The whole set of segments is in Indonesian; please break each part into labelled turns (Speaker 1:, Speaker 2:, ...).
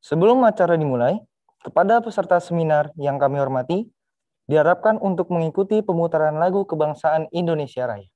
Speaker 1: Sebelum acara dimulai, kepada peserta seminar yang kami hormati, diharapkan untuk mengikuti pemutaran lagu kebangsaan Indonesia Raya.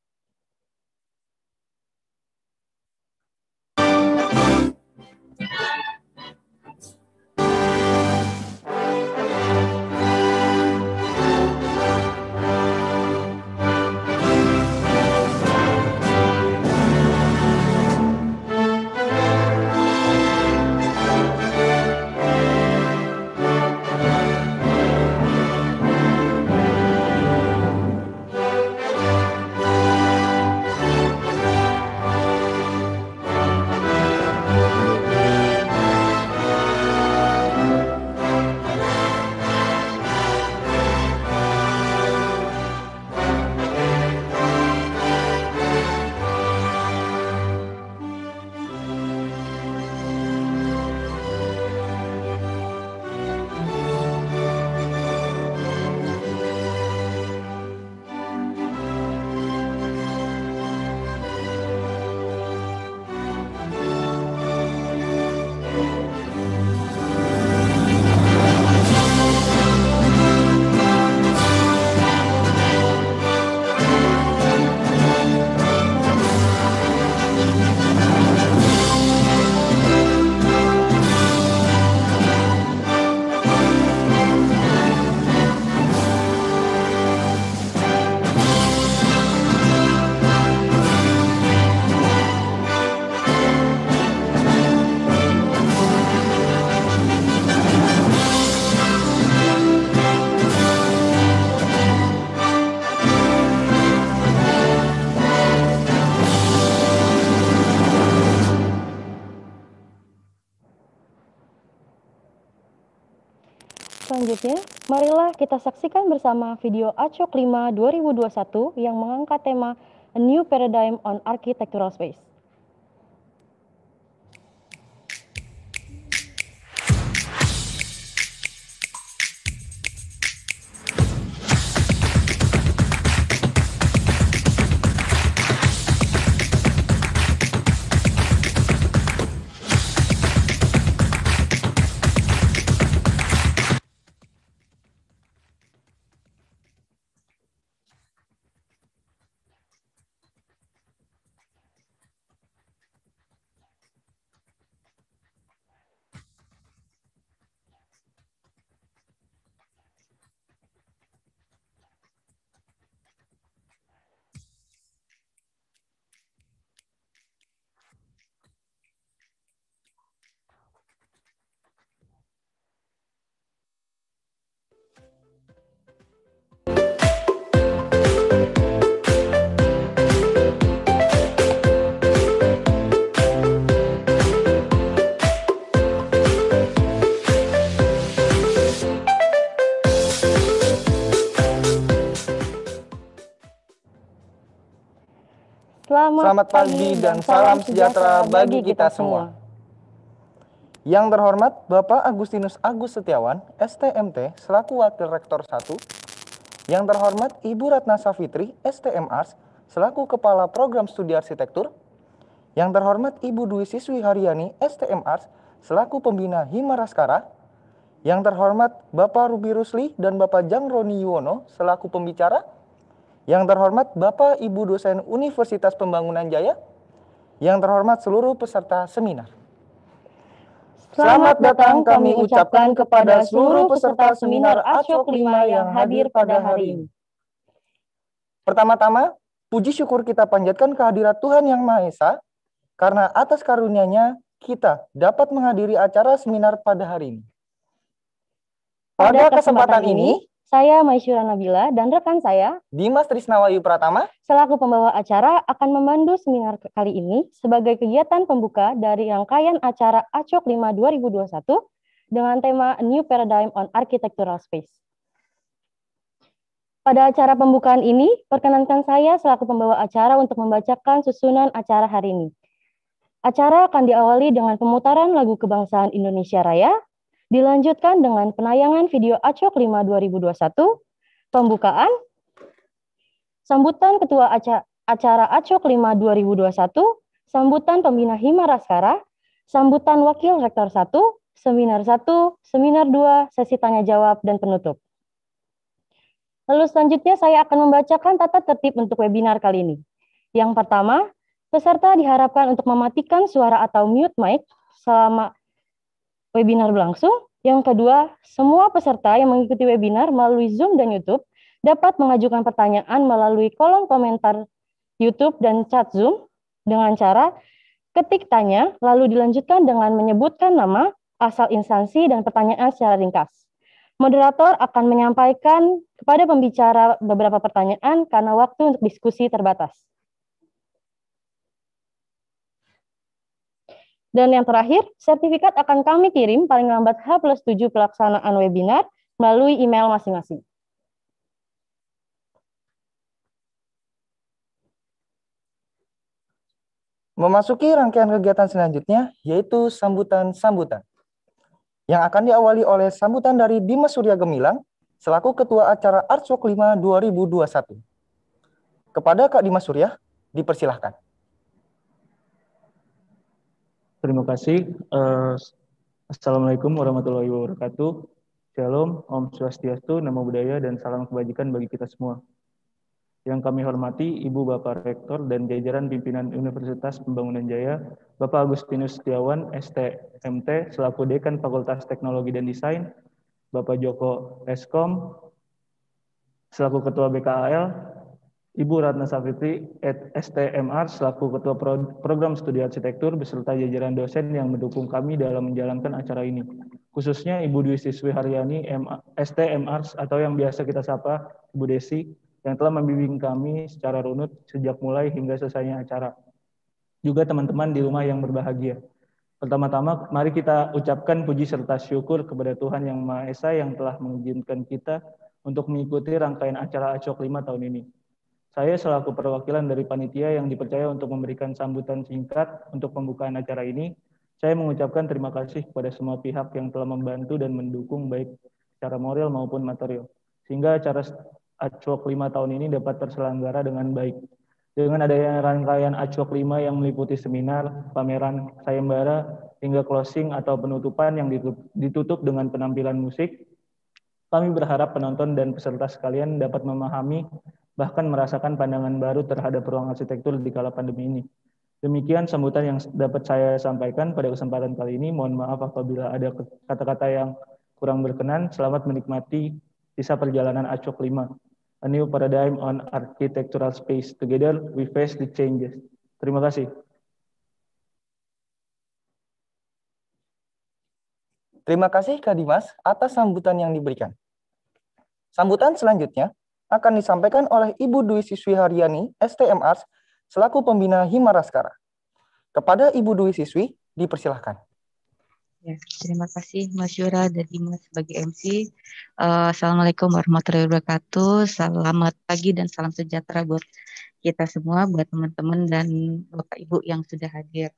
Speaker 2: kita saksikan bersama video ACOK 5 2021 yang mengangkat tema A New Paradigm on Architectural Space.
Speaker 1: Selamat, Selamat pagi dan salam sejahtera bagi kita semua. Yang terhormat Bapak Agustinus Agus Setiawan, STMT, selaku Wakil Rektor 1. Yang terhormat Ibu Ratna Safitri, STM-ARS selaku Kepala Program Studi Arsitektur. Yang terhormat Ibu Dwi Siswi Haryani, STM-ARS selaku Pembina Himaraskara, Yang terhormat Bapak Rubi Rusli dan Bapak Jang Roni Yuwono, selaku pembicara yang terhormat Bapak Ibu dosen Universitas Pembangunan Jaya. Yang terhormat seluruh peserta seminar. Selamat datang kami ucapkan kepada seluruh peserta seminar ASYOK 5 yang hadir pada hari ini. Pertama-tama, puji syukur kita panjatkan kehadirat Tuhan Yang Maha Esa karena atas karunia-Nya kita dapat menghadiri acara seminar pada hari ini. Pada kesempatan ini,
Speaker 2: saya Maisyura Nabila dan rekan saya
Speaker 1: Dimas Trisnawayu Pratama
Speaker 2: selaku pembawa acara akan memandu seminar kali ini sebagai kegiatan pembuka dari rangkaian acara ACOK 5 2021 dengan tema A New Paradigm on Architectural Space. Pada acara pembukaan ini, perkenankan saya selaku pembawa acara untuk membacakan susunan acara hari ini. Acara akan diawali dengan pemutaran lagu kebangsaan Indonesia Raya Dilanjutkan dengan penayangan video ACOK 5 2021, pembukaan, sambutan ketua acara ACOK 5 2021, sambutan pembina Hima Raskara, sambutan wakil rektor 1, seminar 1, seminar 2, sesi tanya jawab dan penutup. Lalu selanjutnya saya akan membacakan tata tertib untuk webinar kali ini. Yang pertama, peserta diharapkan untuk mematikan suara atau mute mic selama webinar berlangsung. Yang kedua, semua peserta yang mengikuti webinar melalui Zoom dan YouTube dapat mengajukan pertanyaan melalui kolom komentar YouTube dan chat Zoom dengan cara ketik tanya, lalu dilanjutkan dengan menyebutkan nama, asal instansi, dan pertanyaan secara ringkas. Moderator akan menyampaikan kepada pembicara beberapa pertanyaan karena waktu untuk diskusi terbatas. Dan yang terakhir, sertifikat akan kami kirim paling lambat H plus 7 pelaksanaan webinar melalui email masing-masing.
Speaker 1: Memasuki rangkaian kegiatan selanjutnya, yaitu sambutan-sambutan. Yang akan diawali oleh sambutan dari Dimas Surya Gemilang, selaku Ketua Acara Artswalk 5 2021. Kepada Kak Dimas Surya, dipersilahkan.
Speaker 3: Terima kasih. Eh, Assalamualaikum warahmatullahi wabarakatuh. Shalom, Om Swastiastu, Namo Buddhaya, dan salam kebajikan bagi kita semua. Yang kami hormati Ibu Bapak Rektor dan jajaran pimpinan Universitas Pembangunan Jaya, Bapak Agustinus Setiawan, STMT, selaku Dekan Fakultas Teknologi dan Desain, Bapak Joko Eskom, selaku Ketua BKAL, Ibu Ratna Safitri STMR selaku Ketua Program Studi Arsitektur beserta jajaran dosen yang mendukung kami dalam menjalankan acara ini. Khususnya Ibu Dwi Siswi Haryani STMR atau yang biasa kita sapa Ibu Desi yang telah membimbing kami secara runut sejak mulai hingga selesainya acara. Juga teman-teman di rumah yang berbahagia. Pertama-tama, mari kita ucapkan puji serta syukur kepada Tuhan Yang Maha Esa yang telah mengizinkan kita untuk mengikuti rangkaian acara ACOK 5 tahun ini saya selaku perwakilan dari panitia yang dipercaya untuk memberikan sambutan singkat untuk pembukaan acara ini, saya mengucapkan terima kasih kepada semua pihak yang telah membantu dan mendukung baik secara moral maupun material, sehingga acara ACUOK 5 tahun ini dapat terselenggara dengan baik. Dengan adanya rangkaian ACUOK 5 yang meliputi seminar, pameran sayembara, hingga closing atau penutupan yang ditutup dengan penampilan musik, kami berharap penonton dan peserta sekalian dapat memahami bahkan merasakan pandangan baru terhadap ruang arsitektur di kala pandemi ini. Demikian sambutan yang dapat saya sampaikan pada kesempatan kali ini. Mohon maaf apabila ada kata-kata yang kurang berkenan. Selamat menikmati sisa perjalanan Acok 5. A new paradigm on architectural space.
Speaker 1: Together we face the changes. Terima kasih. Terima kasih Kak Dimas atas sambutan yang diberikan. Sambutan selanjutnya akan disampaikan oleh Ibu Dwi Siswi Haryani, STMAS, selaku pembina Himaraskara. Kepada Ibu Dwi Siswi, dipersilahkan.
Speaker 4: Ya, terima kasih Mas Yura dan Dimas sebagai MC. Uh, eh, Assalamualaikum warahmatullahi wabarakatuh. Selamat pagi dan salam sejahtera buat kita semua, buat teman-teman dan Bapak Ibu yang sudah hadir.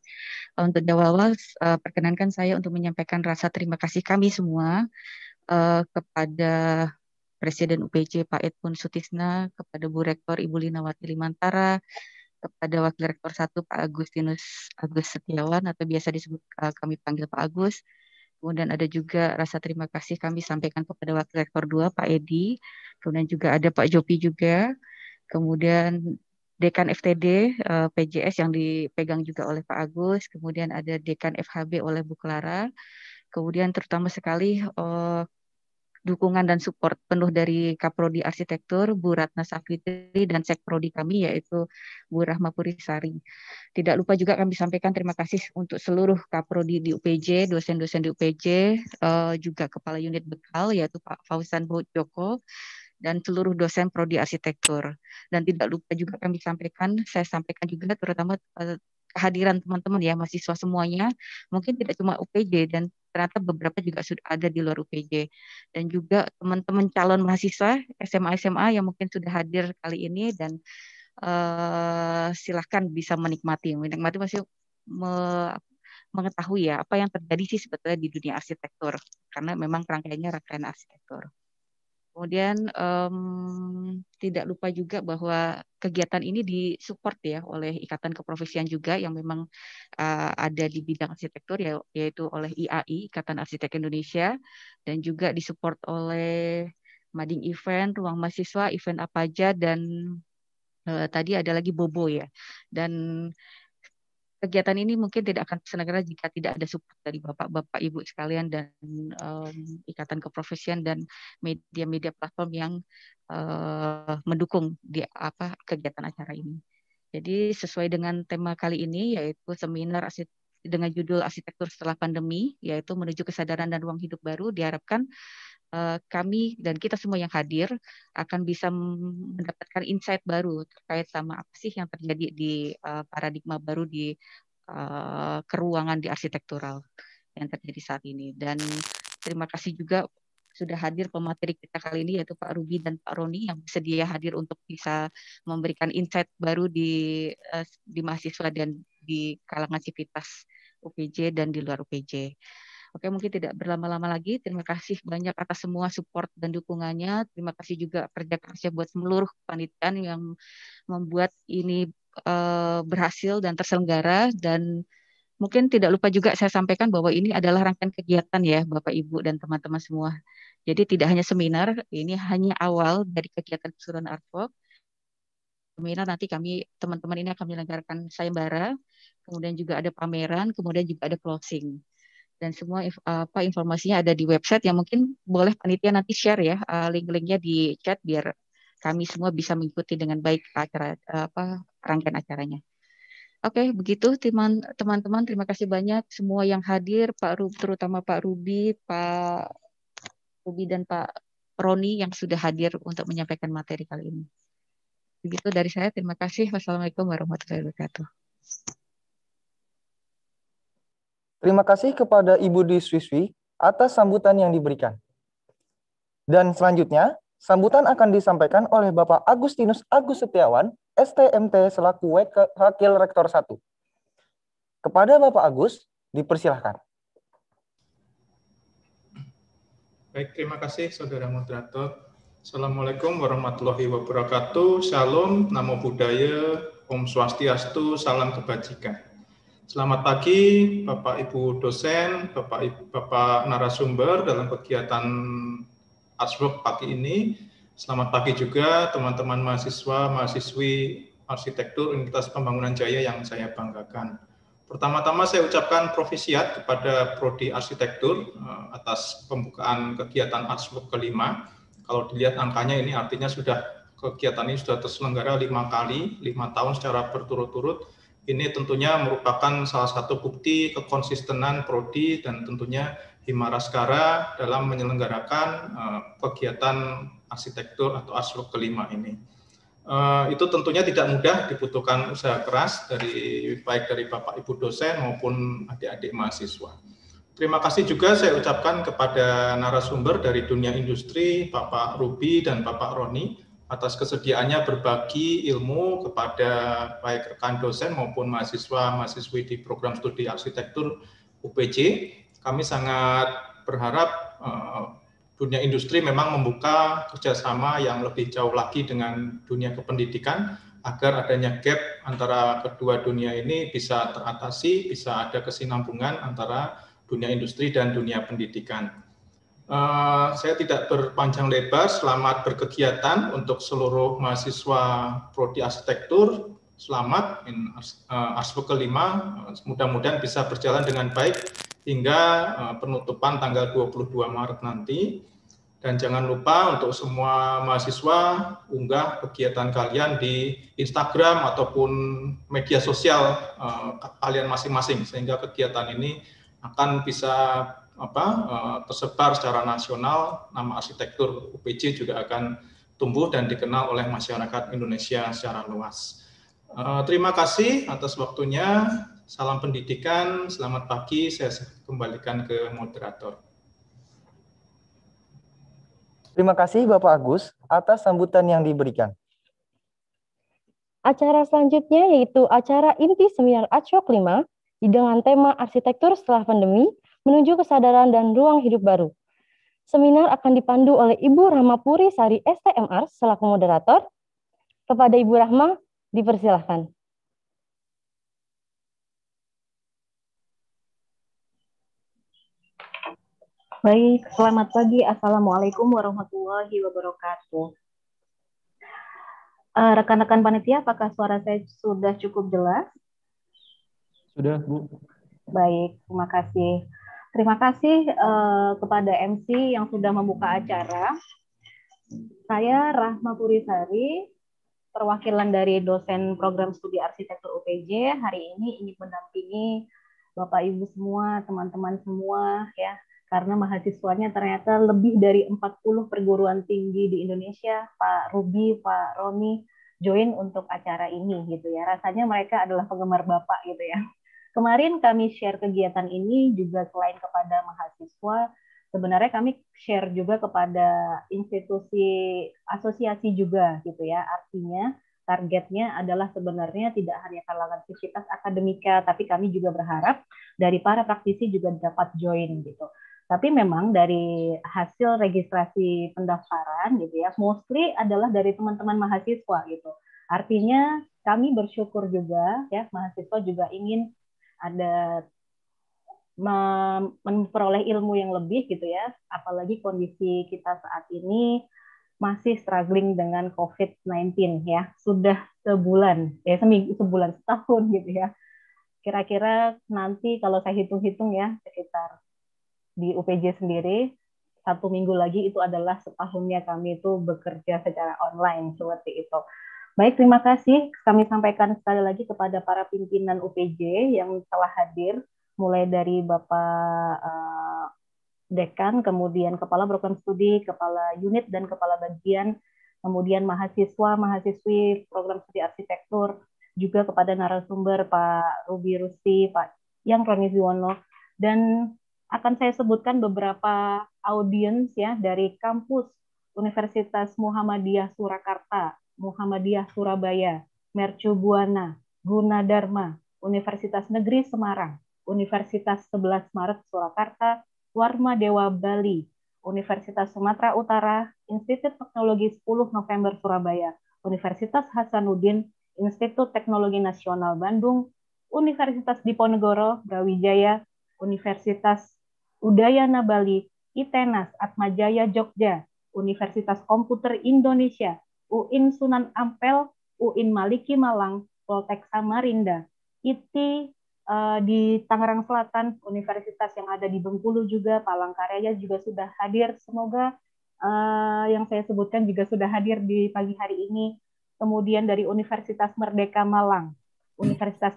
Speaker 4: Untuk awal-awal, uh, eh, perkenankan saya untuk menyampaikan rasa terima kasih kami semua uh, kepada Presiden UPC Pak Pun Sutisna, kepada Bu Rektor Ibu Linawati Limantara, kepada Wakil Rektor 1 Pak Agustinus Agus Setiawan atau biasa disebut eh, kami panggil Pak Agus. Kemudian ada juga rasa terima kasih kami sampaikan kepada Wakil Rektor 2 Pak Edi. Kemudian juga ada Pak Jopi juga. Kemudian Dekan FTD eh, PJS yang dipegang juga oleh Pak Agus, kemudian ada Dekan FHB oleh Bu Clara, kemudian terutama sekali uh, dukungan dan support penuh dari Kaprodi Arsitektur, Bu Ratna Safitri, dan Sekprodi kami yaitu Bu Rahma Purisari. Tidak lupa juga kami sampaikan terima kasih untuk seluruh Kaprodi di UPJ, dosen-dosen di UPJ, eh, juga Kepala Unit Bekal yaitu Pak Fausan Joko, dan seluruh dosen prodi arsitektur. Dan tidak lupa juga kami sampaikan, saya sampaikan juga terutama eh, kehadiran teman-teman ya mahasiswa semuanya, mungkin tidak cuma UPJ dan ternyata beberapa juga sudah ada di luar UPJ dan juga teman-teman calon mahasiswa SMA SMA yang mungkin sudah hadir kali ini dan uh, silahkan bisa menikmati menikmati masih me, mengetahui ya apa yang terjadi sih sebetulnya di dunia arsitektur karena memang rangkaiannya rangkaian arsitektur. Kemudian um, tidak lupa juga bahwa kegiatan ini disupport ya oleh Ikatan Keprofesian juga yang memang uh, ada di bidang arsitektur ya, yaitu oleh IAI Ikatan Arsitek Indonesia dan juga disupport oleh Mading Event, Ruang Mahasiswa, Event apa aja dan uh, tadi ada lagi Bobo ya. Dan kegiatan ini mungkin tidak akan senegara jika tidak ada support dari bapak-bapak ibu sekalian dan um, ikatan keprofesian dan media-media platform yang uh, mendukung di apa kegiatan acara ini. Jadi sesuai dengan tema kali ini yaitu seminar dengan judul arsitektur setelah pandemi yaitu menuju kesadaran dan ruang hidup baru diharapkan Eh, kami dan kita semua yang hadir akan bisa mendapatkan insight baru terkait sama apa sih yang terjadi di eh, paradigma baru di eh, keruangan di arsitektural yang terjadi saat ini. Dan terima kasih juga sudah hadir pemateri kita kali ini yaitu Pak Ruby dan Pak Roni yang bersedia hadir untuk bisa memberikan insight baru di di mahasiswa dan di kalangan civitas UPJ dan di luar UPJ. Oke, mungkin tidak berlama-lama lagi. Terima kasih banyak atas semua support dan dukungannya. Terima kasih juga kerja kerasnya buat seluruh panitian yang membuat ini uh, berhasil dan terselenggara dan mungkin tidak lupa juga saya sampaikan bahwa ini adalah rangkaian kegiatan ya Bapak Ibu dan teman-teman semua. Jadi tidak hanya seminar, ini hanya awal dari kegiatan keseluruhan artwork. Seminar nanti kami teman-teman ini akan menyelenggarakan sayembara, kemudian juga ada pameran, kemudian juga ada closing dan semua apa informasinya ada di website yang mungkin boleh panitia nanti share ya eh, link-linknya di chat biar kami semua bisa mengikuti dengan baik acara eh, apa rangkaian acaranya. Oke, okay, begitu teman-teman. Terima kasih banyak semua yang hadir, Pak Rub, terutama Pak Ruby, Pak Rubi dan Pak Roni yang sudah hadir untuk menyampaikan materi kali ini. Begitu dari saya. Terima kasih. Wassalamualaikum warahmatullahi wabarakatuh.
Speaker 1: Terima kasih kepada Ibu Dwi Swiswi atas sambutan yang diberikan. Dan selanjutnya, sambutan akan disampaikan oleh Bapak Agustinus Agus Setiawan, STMT selaku Wakil Rektor 1. Kepada Bapak Agus, dipersilahkan.
Speaker 5: Baik, terima kasih Saudara Moderator. Assalamualaikum warahmatullahi wabarakatuh. Salam, namo buddhaya, om swastiastu, salam kebajikan. Selamat pagi Bapak Ibu dosen, Bapak Ibu, Bapak narasumber dalam kegiatan Artswork pagi ini. Selamat pagi juga teman-teman mahasiswa, mahasiswi arsitektur Universitas Pembangunan Jaya yang saya banggakan. Pertama-tama saya ucapkan profesiat kepada Prodi Arsitektur eh, atas pembukaan kegiatan Artswork kelima. Kalau dilihat angkanya ini artinya sudah kegiatan ini sudah terselenggara lima kali, lima tahun secara berturut-turut ini tentunya merupakan salah satu bukti kekonsistenan Prodi dan tentunya Himara dalam menyelenggarakan eh, kegiatan arsitektur atau arsitektur kelima ini. Eh, itu tentunya tidak mudah, dibutuhkan usaha keras dari baik dari Bapak Ibu dosen maupun adik-adik mahasiswa. Terima kasih juga saya ucapkan kepada narasumber dari dunia industri, Bapak Rubi dan Bapak Roni, atas kesediaannya berbagi ilmu kepada baik rekan dosen maupun mahasiswa-mahasiswi di program studi arsitektur UPJ. Kami sangat berharap eh, dunia industri memang membuka kerjasama yang lebih jauh lagi dengan dunia kependidikan agar adanya gap antara kedua dunia ini bisa teratasi, bisa ada kesinambungan antara dunia industri dan dunia pendidikan. Eh, saya tidak berpanjang lebar, selamat berkegiatan untuk seluruh mahasiswa Prodi Arsitektur. Selamat in Ars, eh, kelima, mudah-mudahan bisa berjalan dengan baik hingga eh, penutupan tanggal 22 Maret nanti. Dan jangan lupa untuk semua mahasiswa unggah kegiatan kalian di Instagram ataupun media sosial kalian masing-masing sehingga kegiatan ini akan bisa apa tersebar eh, secara nasional nama arsitektur UPJ juga akan tumbuh dan dikenal oleh masyarakat Indonesia secara luas. Eh, terima kasih atas waktunya. Salam pendidikan, selamat pagi. Saya kembalikan ke moderator.
Speaker 1: Terima kasih Bapak Agus atas sambutan yang diberikan.
Speaker 2: Acara selanjutnya yaitu acara inti seminar Acok 5 dengan tema arsitektur setelah pandemi menuju kesadaran dan ruang hidup baru. Seminar akan dipandu oleh Ibu Rahmapuri Sari STMR selaku moderator. Kepada Ibu Rahma, dipersilahkan.
Speaker 6: Baik, selamat pagi. Assalamualaikum warahmatullahi wabarakatuh. Eh, rekan-rekan panitia, apakah suara saya sudah cukup jelas? Sudah, Bu. Baik, terima kasih. Terima kasih uh, kepada MC yang sudah membuka acara. Saya Rahma Purisari, perwakilan dari dosen program studi arsitektur UPJ hari ini ingin mendampingi Bapak Ibu semua, teman-teman semua ya, karena mahasiswanya ternyata lebih dari 40 perguruan tinggi di Indonesia, Pak Ruby, Pak Roni join untuk acara ini gitu ya. Rasanya mereka adalah penggemar Bapak gitu ya. Kemarin kami share kegiatan ini juga selain kepada mahasiswa, sebenarnya kami share juga kepada institusi asosiasi juga gitu ya. Artinya targetnya adalah sebenarnya tidak hanya kalangan fisikas akademika, tapi kami juga berharap dari para praktisi juga dapat join gitu. Tapi memang dari hasil registrasi pendaftaran gitu ya, mostly adalah dari teman-teman mahasiswa gitu. Artinya kami bersyukur juga ya mahasiswa juga ingin ada memperoleh ilmu yang lebih gitu ya. Apalagi kondisi kita saat ini masih struggling dengan COVID-19 ya. Sudah sebulan, ya seminggu, sebulan, setahun gitu ya. Kira-kira nanti kalau saya hitung-hitung ya, sekitar di UPJ sendiri, satu minggu lagi itu adalah setahunnya kami itu bekerja secara online seperti itu. Baik, terima kasih. Kami sampaikan sekali lagi kepada para pimpinan UPJ yang telah hadir, mulai dari Bapak uh, Dekan, kemudian Kepala Program Studi, Kepala Unit, dan Kepala Bagian, kemudian mahasiswa, mahasiswi Program Studi Arsitektur, juga kepada narasumber Pak Rubi Rusti, Pak Yang Roni Ziwono, dan akan saya sebutkan beberapa audiens ya dari kampus Universitas Muhammadiyah Surakarta Muhammadiyah Surabaya, Mercu Buana, Gunadarma, Universitas Negeri Semarang, Universitas 11 Maret Surakarta, Warma Dewa Bali, Universitas Sumatera Utara, Institut Teknologi 10 November Surabaya, Universitas Hasanuddin, Institut Teknologi Nasional Bandung, Universitas Diponegoro, Brawijaya, Universitas Udayana Bali, ITENAS, Atmajaya Jogja, Universitas Komputer Indonesia, UIN Sunan Ampel, UIN Maliki Malang, Poltek Samarinda, ITI uh, eh, di Tangerang Selatan, universitas yang ada di Bengkulu juga, Palangkaraya juga sudah hadir. Semoga uh, yang saya sebutkan juga sudah hadir di pagi hari ini. Kemudian dari Universitas Merdeka Malang, Universitas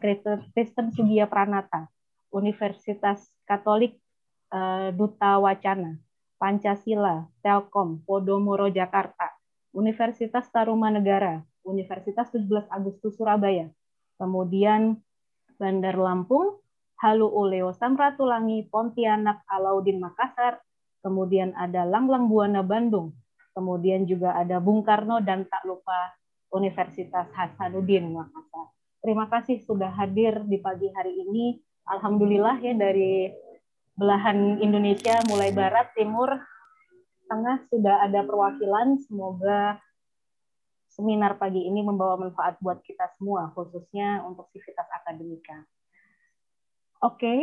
Speaker 6: Kristen Sugia Pranata, Universitas Katolik eh, Duta Wacana, Pancasila, Telkom, Podomoro Jakarta, Universitas Tarumanegara, Universitas 17 Agustus Surabaya, kemudian Bandar Lampung, Halu Oleo Samratulangi, Pontianak, Alauddin Makassar, kemudian ada Langlang Buana Bandung, kemudian juga ada Bung Karno dan tak lupa Universitas Hasanuddin Makassar. Terima kasih sudah hadir di pagi hari ini. Alhamdulillah ya dari belahan Indonesia mulai barat, timur, Tengah sudah ada perwakilan. Semoga seminar pagi ini membawa manfaat buat kita semua, khususnya untuk sivitas akademika. Oke, okay.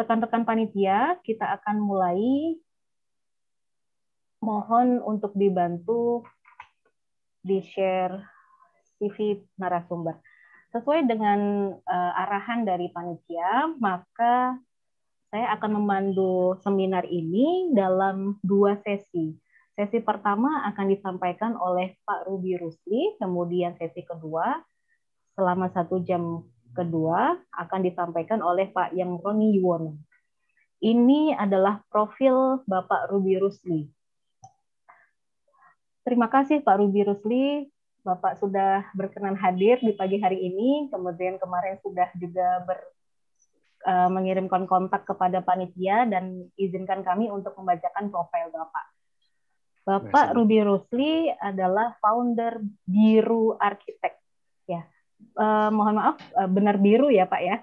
Speaker 6: rekan-rekan panitia, kita akan mulai. Mohon untuk dibantu di-share CV narasumber. Sesuai dengan uh, arahan dari panitia, maka saya akan memandu seminar ini dalam dua sesi. Sesi pertama akan disampaikan oleh Pak Ruby Rusli, kemudian sesi kedua selama satu jam kedua akan disampaikan oleh Pak Yang Roni Yuwono. Ini adalah profil Bapak Ruby Rusli. Terima kasih Pak Ruby Rusli, Bapak sudah berkenan hadir di pagi hari ini, kemudian kemarin sudah juga ber Eh, mengirimkan kontak kepada panitia dan izinkan kami untuk membacakan profil Bapak. Bapak Ruby Rusli adalah founder Biru Arsitek. Ya, uh, mohon maaf, uh, benar biru ya Pak ya?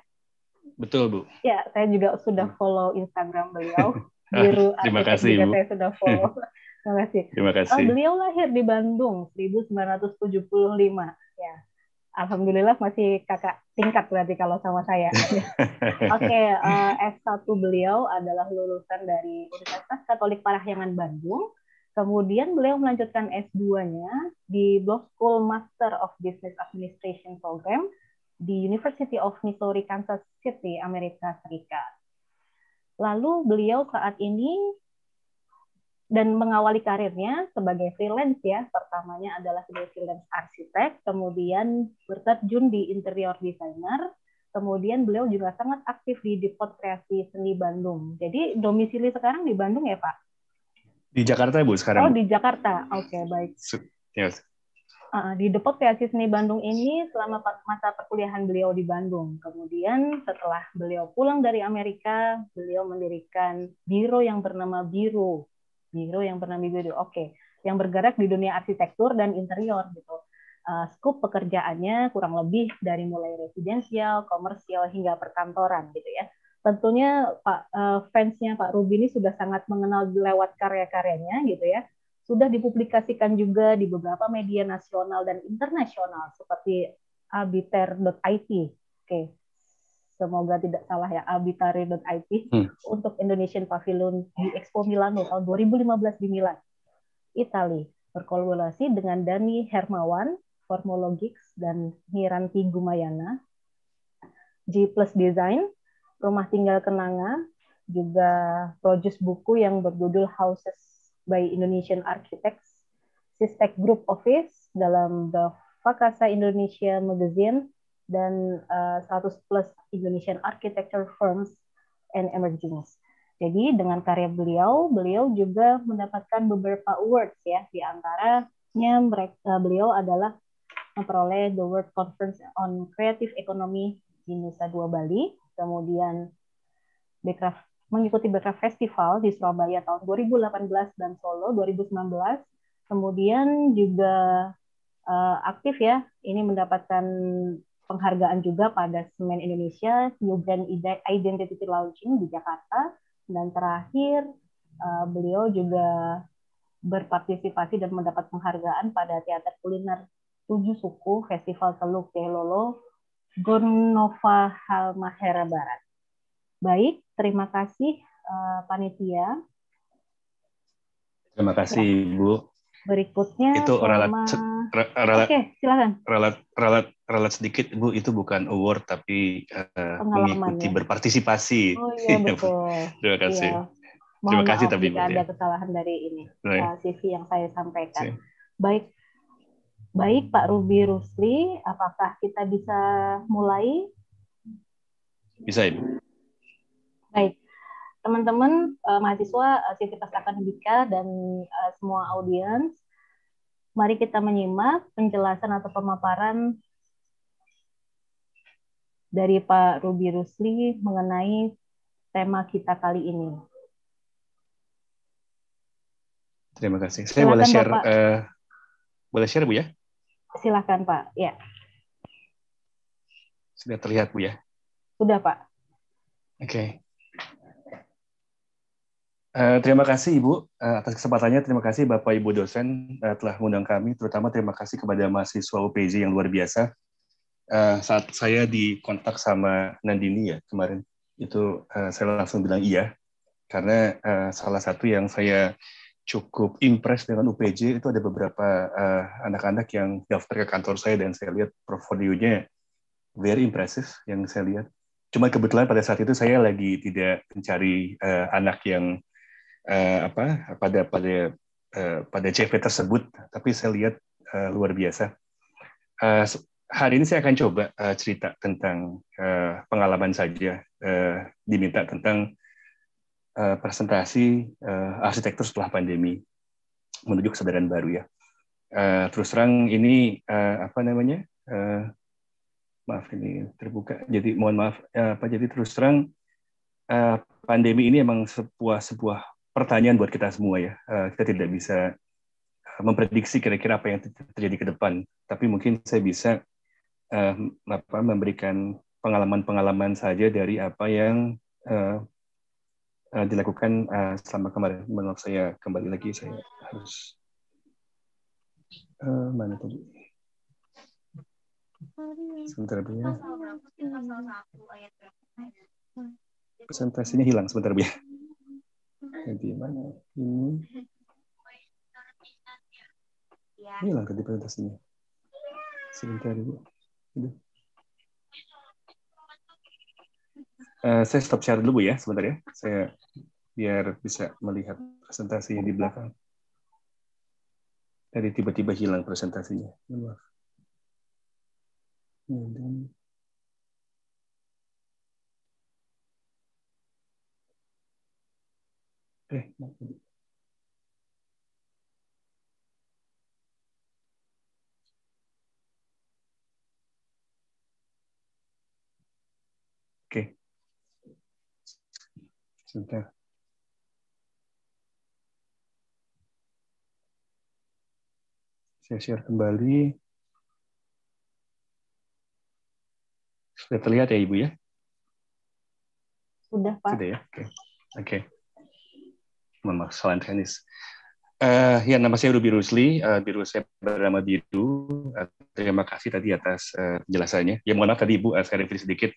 Speaker 6: Betul Bu. Ya, saya juga sudah hmm. follow Instagram beliau.
Speaker 7: Biru Arsitek Terima kasih Bu. Saya sudah follow.
Speaker 6: Terima kasih. Terima kasih. Uh, beliau lahir di Bandung 1975. Ya, Alhamdulillah masih kakak tingkat berarti kalau sama saya. Oke, okay, uh, S1 beliau adalah lulusan dari Universitas Katolik Parahyangan Bandung. Kemudian beliau melanjutkan S2-nya di Block School Master of Business Administration Program di University of Missouri Kansas City, Amerika Serikat. Lalu beliau saat ini dan mengawali karirnya sebagai freelance ya. Pertamanya adalah sebagai freelance arsitek, kemudian berterjun di interior designer, kemudian beliau juga sangat aktif di Depot Kreasi Seni Bandung. Jadi domisili sekarang di Bandung ya Pak?
Speaker 7: Di Jakarta ya Bu sekarang? Oh di
Speaker 6: Jakarta, oke okay, baik. Yes. Ah, di Depot Kreasi Seni Bandung ini selama masa perkuliahan beliau di Bandung. Kemudian setelah beliau pulang dari Amerika, beliau mendirikan biro yang bernama Biro Biro yang bernama biru Oke, okay. yang bergerak di dunia arsitektur dan interior gitu. Uh, scope pekerjaannya kurang lebih dari mulai residensial, komersial hingga perkantoran gitu ya. Tentunya Pak uh, fansnya Pak Ruby ini sudah sangat mengenal lewat karya-karyanya gitu ya. Sudah dipublikasikan juga di beberapa media nasional dan internasional seperti abiter.it. Oke. Okay semoga tidak salah ya abitare.it hmm. untuk Indonesian Pavilion di Expo Milano tahun 2015 di Milan, Italia berkolaborasi dengan Dani Hermawan, Formologix dan Miranti Gumayana, G Plus Design, Rumah Tinggal Kenanga, juga produce buku yang berjudul Houses by Indonesian Architects, Sistek Group Office dalam The Fakasa Indonesia Magazine, dan uh, eh, 100 plus Indonesian architecture firms and emergings. Jadi dengan karya beliau, beliau juga mendapatkan beberapa awards ya. Di antaranya mereka eh, beliau adalah memperoleh the World Conference on Creative Economy di Nusa Dua Bali, kemudian Bekraf mengikuti Bekraf Festival di Surabaya tahun 2018 dan Solo 2019, kemudian juga uh, aktif ya, ini mendapatkan penghargaan juga pada Semen Indonesia New Brand Identity Launching di Jakarta dan terakhir uh, beliau juga berpartisipasi dan mendapat penghargaan pada Teater Kuliner Tujuh Suku Festival Teluk Telolo Gornova Halmahera Barat. Baik, terima kasih uh, panitia.
Speaker 7: Terima kasih Bu.
Speaker 6: Berikutnya itu orang sama oke relat, okay, silakan.
Speaker 7: Relat, relat, relat sedikit, Bu. Itu bukan award, tapi uh, mengikuti ya? berpartisipasi. Oh iya, iya betul. Terima kasih. Iya. Mohon Terima kasih, maaf tapi jika ada ya.
Speaker 6: kesalahan dari ini CV uh, CV yang saya sampaikan. Si. Baik, baik Pak Ruby Rusli, apakah kita bisa mulai? Bisa, Ibu. Baik, teman-teman uh, mahasiswa uh, eh, Sivitas Akademika dan uh, semua audiens, Mari kita menyimak penjelasan atau pemaparan dari Pak Ruby Rusli mengenai tema kita kali ini.
Speaker 7: Terima kasih. Saya Silakan, boleh share, uh, boleh share Bu ya?
Speaker 6: Silakan Pak. Ya.
Speaker 7: Sudah terlihat Bu ya? Sudah Pak. Oke. Okay. Eh, terima kasih Ibu uh, atas kesempatannya. Terima kasih Bapak Ibu dosen uh, telah mengundang kami. Terutama terima kasih kepada mahasiswa UPJ yang luar biasa. Uh, saat saya dikontak sama Nandini ya kemarin itu uh, saya langsung bilang iya karena uh, salah satu yang saya cukup impres dengan UPJ itu ada beberapa anak-anak uh, yang daftar ke kantor saya dan saya lihat profilnya very impressive yang saya lihat. Cuma kebetulan pada saat itu saya lagi tidak mencari uh, anak yang uh, apa pada pada uh, pada CV tersebut, tapi saya lihat uh, luar biasa. Uh, hari ini saya akan coba uh, cerita tentang uh, pengalaman saja uh, diminta tentang uh, presentasi uh, arsitektur setelah pandemi menuju kesadaran baru ya. Uh, terus terang ini uh, apa namanya? Uh, maaf ini terbuka. Jadi mohon maaf apa jadi terus terang pandemi ini emang sebuah sebuah pertanyaan buat kita semua ya. Eh, kita tidak hmm. bisa eh, memprediksi kira-kira apa yang terjadi ke depan, tapi mungkin saya bisa eh, apa, memberikan pengalaman-pengalaman saja dari apa yang dilakukan selama kemarin. Menurut saya kembali lagi, saya harus
Speaker 1: uh, mana tadi?
Speaker 2: Sebentar bu ya.
Speaker 7: Presentasinya hilang sebentar bu ya. Ganti mana? Ya? Ini. Ini lah ganti presentasinya. Sebentar dulu. Udah. Uh, saya stop share dulu ya sebentar ya. Saya biar bisa melihat presentasi yang di belakang. Tadi tiba-tiba hilang presentasinya.
Speaker 2: Maaf.
Speaker 8: Ya, dan... eh
Speaker 7: Oke. Sebentar. Saya share kembali. Sudah terlihat ya Ibu ya?
Speaker 6: Sudah Pak. Sudah
Speaker 7: ya? Oke. Okay. Oke. Okay permasalahan tenis. Uh, ya, nama saya Ruby Rusli, uh, eh, biru saya bernama Biru. Uh, eh, terima kasih tadi atas uh, penjelasannya. Ya, mohon maaf tadi Ibu, uh, saya review sedikit.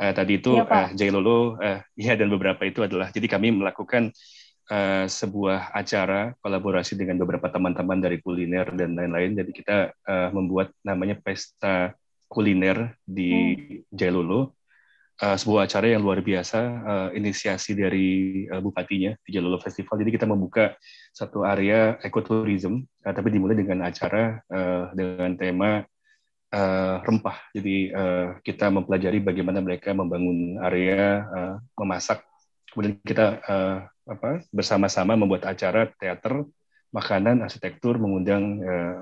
Speaker 7: Uh, tadi itu ya, uh, Jai Lolo, uh, ya dan beberapa itu adalah, jadi kami melakukan uh, sebuah acara kolaborasi dengan beberapa teman-teman dari kuliner dan lain-lain. Jadi kita uh, membuat namanya pesta kuliner di hmm. Jailolo Eh, sebuah acara yang luar biasa uh, inisiasi dari uh, bupatinya di Jalolo Festival. Jadi kita membuka satu area ekoturism, uh, tapi dimulai dengan acara uh, dengan tema uh, rempah. Jadi uh, kita mempelajari bagaimana mereka membangun area, uh, memasak. Kemudian kita uh, apa, bersama-sama membuat acara teater, makanan, arsitektur, mengundang uh,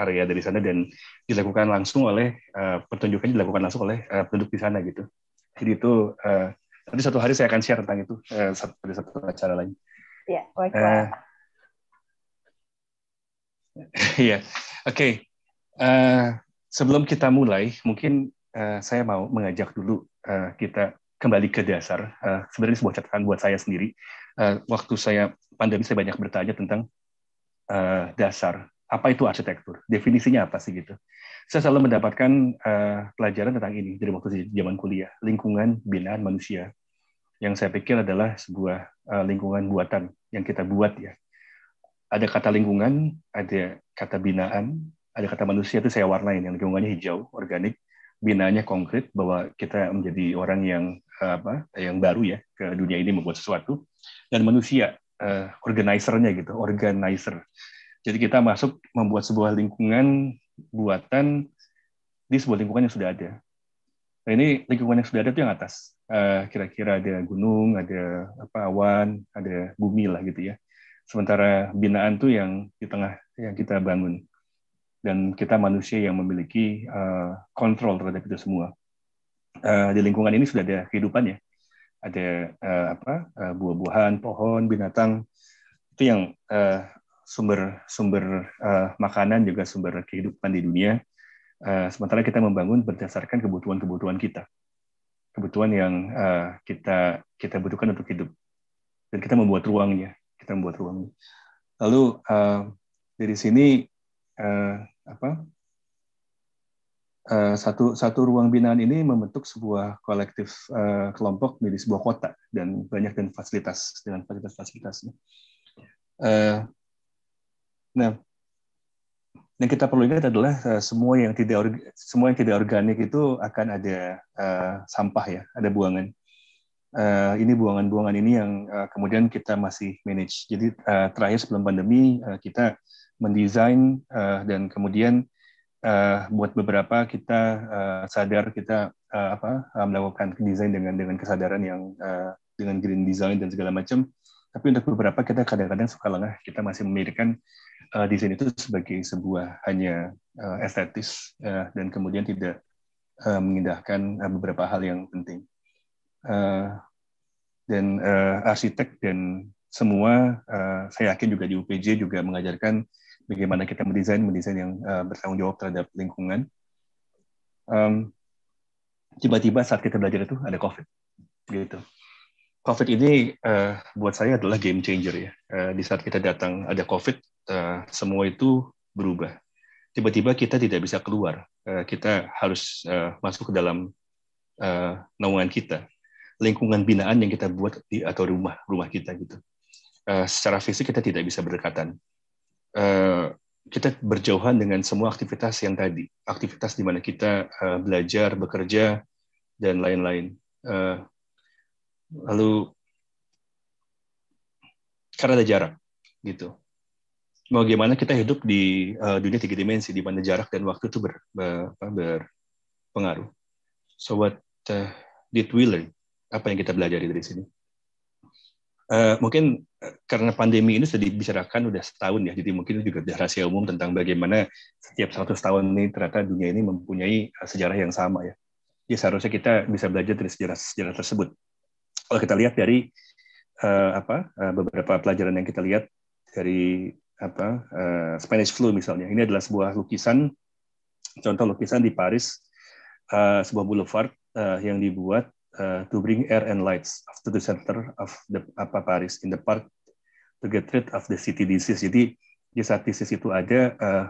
Speaker 7: area dari sana dan dilakukan langsung oleh uh, pertunjukannya dilakukan langsung oleh uh, penduduk di sana gitu. Jadi itu uh, nanti satu hari saya akan share tentang itu uh, eh, satu satu acara lain.
Speaker 6: Iya, eh.
Speaker 7: Iya, oke. Sebelum kita mulai, mungkin uh, saya mau mengajak dulu uh, kita kembali ke dasar. Uh, sebenarnya sebuah catatan buat saya sendiri. Uh, waktu saya pandemi saya banyak bertanya tentang uh, dasar. Apa itu arsitektur? Definisinya apa sih gitu? saya selalu mendapatkan uh, pelajaran tentang ini dari waktu zaman kuliah lingkungan binaan manusia yang saya pikir adalah sebuah uh, lingkungan buatan yang kita buat ya ada kata lingkungan ada kata binaan ada kata manusia itu saya warnain yang lingkungannya hijau organik binanya konkret bahwa kita menjadi orang yang eh, apa yang baru ya ke dunia ini membuat sesuatu dan manusia uh, organisernya gitu organizer jadi kita masuk membuat sebuah lingkungan buatan di sebuah lingkungan yang sudah ada. Nah, ini lingkungan yang sudah ada itu yang atas. Eh, kira-kira ada gunung, ada apa, awan, ada bumi lah gitu ya. Sementara binaan tuh yang di tengah yang kita bangun. Dan kita manusia yang memiliki uh, kontrol terhadap itu semua. Uh, di lingkungan ini sudah ada kehidupannya. Ada uh, apa uh, buah-buahan, pohon, binatang. Itu yang uh, sumber sumber uh, makanan juga sumber kehidupan di dunia. Uh, sementara kita membangun berdasarkan kebutuhan-kebutuhan kita, kebutuhan yang uh, kita kita butuhkan untuk hidup, dan kita membuat ruangnya, kita membuat ruangnya. Lalu uh, dari sini uh, apa? Uh, satu satu ruang binaan ini membentuk sebuah kolektif uh, kelompok menjadi sebuah kota dan banyak dan fasilitas dengan fasilitas-fasilitasnya. Nah, yang kita perlu ingat adalah eh, semua yang tidak semua yang tidak organik itu akan ada uh, sampah ya, ada buangan. Uh, ini buangan-buangan ini yang uh, kemudian kita masih manage. Jadi uh, terakhir sebelum pandemi uh, kita mendesain uh, dan kemudian uh, buat beberapa kita uh, sadar kita uh, apa uh, melakukan desain dengan dengan kesadaran yang uh, dengan green design dan segala macam. Tapi untuk beberapa kita kadang-kadang suka lengah. Kita masih memikirkan uh, desain itu sebagai sebuah hanya uh, estetis uh, dan kemudian tidak uh, mengindahkan uh, beberapa hal yang penting. Uh, dan uh, arsitek dan semua uh, saya yakin juga di UPJ juga mengajarkan bagaimana kita mendesain mendesain yang uh, bertanggung jawab terhadap lingkungan. tiba tiba-tiba saat kita belajar itu ada COVID, gitu. COVID ini uh, buat saya adalah game changer ya. Uh, di saat kita datang ada COVID, uh, semua itu berubah. Tiba-tiba kita tidak bisa keluar, uh, kita harus uh, masuk ke dalam uh, naungan kita, lingkungan binaan yang kita buat di atau rumah rumah kita gitu. Uh, secara fisik kita tidak bisa berdekatan. Uh, kita berjauhan dengan semua aktivitas yang tadi, aktivitas di mana kita uh, belajar, bekerja, dan lain-lain. Uh, lalu karena ada jarak gitu mau gimana kita hidup di uh, dunia tiga dimensi di mana jarak dan waktu itu ber, ber, berpengaruh so what uh, did we learn apa yang kita di dari sini uh, mungkin karena pandemi ini sudah dibicarakan sudah setahun ya, jadi mungkin juga sudah rahasia umum tentang bagaimana setiap 100 tahun ini ternyata dunia ini mempunyai sejarah yang sama ya. Jadi seharusnya kita bisa belajar dari sejarah-sejarah tersebut kalau kita lihat dari uh, apa uh, beberapa pelajaran yang kita lihat dari apa uh, Spanish flu misalnya ini adalah sebuah lukisan contoh lukisan di Paris uh, sebuah boulevard uh, yang dibuat uh, to bring air and lights to the center of the apa Paris in the park to get rid of the city disease jadi di saat disease itu ada uh,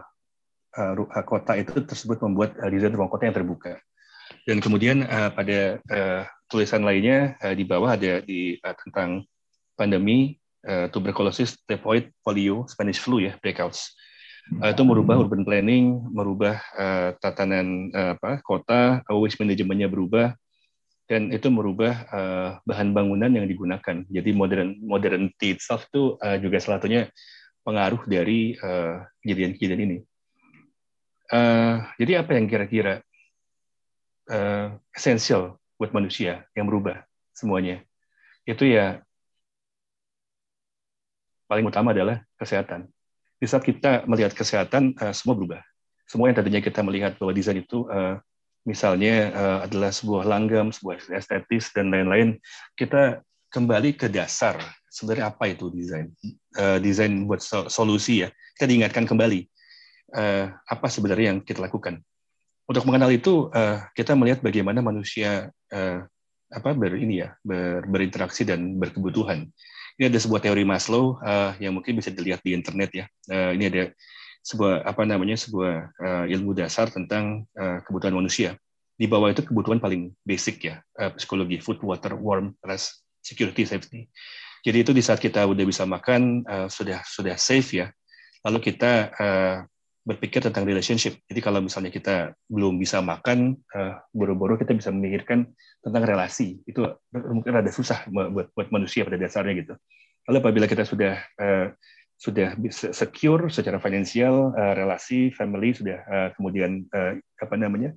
Speaker 7: uh, kota itu tersebut membuat desain ruang kota yang terbuka dan kemudian uh, pada uh, tulisan lainnya uh, di bawah ada di uh, tentang pandemi uh, tuberkulosis, typhoid, polio, Spanish flu ya breakouts. Uh, itu merubah hmm. urban planning, merubah uh, tatanan uh, apa kota, waste manajemennya berubah, dan itu merubah uh, bahan bangunan yang digunakan. Jadi modern modernity itself itu uh, juga salah satunya pengaruh dari kejadian-kejadian uh, ini. Uh, jadi apa yang kira-kira uh, eh, esensial buat manusia yang berubah semuanya. Itu ya paling utama adalah kesehatan. Di saat kita melihat kesehatan, uh, semua berubah. Semua yang tadinya kita melihat bahwa desain itu uh, misalnya uh, adalah sebuah langgam, sebuah estetis, dan lain-lain, kita kembali ke dasar. Sebenarnya apa itu desain? Uh, desain buat solusi ya. Kita diingatkan kembali uh, apa sebenarnya yang kita lakukan untuk mengenal itu uh, kita melihat bagaimana manusia uh, apa ber ini ya ber, berinteraksi dan berkebutuhan. Ini ada sebuah teori Maslow uh, yang mungkin bisa dilihat di internet ya. Uh, ini ada sebuah apa namanya sebuah uh, ilmu dasar tentang uh, kebutuhan manusia. Di bawah itu kebutuhan paling basic ya uh, psikologi food, water, warm, rest, security, safety. Jadi itu di saat kita udah bisa makan uh, sudah sudah safe ya. Lalu kita uh, berpikir tentang relationship. Jadi kalau misalnya kita belum bisa makan, eh, boro-boro uh, kita bisa memikirkan tentang relasi. Itu mungkin ada susah buat buat manusia pada dasarnya gitu. Lalu apabila kita sudah uh, sudah secure secara finansial, uh, relasi, family sudah uh, kemudian uh, apa namanya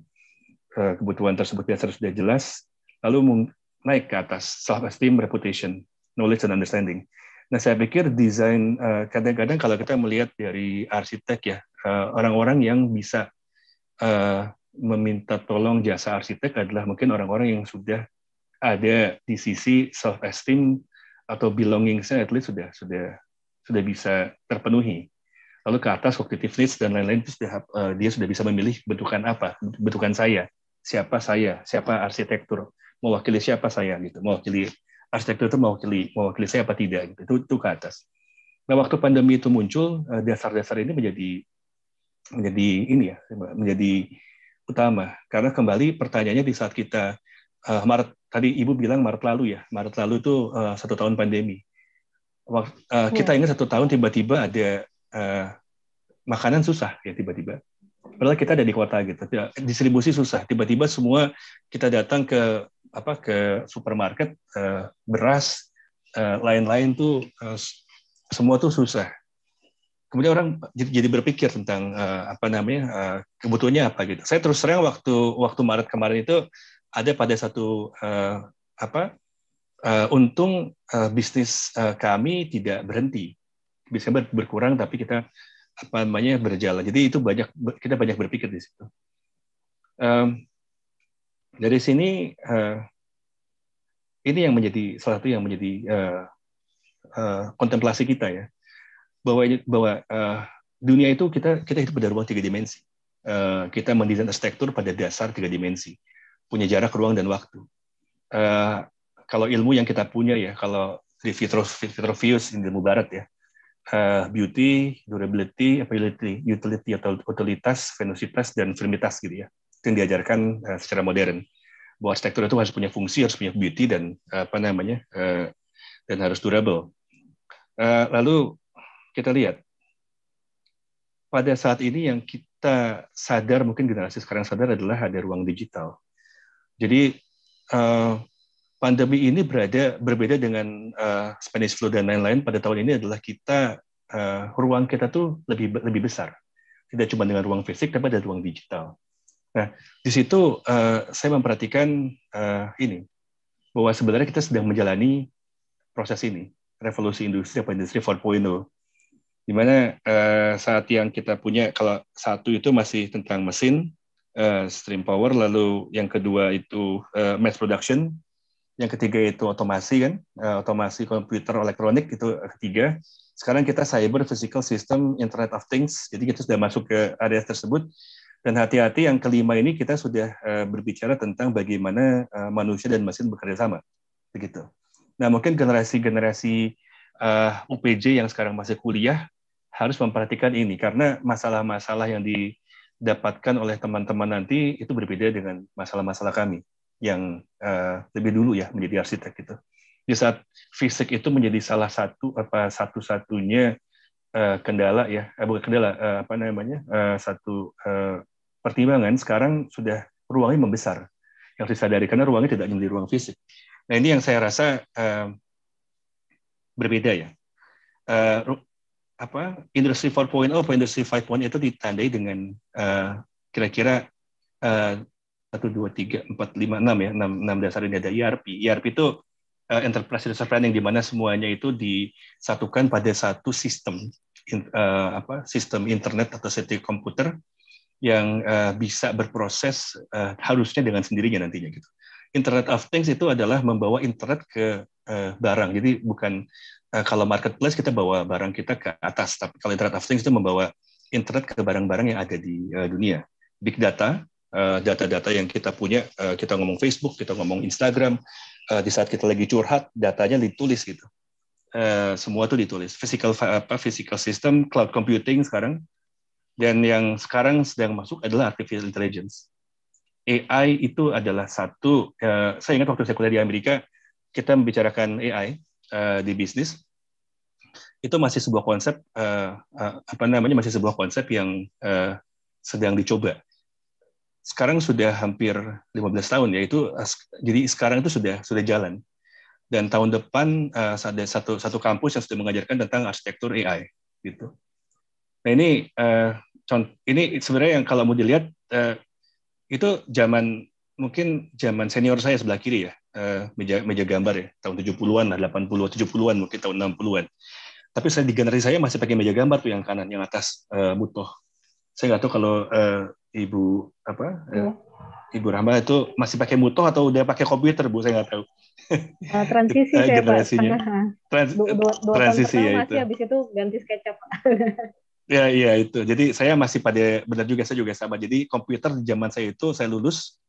Speaker 7: uh, kebutuhan tersebut biasa sudah jelas, lalu naik ke atas self esteem, reputation, knowledge and understanding. Nah, saya pikir desain kadang-kadang kalau kita melihat dari arsitek ya, Eh, orang-orang yang bisa uh, meminta tolong jasa arsitek adalah mungkin orang-orang yang sudah ada di sisi self esteem atau belongingsnya at least sudah sudah sudah bisa terpenuhi. Lalu ke atas cognitive needs dan lain-lain itu sudah uh, dia sudah bisa memilih bentukan apa, bentukan saya, siapa saya, siapa arsitektur, mewakili siapa saya gitu, mewakili arsitektur itu mewakili mewakili saya apa tidak gitu. Itu, itu ke atas. Nah, waktu pandemi itu muncul, dasar-dasar ini menjadi menjadi ini ya menjadi utama karena kembali pertanyaannya di saat kita uh, Maret tadi Ibu bilang Maret lalu ya Maret lalu itu uh, satu tahun pandemi Waktu, uh, eh, iya. kita ingat satu tahun tiba-tiba ada uh, makanan susah ya tiba-tiba padahal kita ada di kota gitu distribusi susah tiba-tiba semua kita datang ke apa ke supermarket uh, beras lain-lain uh, tuh uh, semua tuh susah kemudian orang jadi berpikir tentang uh, apa namanya uh, kebutuhannya apa gitu. Saya terus terang waktu waktu Maret kemarin itu ada pada satu uh, apa uh, untung uh, bisnis uh, kami tidak berhenti, bisa ber berkurang tapi kita apa namanya berjalan. Jadi itu banyak kita banyak berpikir di situ. Um, dari sini uh, ini yang menjadi salah satu yang menjadi uh, uh, kontemplasi kita ya bahwa bahwa uh, dunia itu kita kita hidup pada ruang tiga dimensi. Uh, kita mendesain arsitektur pada dasar tiga dimensi, punya jarak, ruang, dan waktu. Uh, kalau ilmu yang kita punya ya, kalau di Vitruvius ilmu Barat ya, uh, beauty, durability, ability, utility atau utilitas, venusitas, dan firmitas gitu ya, itu yang diajarkan uh, secara modern. Bahwa arsitektur itu harus punya fungsi, harus punya beauty dan uh, apa namanya, uh, dan harus durable. Uh, lalu kita lihat, pada saat ini yang kita sadar, mungkin generasi sekarang sadar adalah ada ruang digital. Jadi eh, pandemi ini berada berbeda dengan eh, Spanish flu dan lain-lain pada tahun ini adalah kita eh, ruang kita tuh lebih lebih besar. Tidak cuma dengan ruang fisik, tapi ada ruang digital. Nah, di situ saya memperhatikan ini bahwa sebenarnya kita sedang menjalani proses ini, revolusi industri apa industri 4.0 dimana eh, saat yang kita punya kalau satu itu masih tentang mesin eh, stream power lalu yang kedua itu eh, mass production yang ketiga itu otomasi kan eh, otomasi komputer elektronik itu ketiga sekarang kita cyber physical system internet of things jadi kita sudah masuk ke area tersebut dan hati-hati yang kelima ini kita sudah eh, berbicara tentang bagaimana eh, manusia dan mesin bekerja sama begitu nah mungkin generasi-generasi uh, eh, UPJ yang sekarang masih kuliah harus memperhatikan ini karena masalah-masalah yang didapatkan oleh teman-teman nanti itu berbeda dengan masalah-masalah kami yang uh, lebih dulu ya menjadi arsitek gitu. Di saat fisik itu menjadi salah satu apa satu-satunya uh, kendala ya, eh, bukan kendala uh, apa namanya uh, satu uh, pertimbangan sekarang sudah ruangnya membesar yang disadari karena ruangnya tidak menjadi ruang fisik. Nah ini yang saya rasa uh, berbeda ya. Uh, apa industri 4.0 atau industri 5.0 itu ditandai dengan uh, kira-kira eh, satu dua tiga empat lima enam ya enam enam dasar ini ada ERP. ERP itu uh, enterprise resource planning di mana semuanya itu disatukan pada satu sistem in, uh, apa sistem internet atau setiap komputer yang uh, bisa berproses uh, harusnya dengan sendirinya nantinya gitu. Internet of Things itu adalah membawa internet ke uh, barang. Jadi bukan uh, kalau marketplace kita bawa barang kita ke atas, tapi kalau Internet of Things itu membawa internet ke barang-barang yang ada di uh, dunia. Big data, data-data uh, yang kita punya, uh, kita ngomong Facebook, kita ngomong Instagram, uh, di saat kita lagi curhat, datanya ditulis gitu. Uh, semua itu ditulis. Physical apa physical system, cloud computing sekarang dan yang sekarang sedang masuk adalah artificial intelligence. AI itu adalah satu, uh, saya ingat waktu saya kuliah di Amerika, kita membicarakan AI uh, eh, di bisnis itu masih sebuah konsep uh, uh, apa namanya masih sebuah konsep yang uh, sedang dicoba. Sekarang sudah hampir 15 tahun yaitu itu jadi sekarang itu sudah sudah jalan. Dan tahun depan uh, ada satu satu kampus yang sudah mengajarkan tentang arsitektur AI gitu. Nah ini uh, ini sebenarnya yang kalau mau dilihat uh, itu zaman mungkin zaman senior saya sebelah kiri ya, eh, meja, meja gambar ya, tahun 70-an lah, 80 70-an mungkin tahun 60-an. Tapi saya di generasi saya masih pakai meja gambar tuh yang kanan, yang atas uh, eh, butuh. Saya nggak tahu kalau uh, ibu apa uh, ibu Rahma itu masih pakai mutoh atau udah pakai komputer bu, saya nggak tahu.
Speaker 6: transisi saya generasinya. Pak,
Speaker 7: Trans, dua, dua, transisi ya masih itu.
Speaker 6: habis itu ganti SketchUp.
Speaker 7: ya iya itu. Jadi saya masih pada benar juga saya juga sama. Jadi komputer di zaman saya itu saya lulus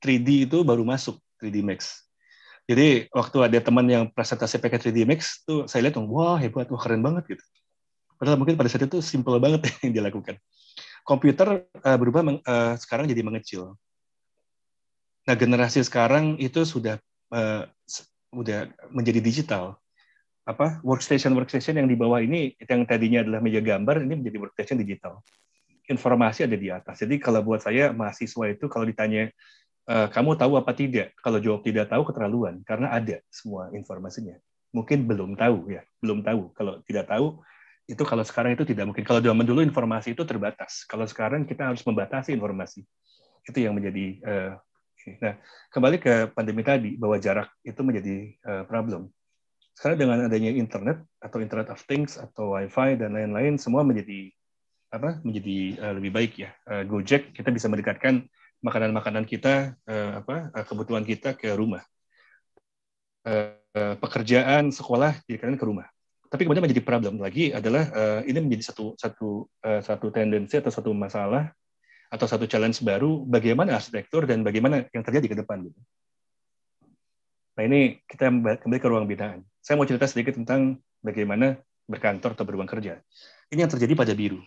Speaker 7: 3D itu baru masuk 3D Max. Jadi waktu ada teman yang presentasi pakai 3D Max tuh saya lihat wah hebat, wah keren banget gitu. Padahal mungkin pada saat itu simple banget yang dia lakukan. Komputer uh, berubah meng, uh, sekarang jadi mengecil. Nah generasi sekarang itu sudah uh, menjadi digital. Apa workstation workstation yang di bawah ini yang tadinya adalah meja gambar ini menjadi workstation digital. Informasi ada di atas. Jadi kalau buat saya mahasiswa itu kalau ditanya Eh, kamu tahu apa tidak? Kalau jawab tidak tahu keterlaluan karena ada semua informasinya. Mungkin belum tahu ya, belum tahu. Kalau tidak tahu itu kalau sekarang itu tidak mungkin. Kalau zaman dulu informasi itu terbatas. Kalau sekarang kita harus membatasi informasi. Itu yang menjadi uh, nah kembali ke pandemi tadi bahwa jarak itu menjadi uh, problem. Sekarang dengan adanya internet atau internet of things atau wifi dan lain-lain semua menjadi apa menjadi uh, lebih baik ya. Uh, Gojek kita bisa mendekatkan makanan-makanan kita uh, apa eh, kebutuhan kita ke rumah. Uh, pekerjaan sekolah kanan ke rumah. Tapi kemudian menjadi problem lagi adalah uh, ini menjadi satu satu uh, satu tendensi atau satu masalah atau satu challenge baru bagaimana arsitektur dan bagaimana yang terjadi ke depan gitu. Nah ini kita kembali ke ruang binaan. Saya mau cerita sedikit tentang bagaimana berkantor atau beruang kerja. Ini yang terjadi pada biru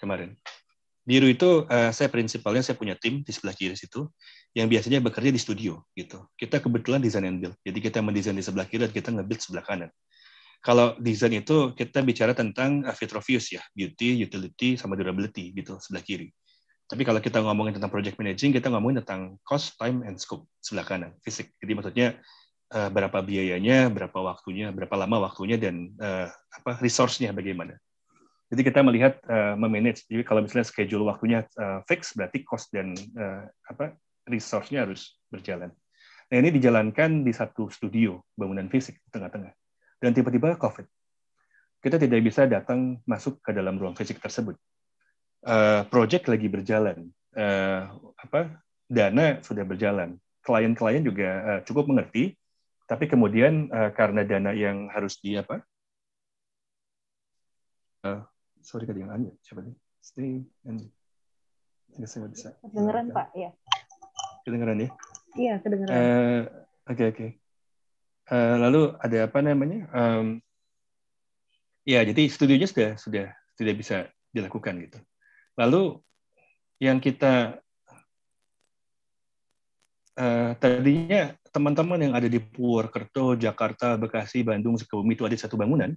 Speaker 7: kemarin biru itu uh, saya prinsipalnya saya punya tim di sebelah kiri situ yang biasanya bekerja di studio gitu. Kita kebetulan desain and build. Jadi kita mendesain di sebelah kiri dan kita ngebuild sebelah kanan. Kalau desain itu kita bicara tentang eh, feature ya, beauty, utility sama durability gitu sebelah kiri. Tapi kalau kita ngomongin tentang project managing, kita ngomongin tentang cost, time, and scope sebelah kanan, fisik. Jadi maksudnya uh, berapa biayanya, berapa waktunya, berapa lama waktunya, dan uh, apa resource-nya bagaimana. Jadi kita melihat uh, memanage. Jadi kalau misalnya schedule waktunya uh, fix, berarti cost dan uh, apa resource-nya harus berjalan. Nah ini dijalankan di satu studio bangunan fisik tengah-tengah. Dan tiba-tiba COVID. Kita tidak bisa datang masuk ke dalam ruang fisik tersebut. Uh, project lagi berjalan, uh, apa dana sudah berjalan, klien-klien juga uh, cukup mengerti, tapi kemudian uh, karena dana yang harus di apa sorry tadi yang lanjut siapa nih? stay and nggak saya bisa
Speaker 6: kedengeran pak ya kedengeran ya iya kedengeran eh,
Speaker 7: oke oke eh, lalu ada apa namanya um, ya jadi studionya sudah sudah tidak bisa dilakukan gitu lalu yang kita uh, tadinya teman-teman yang ada di Purwokerto, Jakarta, Bekasi, Bandung, Sukabumi itu ada satu bangunan,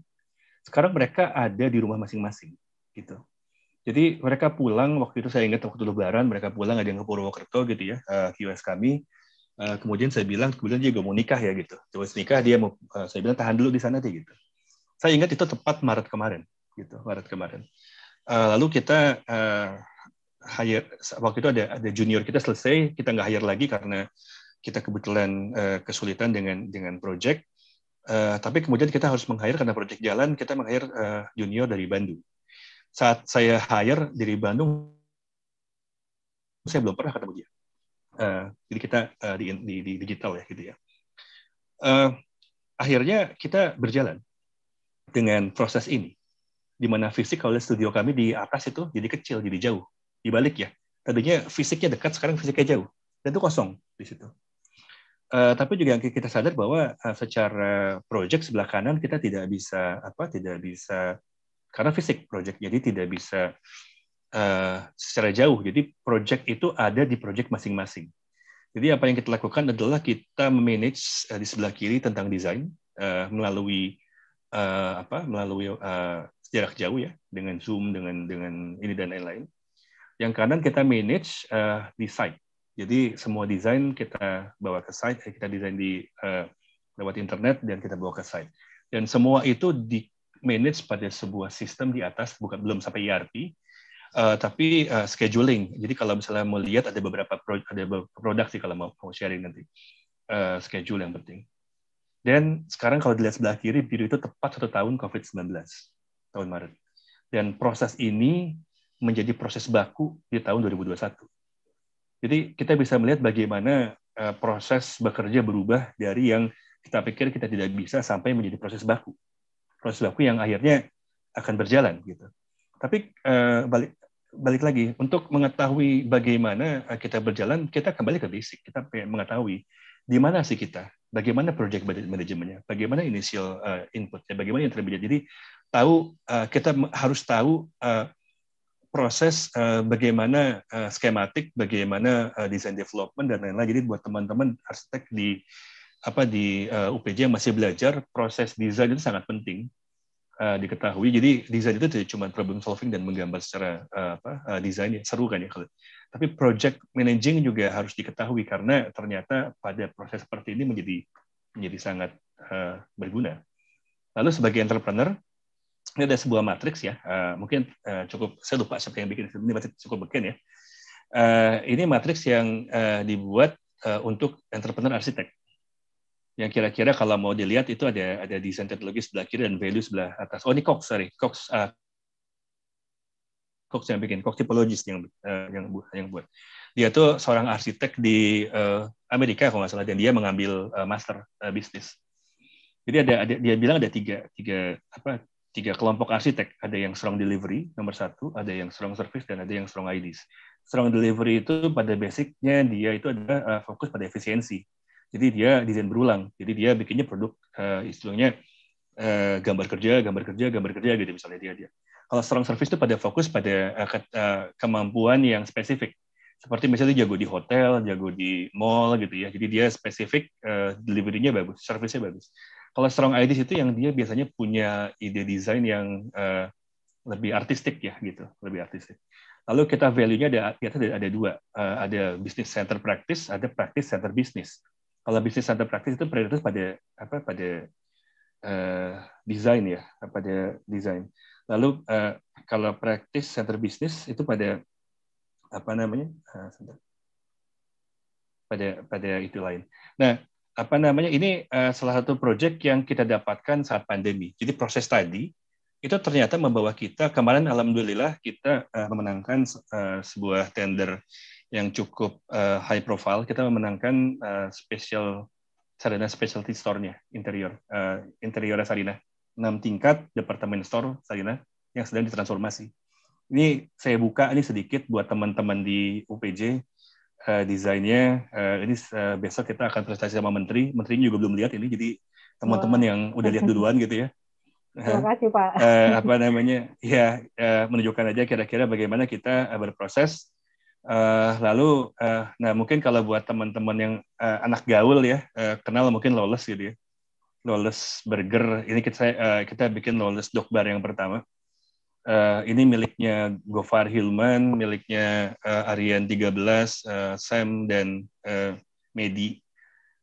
Speaker 7: sekarang mereka ada di rumah masing-masing gitu. Jadi mereka pulang waktu itu saya ingat waktu Lebaran mereka pulang ada yang ke Purwokerto gitu ya uh, eh, QS kami. Eh, kemudian saya bilang kemudian dia juga mau nikah ya gitu. Coba nikah dia mau eh, saya bilang tahan dulu di sana deh gitu. Saya ingat itu tepat Maret kemarin gitu Maret kemarin. Uh, lalu kita uh, hire waktu itu ada ada junior kita selesai kita nggak hire lagi karena kita kebetulan kesulitan dengan dengan project Uh, tapi kemudian kita harus meng-hire karena proyek jalan, kita meng-hire uh, junior dari Bandung. Saat saya hire dari Bandung, saya belum pernah ketemu dia. Uh, jadi kita uh, di, di, di digital ya gitu ya. Uh, akhirnya kita berjalan dengan proses ini, di mana fisik oleh studio kami di atas itu jadi kecil, jadi jauh, dibalik ya. Tadinya fisiknya dekat, sekarang fisiknya jauh, dan itu kosong di situ. Uh, tapi juga yang kita sadar bahwa uh, secara project sebelah kanan kita tidak bisa apa tidak bisa karena fisik project jadi tidak bisa uh, secara jauh jadi project itu ada di project masing-masing jadi apa yang kita lakukan adalah kita manage uh, di sebelah kiri tentang desain uh, melalui uh, apa melalui uh, jarak jauh ya dengan zoom dengan dengan ini dan lain-lain yang kanan kita manage uh, di site jadi semua desain kita bawa ke site, eh, kita desain di uh, lewat internet dan kita bawa ke site. Dan semua itu di manage pada sebuah sistem di atas, bukan belum sampai ERP, uh, eh, tapi uh, scheduling. Jadi kalau misalnya mau lihat ada beberapa pro, ada beberapa produk sih kalau mau, mau sharing nanti uh, schedule yang penting. Dan sekarang kalau dilihat sebelah kiri biru itu tepat satu tahun COVID-19 tahun Maret. Dan proses ini menjadi proses baku di tahun 2021 jadi kita bisa melihat bagaimana eh, proses bekerja berubah dari yang kita pikir kita tidak bisa sampai menjadi proses baku. Proses baku yang akhirnya akan berjalan gitu. Tapi eh, balik balik lagi untuk mengetahui bagaimana eh, kita berjalan, kita kembali ke basic. Kita mengetahui di mana sih kita, bagaimana project manajemennya, bagaimana initial uh, inputnya, bagaimana yang terjadi. Jadi tahu kita harus tahu proses uh, bagaimana uh, skematik, bagaimana uh, eh, design development dan lain-lain. Jadi buat teman-teman arsitek di apa di uh, UPJ yang masih belajar, proses desain itu sangat penting uh, diketahui. Jadi desain itu tidak cuma problem solving dan menggambar secara uh, apa uh, desain yang seru kan ya kalau. Tapi project managing juga harus diketahui karena ternyata pada proses seperti ini menjadi menjadi sangat uh, berguna. Lalu sebagai entrepreneur ini ada sebuah matriks ya, uh, mungkin uh, cukup saya lupa siapa yang bikin ini matriks cukup beken ya. Uh, ini matriks yang uh, dibuat uh, untuk entrepreneur arsitek. Yang kira-kira kalau mau dilihat itu ada ada desain teknologi sebelah kiri dan value sebelah atas. Oh ini Cox, sorry, Cox uh, Cox yang bikin, Cox tipologis yang uh, yang buat yang buat. Dia tuh seorang arsitek di uh, Amerika kalau nggak salah dan dia mengambil uh, master uh, bisnis. Jadi ada, ada dia bilang ada tiga tiga apa tiga kelompok arsitek. Ada yang strong delivery, nomor satu, ada yang strong service, dan ada yang strong ideas. Strong delivery itu pada basicnya dia itu adalah uh, fokus pada efisiensi. Jadi dia desain berulang. Jadi dia bikinnya produk uh, istilahnya uh, gambar kerja, gambar kerja, gambar kerja gitu misalnya dia dia. Kalau strong service itu pada fokus pada uh, ke, uh, kemampuan yang spesifik. Seperti misalnya jago di hotel, jago di mall gitu ya. Jadi dia spesifik uh, delivery bagus, service-nya bagus kalau strong ideas itu yang dia biasanya punya ide desain yang uh, lebih artistik ya gitu, lebih artistik. Lalu kita value-nya ada kita ada, ada dua, uh, ada business center practice, ada practice center business. Kalau business center practice itu prioritas pada apa pada uh, desain ya, pada desain. Lalu uh, kalau practice center business itu pada apa namanya? Uh, pada pada itu lain. Nah, apa namanya ini uh, salah satu proyek yang kita dapatkan saat pandemi. Jadi proses tadi itu ternyata membawa kita kemarin alhamdulillah kita uh, memenangkan uh, sebuah tender yang cukup uh, high profile. Kita memenangkan uh, special sarana specialty store-nya interior uh, interior sarina enam tingkat departemen store sarina yang sedang ditransformasi. Ini saya buka ini sedikit buat teman-teman di UPJ Eh, desainnya. Uh, ini uh, besok kita akan presentasi sama menteri. Menterinya juga belum lihat ini, jadi teman-teman yang udah lihat duluan gitu ya. Terima
Speaker 6: kasih Pak. Uh, apa
Speaker 7: namanya? Ya uh, menunjukkan aja kira-kira bagaimana kita uh, berproses. Uh, lalu, uh, nah mungkin kalau buat teman-teman yang uh, anak gaul ya, uh, kenal mungkin lolos gitu ya. lolos Burger, ini kita, uh, kita bikin lolos Dog Bar yang pertama uh, ini miliknya Gofar Hilman, miliknya uh, Aryan 13, uh, eh, Sam dan uh, Medi.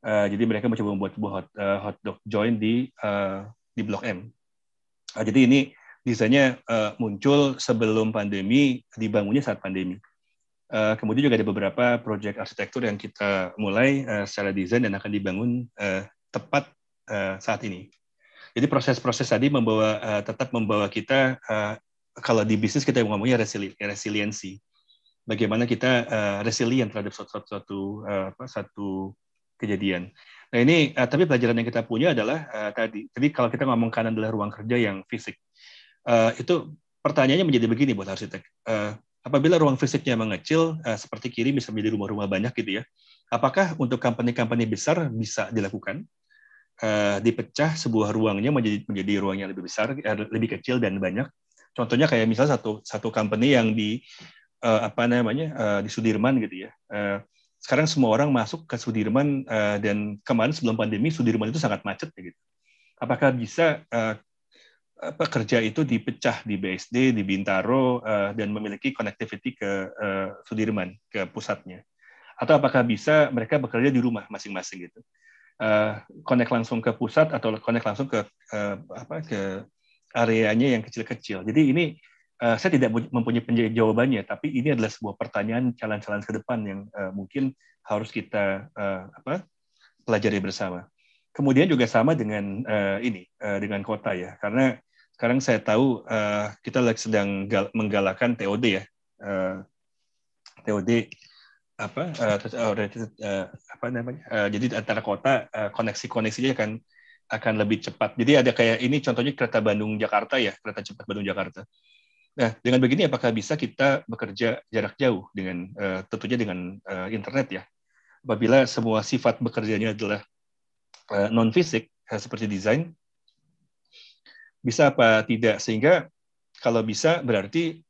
Speaker 7: Uh, jadi mereka mencoba membuat sebuah hot, uh, hot dog joint di uh, di Blok M. Uh, jadi ini desainnya uh, muncul sebelum pandemi, dibangunnya saat pandemi. Uh, kemudian juga ada beberapa proyek arsitektur yang kita mulai uh, secara desain dan akan dibangun uh, tepat uh, saat ini. Jadi proses-proses tadi membawa uh, tetap membawa kita kalau di bisnis kita ngomongnya resili resiliensi. Bagaimana kita uh, resilient terhadap suatu, suatu, suatu, uh, satu kejadian. Nah ini, uh, tapi pelajaran yang kita punya adalah uh, tadi. Jadi kalau kita ngomong kanan adalah ruang kerja yang fisik, uh, itu pertanyaannya menjadi begini buat arsitek. Uh, apabila ruang fisiknya mengecil, uh, seperti kiri bisa menjadi rumah-rumah banyak gitu ya. Apakah untuk company-company besar bisa dilakukan? Uh, dipecah sebuah ruangnya menjadi menjadi ruang yang lebih besar, lebih kecil dan banyak Contohnya kayak misalnya satu satu company yang di uh, apa namanya uh, di Sudirman gitu ya. Uh, sekarang semua orang masuk ke Sudirman uh, dan kemarin sebelum pandemi Sudirman itu sangat macet ya gitu. Apakah bisa uh, pekerja itu dipecah di BSD, di Bintaro, uh, dan memiliki connectivity ke uh, Sudirman, ke pusatnya. Atau apakah bisa mereka bekerja di rumah masing-masing gitu. Uh, connect langsung ke pusat atau connect langsung ke, uh, apa, ke areanya yang kecil-kecil. Jadi ini uh, saya tidak mempunyai jawabannya, tapi ini adalah sebuah pertanyaan calon-calon ke depan yang uh, mungkin harus kita uh, apa, pelajari bersama. Kemudian juga sama dengan uh, ini, uh, dengan kota ya, karena sekarang saya tahu uh, kita sedang menggalakkan TOD ya, uh, TOD apa, uh, apa namanya? Uh, jadi antara kota uh, koneksi-koneksinya akan akan lebih cepat. Jadi ada kayak ini contohnya kereta Bandung Jakarta ya, kereta cepat Bandung Jakarta. Nah, dengan begini apakah bisa kita bekerja jarak jauh dengan uh, tentunya dengan uh, internet ya. Apabila semua sifat bekerjanya adalah uh, eh, non fisik seperti desain bisa apa tidak sehingga kalau bisa berarti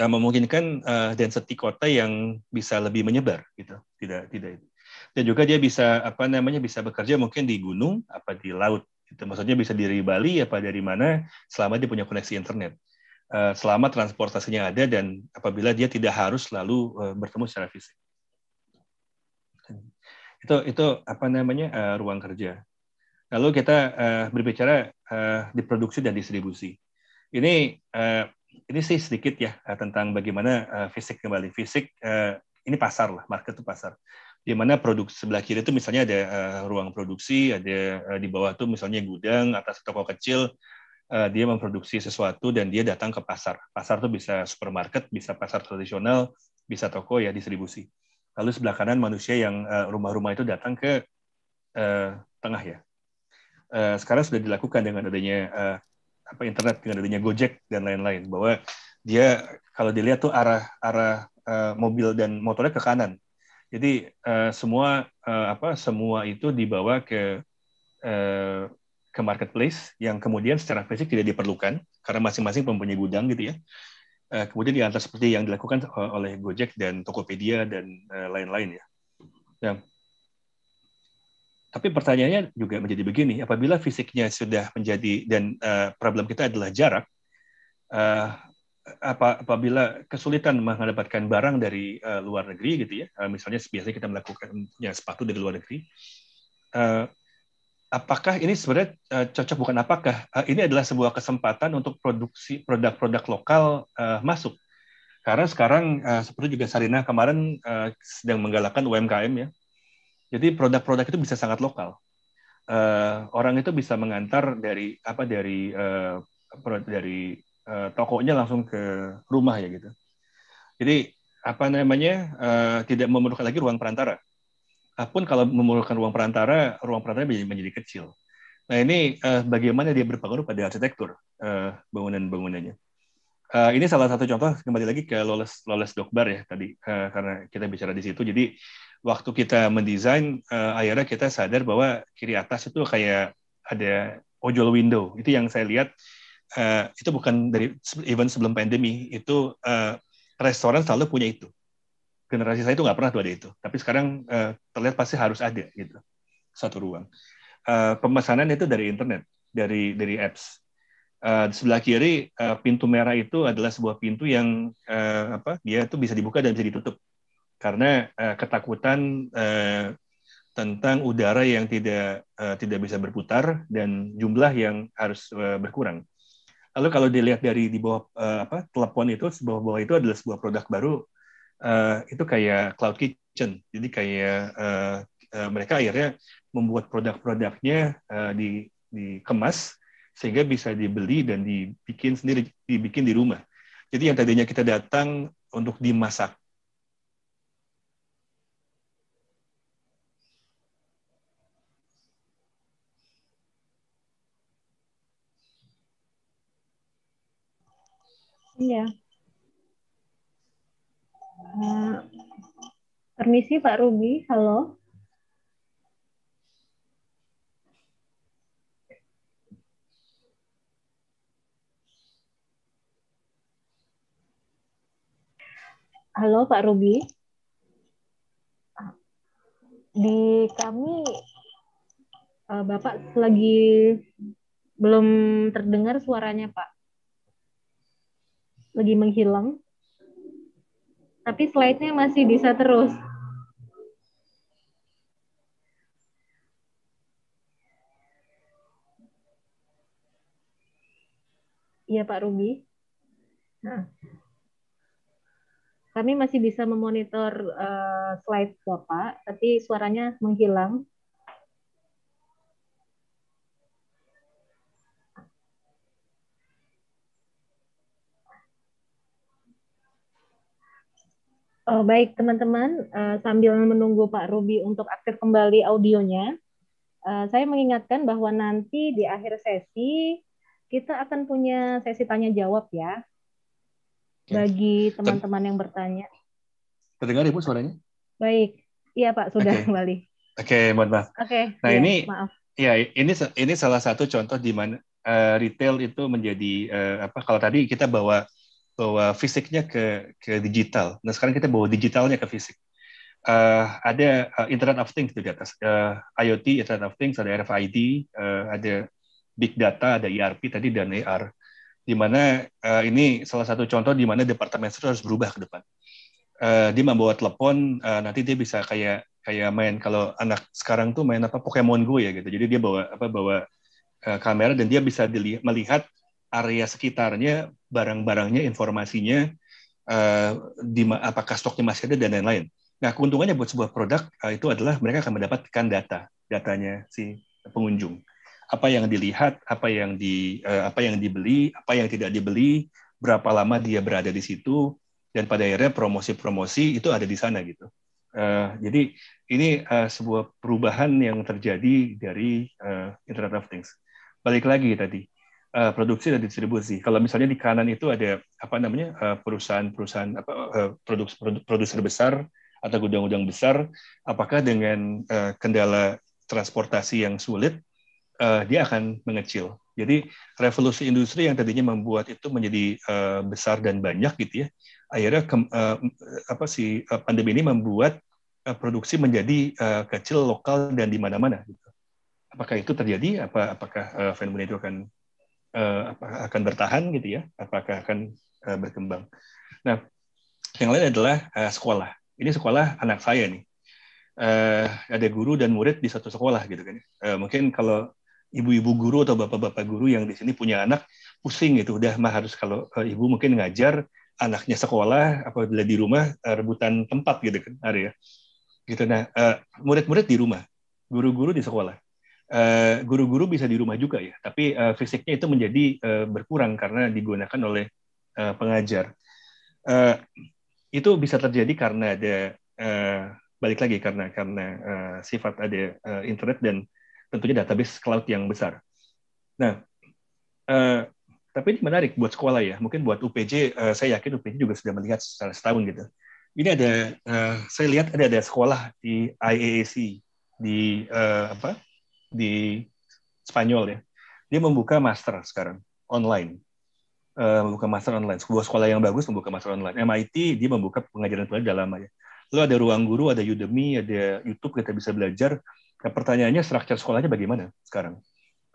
Speaker 7: uh, memungkinkan uh, density kota yang bisa lebih menyebar gitu. Tidak tidak itu dan juga dia bisa apa namanya bisa bekerja mungkin di gunung apa di laut itu maksudnya bisa dari Bali apa dari mana selama dia punya koneksi internet eh, selama transportasinya ada dan apabila dia tidak harus selalu eh, bertemu secara fisik itu itu apa namanya eh, ruang kerja lalu kita berbicara di produksi dan distribusi ini ini sih sedikit ya tentang bagaimana fisik kembali fisik ini pasar lah market itu pasar di mana produk sebelah kiri itu misalnya ada uh, ruang produksi, ada uh, di bawah itu misalnya gudang, atas toko kecil, uh, dia memproduksi sesuatu dan dia datang ke pasar. Pasar itu bisa supermarket, bisa pasar tradisional, bisa toko ya distribusi. Lalu sebelah kanan manusia yang rumah-rumah itu datang ke uh, tengah ya. Uh, sekarang sudah dilakukan dengan adanya uh, apa internet dengan adanya Gojek dan lain-lain bahwa dia kalau dilihat tuh arah arah uh, mobil dan motornya ke kanan jadi uh, semua uh, apa semua itu dibawa ke uh, ke marketplace yang kemudian secara fisik tidak diperlukan karena masing-masing mempunyai gudang gitu ya. Uh, kemudian diantar seperti yang dilakukan oleh Gojek dan Tokopedia dan uh, lain-lain ya. Nah, tapi pertanyaannya juga menjadi begini, apabila fisiknya sudah menjadi dan uh, problem kita adalah jarak, uh, apa apabila kesulitan mendapatkan barang dari uh, luar negeri gitu ya uh, misalnya biasanya kita melakukan ya, sepatu dari luar negeri uh, apakah ini sebenarnya uh, cocok bukan apakah uh, ini adalah sebuah kesempatan untuk produksi produk-produk lokal uh, masuk karena sekarang uh, seperti juga Sarina kemarin uh, sedang menggalakkan UMKM ya jadi produk-produk itu bisa sangat lokal uh, orang itu bisa mengantar dari apa dari uh, dari uh, tokonya langsung ke rumah ya gitu. Jadi apa namanya uh, tidak memerlukan lagi ruang perantara. Apun kalau memerlukan ruang perantara, ruang perantara menjadi, menjadi kecil. Nah ini uh, bagaimana dia berpengaruh pada arsitektur uh, bangunan-bangunannya. Uh, ini salah satu contoh kembali lagi ke Loles Loles Dokbar ya tadi uh, karena kita bicara di situ. Jadi waktu kita mendesain uh, akhirnya kita sadar bahwa kiri atas itu kayak ada ojol window. Itu yang saya lihat uh, itu bukan dari event sebelum pandemi itu uh, restoran selalu punya itu generasi saya itu nggak pernah tuh ada itu tapi sekarang uh, terlihat pasti harus ada gitu satu ruang uh, pemesanan itu dari internet dari dari apps uh, sebelah kiri uh, pintu merah itu adalah sebuah pintu yang uh, apa dia itu bisa dibuka dan bisa ditutup karena uh, ketakutan uh, tentang udara yang tidak uh, tidak bisa berputar dan jumlah yang harus uh, berkurang. Lalu kalau dilihat dari di bawah uh, apa telepon itu, di bawah-bawah itu adalah sebuah produk baru. Uh, itu kayak cloud kitchen. Jadi kayak uh, uh, mereka akhirnya membuat produk-produknya uh, di dikemas sehingga bisa dibeli dan dibikin sendiri, dibikin di rumah. Jadi yang tadinya kita datang untuk dimasak
Speaker 6: Iya. Uh, permisi Pak Rubi, halo. Halo Pak Rubi. Di kami eh, Bapak lagi belum terdengar suaranya Pak lagi menghilang. Tapi slide-nya masih bisa terus. Iya Pak Ruby. Nah, kami masih bisa memonitor uh, slide Bapak, tapi suaranya menghilang. Oh, baik teman-teman, uh, sambil menunggu Pak Ruby untuk aktif kembali audionya, uh, saya mengingatkan bahwa nanti di akhir sesi kita akan punya sesi tanya jawab ya bagi teman-teman yang bertanya.
Speaker 7: Terdengar ibu suaranya?
Speaker 6: Baik, iya Pak sudah okay. kembali.
Speaker 7: Oke, okay, mohon maaf.
Speaker 9: Oke. nah ya, ini, maaf.
Speaker 7: ya ini ini salah satu contoh di mana uh, retail itu menjadi uh, apa? Kalau tadi kita bawa bawa fisiknya ke ke digital. Nah sekarang kita bawa digitalnya ke fisik. Uh, ada uh, Internet of Things di atas, uh, eh, IoT, Internet of Things, ada RFID, uh, ada big data, ada ERP tadi dan AR. Di mana uh, ini salah satu contoh di mana departemen harus berubah ke depan. Uh, dia membawa telepon, uh, nanti dia bisa kayak kayak main kalau anak sekarang tuh main apa Pokemon Go ya gitu. Jadi dia bawa apa bawa uh, kamera dan dia bisa dilihat, melihat area sekitarnya, barang-barangnya, informasinya, uh, di, apakah stoknya masih ada, dan lain-lain. Nah, keuntungannya buat sebuah produk uh, itu adalah mereka akan mendapatkan data, datanya si pengunjung. Apa yang dilihat, apa yang di uh, apa yang dibeli, apa yang tidak dibeli, berapa lama dia berada di situ, dan pada akhirnya promosi-promosi itu ada di sana gitu. Uh, jadi ini uh, sebuah perubahan yang terjadi dari uh, Internet of Things. Balik lagi tadi, Eh, produksi dan distribusi. Kalau misalnya di kanan itu ada apa namanya eh, perusahaan-perusahaan apa uh, eh, produk produser besar atau gudang-gudang besar, apakah dengan kendala transportasi yang sulit dia akan mengecil. Jadi revolusi industri yang tadinya membuat itu menjadi besar dan banyak gitu ya, akhirnya apa sih pandemi ini membuat produksi menjadi kecil lokal dan di mana-mana. Gitu. Apakah itu terjadi? Apa apakah fenomena itu akan Eh, apakah akan bertahan gitu ya, apakah akan eh, berkembang. Nah, yang lain adalah eh, sekolah. Ini sekolah anak saya nih. ada guru dan murid di satu sekolah gitu kan. Ya. mungkin kalau ibu-ibu guru atau bapak-bapak guru yang di sini punya anak pusing gitu udah mah harus kalau ibu mungkin ngajar anaknya sekolah apabila di rumah rebutan tempat gitu kan area. Ya. gitu nah murid-murid di rumah guru-guru di sekolah Eh, guru-guru bisa di rumah juga ya, tapi uh, fisiknya itu menjadi uh, berkurang karena digunakan oleh uh, pengajar. Uh, itu bisa terjadi karena ada uh, balik lagi karena karena uh, sifat ada uh, internet dan tentunya database cloud yang besar. Nah, uh, tapi ini menarik buat sekolah ya. Mungkin buat UPJ, uh, saya yakin UPJ juga sudah melihat secara setahun gitu. Ini ada, uh, saya lihat ada ada sekolah di IAAC di uh, apa di Spanyol ya. Dia membuka master sekarang online. Uh, membuka master online. Sebuah sekolah yang bagus membuka master online. MIT dia membuka pengajaran pelajar dalam aja. Lalu ada ruang guru, ada Udemy, ada YouTube kita bisa belajar. Nah, pertanyaannya struktur sekolahnya bagaimana sekarang?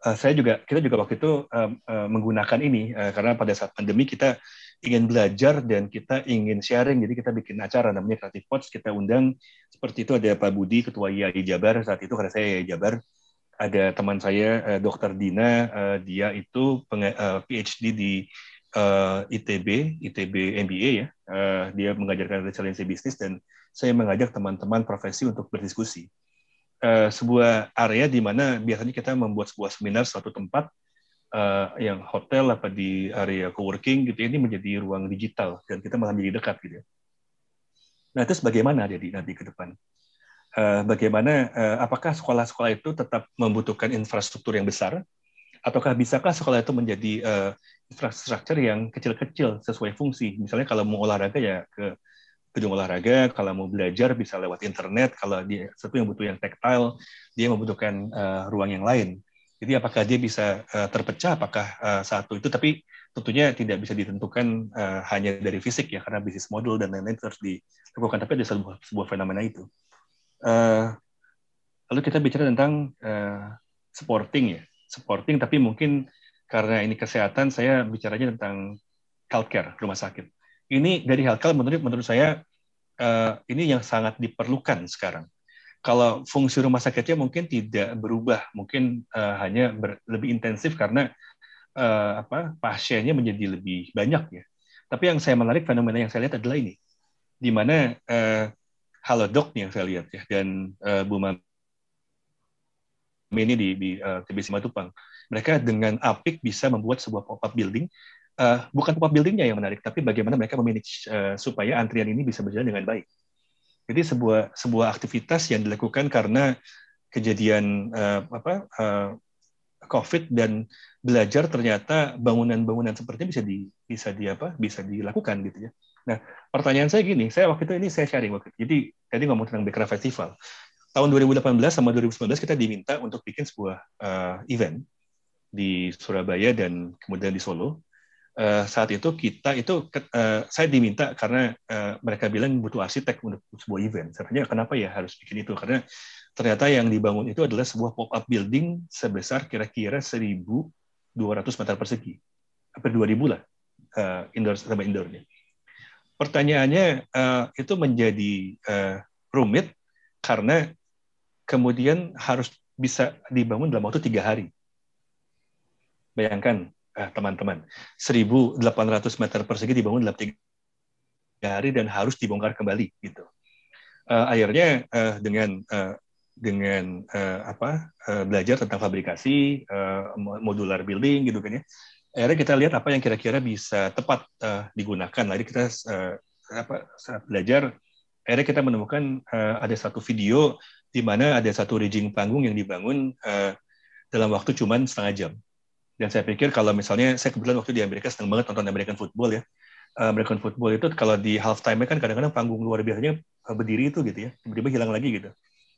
Speaker 7: Uh, saya juga kita juga waktu itu uh, uh, menggunakan ini uh, karena pada saat pandemi kita ingin belajar dan kita ingin sharing jadi kita bikin acara namanya Creative Pods kita undang seperti itu ada Pak Budi ketua IAI Jabar saat itu karena saya IAI Jabar ada teman saya uh, eh, Dr. Dina uh, dia itu penge, uh, eh, PhD di uh, ITB ITB MBA ya uh, dia mengajarkan resiliensi bisnis dan saya mengajak teman-teman profesi untuk berdiskusi uh, sebuah area di mana biasanya kita membuat sebuah seminar suatu tempat uh, yang hotel apa di area coworking gitu ini menjadi ruang digital dan kita malah menjadi dekat gitu. Ya. Nah terus bagaimana jadi nanti ke depan? Eh, bagaimana eh, apakah sekolah-sekolah itu tetap membutuhkan infrastruktur yang besar ataukah bisakah sekolah itu menjadi eh, infrastruktur yang kecil-kecil sesuai fungsi misalnya kalau mau olahraga ya ke gedung olahraga kalau mau belajar bisa lewat internet kalau dia satu yang butuh yang tactile dia membutuhkan ruang yang lain jadi apakah dia bisa terpecah apakah satu itu tapi tentunya tidak bisa ditentukan hanya dari fisik ya karena bisnis model dan lain-lain harus dilakukan tapi ada sebuah, sebuah fenomena itu. Eh, lalu kita bicara tentang uh, sporting ya, supporting tapi mungkin karena ini kesehatan saya bicaranya tentang healthcare rumah sakit. Ini dari healthcare menurut menurut saya uh, ini yang sangat diperlukan sekarang. Kalau fungsi rumah sakitnya mungkin tidak berubah, mungkin uh, hanya ber, lebih intensif karena uh, apa pasiennya menjadi lebih banyak ya. Tapi yang saya menarik fenomena yang saya lihat adalah ini, di mana uh, halodoc nih yang saya lihat ya dan uh, Bu Mami ini di, di uh, eh, TBC Matupang. Mereka dengan apik bisa membuat sebuah pop-up building. Uh, bukan pop-up buildingnya yang menarik, tapi bagaimana mereka memanage uh, supaya antrian ini bisa berjalan dengan baik. Jadi sebuah sebuah aktivitas yang dilakukan karena kejadian uh, apa uh, COVID dan belajar ternyata bangunan-bangunan seperti bisa di bisa di apa bisa dilakukan gitu ya. Nah pertanyaan saya gini, saya waktu itu ini saya sharing waktu itu. jadi tadi ngomong tentang Bekra Festival. Tahun 2018 sama 2019 kita diminta untuk bikin sebuah uh, event di Surabaya dan kemudian di Solo. Uh, saat itu kita itu uh, saya diminta karena uh, mereka bilang butuh arsitek untuk sebuah event. Saya kenapa ya harus bikin itu karena ternyata yang dibangun itu adalah sebuah pop-up building sebesar kira-kira 1.200 meter persegi, hampir 2.000 lah uh, indoor sama indoornya pertanyaannya uh, itu menjadi uh, rumit karena kemudian harus bisa dibangun dalam waktu tiga hari. Bayangkan eh, teman-teman, eh, 1.800 meter persegi dibangun dalam tiga hari dan harus dibongkar kembali gitu. Uh, akhirnya uh, dengan uh, dengan uh, apa uh, belajar tentang fabrikasi uh, modular building gitu kan ya akhirnya kita lihat apa yang kira-kira bisa tepat uh, digunakan. Lalu kita uh, apa, saat belajar, akhirnya kita menemukan uh, ada satu video di mana ada satu rigging panggung yang dibangun uh, dalam waktu cuma setengah jam. Dan saya pikir kalau misalnya, saya kebetulan waktu di Amerika senang banget nonton American football ya. American football itu kalau di halftime kan kadang-kadang panggung luar biasanya berdiri itu gitu ya, tiba-tiba hilang lagi gitu.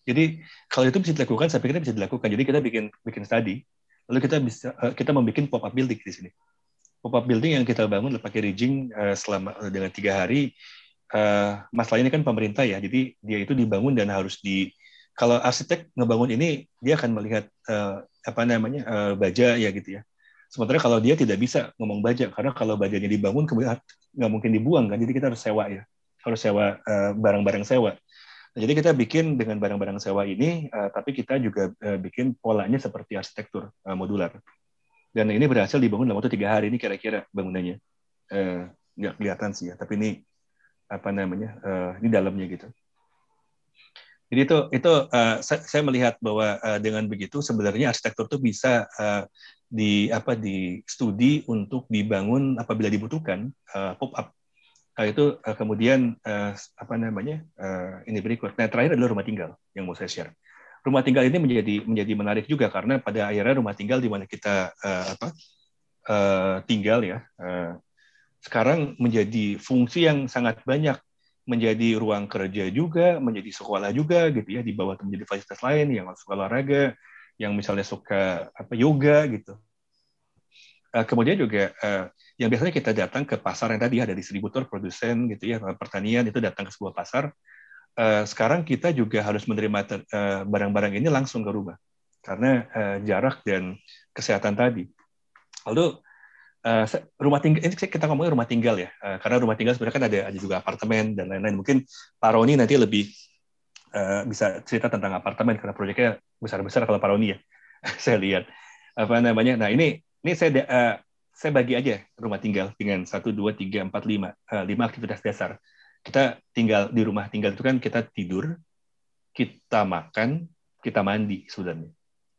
Speaker 7: Jadi kalau itu bisa dilakukan, saya pikir bisa dilakukan. Jadi kita bikin bikin study, Lalu kita bisa eh, kita membuat pop-up building di sini. Pop-up building yang kita bangun pakai rigging uh, eh, selama eh, dengan tiga hari. Uh, masalahnya kan pemerintah ya, jadi dia itu dibangun dan harus di kalau arsitek ngebangun ini dia akan melihat apa namanya baja ya gitu ya. Sementara kalau dia tidak bisa ngomong baja karena kalau bajanya dibangun kemudian nggak mungkin dibuang kan, jadi kita harus sewa ya, harus sewa barang -barang sewa Nah, jadi kita bikin dengan barang-barang sewa ini, uh, tapi kita juga uh, bikin polanya seperti arsitektur uh, modular. Dan ini berhasil dibangun dalam waktu tiga hari ini kira-kira bangunannya. Uh, kelihatan sih ya, tapi ini apa namanya, uh, ini dalamnya gitu. Jadi itu itu uh, saya, saya melihat bahwa uh, dengan begitu sebenarnya arsitektur itu bisa uh, di apa di studi untuk dibangun apabila dibutuhkan uh, pop up uh, itu uh, kemudian uh, apa namanya uh, ini berikut. Nah terakhir adalah rumah tinggal yang mau saya share. Rumah tinggal ini menjadi menjadi menarik juga karena pada akhirnya rumah tinggal di mana kita uh, apa uh, tinggal ya uh, sekarang menjadi fungsi yang sangat banyak menjadi ruang kerja juga, menjadi sekolah juga gitu ya di bawah menjadi fasilitas lain yang suka olahraga, yang misalnya suka apa yoga gitu Eh, kemudian juga uh, yang biasanya kita datang ke pasar yang tadi ada distributor, produsen gitu ya, eh, pertanian itu datang ke sebuah pasar. Uh, sekarang kita juga harus menerima barang-barang ini langsung ke rumah karena jarak dan kesehatan tadi. Lalu Uh, rumah tinggal ini kita ngomongin rumah tinggal ya uh, karena rumah tinggal sebenarnya kan ada ada juga apartemen dan lain-lain mungkin Pak Roni nanti lebih uh, bisa cerita tentang apartemen karena proyeknya besar-besar kalau Pak Roni ya saya lihat apa namanya nah ini ini saya da, uh, saya bagi aja rumah tinggal dengan satu dua tiga empat lima eh, lima aktivitas dasar kita tinggal di rumah tinggal itu kan kita tidur kita makan kita mandi sebenarnya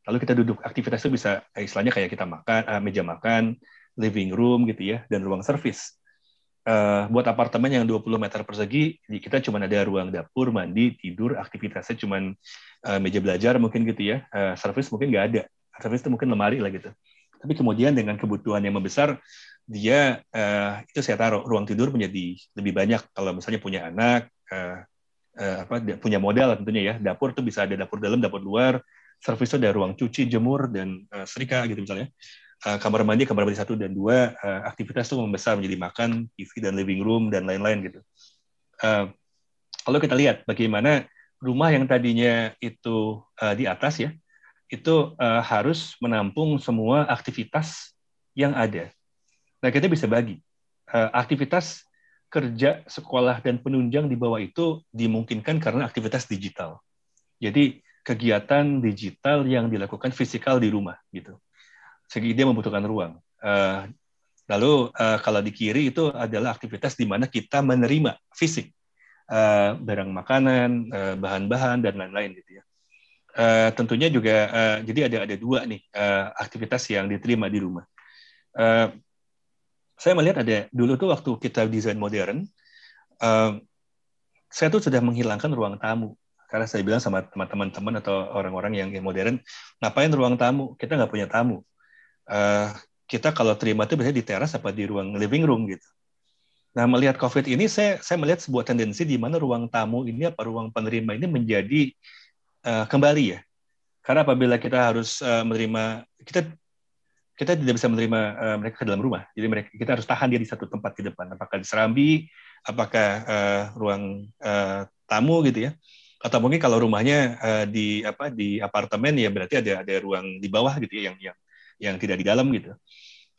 Speaker 7: lalu kita duduk aktivitas itu bisa eh, istilahnya kayak kita makan uh, meja makan living room gitu ya dan ruang service uh, buat apartemen yang 20 meter persegi, kita cuma ada ruang dapur, mandi, tidur, aktivitasnya cuma uh, meja belajar mungkin gitu ya, uh, service mungkin nggak ada, service itu mungkin lemari lah gitu. Tapi kemudian dengan kebutuhan yang membesar, dia uh, itu saya taruh ruang tidur menjadi lebih banyak kalau misalnya punya anak, uh, uh, apa punya modal tentunya ya. Dapur tuh bisa ada dapur dalam, dapur luar. Service ada ruang cuci, jemur dan uh, serika gitu misalnya. Uh, kamar mandi, kamar mandi satu dan dua, uh, aktivitas tuh membesar menjadi makan, TV dan living room dan lain-lain gitu. Uh, kalau kita lihat bagaimana rumah yang tadinya itu uh, di atas ya, itu uh, harus menampung semua aktivitas yang ada. Nah, kita bisa bagi. Uh, aktivitas kerja, sekolah, dan penunjang di bawah itu dimungkinkan karena aktivitas digital. Jadi, kegiatan digital yang dilakukan fisikal di rumah. gitu. Segi dia membutuhkan ruang. Uh, lalu, uh, kalau di kiri itu adalah aktivitas di mana kita menerima fisik. Uh, barang makanan, bahan-bahan, dan lain-lain. gitu ya. Uh, tentunya juga uh, jadi ada ada dua nih uh, aktivitas yang diterima di rumah. Uh, saya melihat ada dulu tuh waktu kita desain modern, uh, saya tuh sudah menghilangkan ruang tamu karena saya bilang sama teman-teman atau orang-orang yang, modern, ngapain ruang tamu? Kita nggak punya tamu. Uh, kita kalau terima itu biasanya di teras apa di ruang living room gitu. Nah melihat COVID ini, saya saya melihat sebuah tendensi di mana ruang tamu ini apa ruang penerima ini menjadi uh, kembali ya. Karena apabila kita harus uh, menerima kita kita tidak bisa menerima uh, mereka ke dalam rumah. Jadi mereka kita harus tahan dia di satu tempat di depan, apakah di serambi, apakah uh, ruang uh, tamu gitu ya. Atau mungkin kalau rumahnya uh, di apa di apartemen ya berarti ada ada ruang di bawah gitu ya yang yang yang tidak di dalam gitu.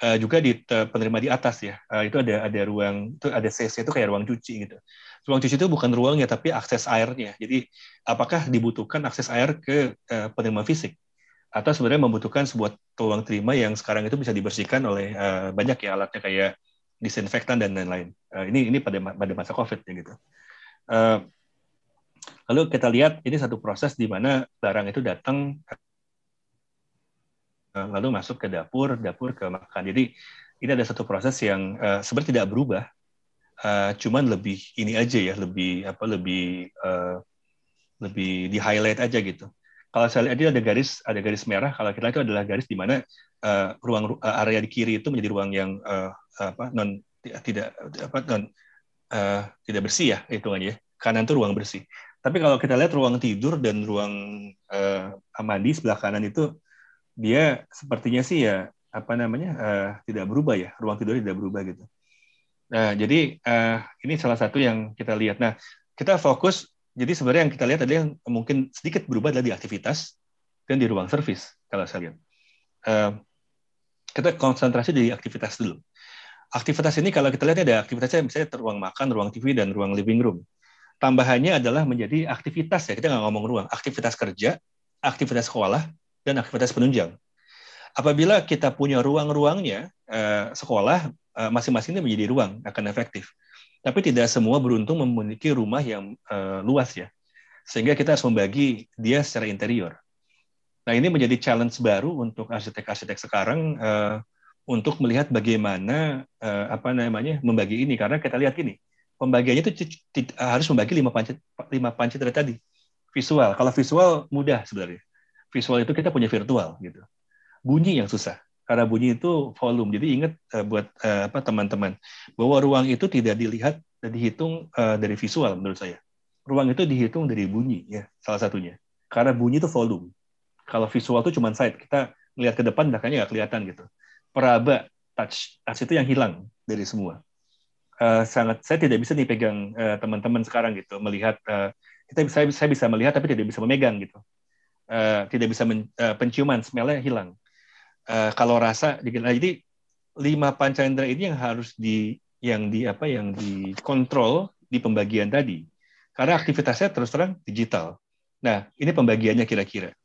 Speaker 7: Uh, juga di penerima di atas ya. Uh, itu ada ada ruang itu ada CC itu kayak ruang cuci gitu ruang cuci itu bukan ruangnya tapi akses airnya. Jadi apakah dibutuhkan akses air ke uh, penerima fisik atau sebenarnya membutuhkan sebuah ruang terima yang sekarang itu bisa dibersihkan oleh uh, banyak ya alatnya kayak disinfektan dan lain-lain. Uh, ini ini pada pada masa COVID ya gitu. Uh, lalu kita lihat ini satu proses di mana barang itu datang lalu masuk ke dapur, dapur ke makan. Jadi ini ada satu proses yang uh, sebenarnya tidak berubah, Uh, cuman lebih ini aja ya, lebih apa lebih uh, lebih di highlight aja gitu. Kalau saya lihat dia ada garis ada garis merah. Kalau kita lihat itu adalah garis di mana uh, ruang uh, area di kiri itu menjadi ruang yang uh, apa non tidak apa non uh, tidak bersih ya hitungannya. Ya. Kanan itu ruang bersih. Tapi kalau kita lihat ruang tidur dan ruang uh, mandi sebelah kanan itu dia sepertinya sih ya apa namanya uh, tidak berubah ya ruang tidur tidak berubah gitu Nah, jadi uh, ini salah satu yang kita lihat. Nah, kita fokus. Jadi sebenarnya yang kita lihat tadi yang mungkin sedikit berubah adalah di aktivitas dan di ruang servis kalau saya lihat. Uh, kita konsentrasi di aktivitas dulu. Aktivitas ini kalau kita lihat ada aktivitasnya misalnya ruang makan, ruang TV, dan ruang living room. Tambahannya adalah menjadi aktivitas ya, kita nggak ngomong ruang, aktivitas kerja, aktivitas sekolah, dan aktivitas penunjang apabila kita punya ruang-ruangnya eh, sekolah eh, masing ini menjadi ruang akan efektif. Tapi tidak semua beruntung memiliki rumah yang eh, luas ya, sehingga kita harus membagi dia secara interior. Nah ini menjadi challenge baru untuk arsitek-arsitek sekarang eh, untuk melihat bagaimana eh, apa namanya membagi ini karena kita lihat ini pembagiannya itu eh, harus membagi lima panci lima panci tadi visual. Kalau visual mudah sebenarnya. Visual itu kita punya virtual gitu bunyi yang susah karena bunyi itu volume. Jadi ingat eh, buat eh, apa teman-teman bahwa ruang itu tidak dilihat dan dihitung eh, dari visual menurut saya. Ruang itu dihitung dari bunyi ya salah satunya. Karena bunyi itu volume. Kalau visual itu cuma sight. kita melihat ke depan belakangnya nggak kelihatan gitu. Peraba touch, touch itu yang hilang dari semua. Uh, sangat saya tidak bisa dipegang pegang teman-teman sekarang gitu melihat uh, kita saya, bisa melihat tapi tidak bisa memegang gitu. Uh, tidak bisa men, uh, penciuman smellnya hilang Eh, kalau rasa dikit lagi jadi lima pancaindra ini yang harus di yang di apa yang dikontrol di pembagian tadi karena aktivitasnya terus terang digital nah ini pembagiannya kira-kira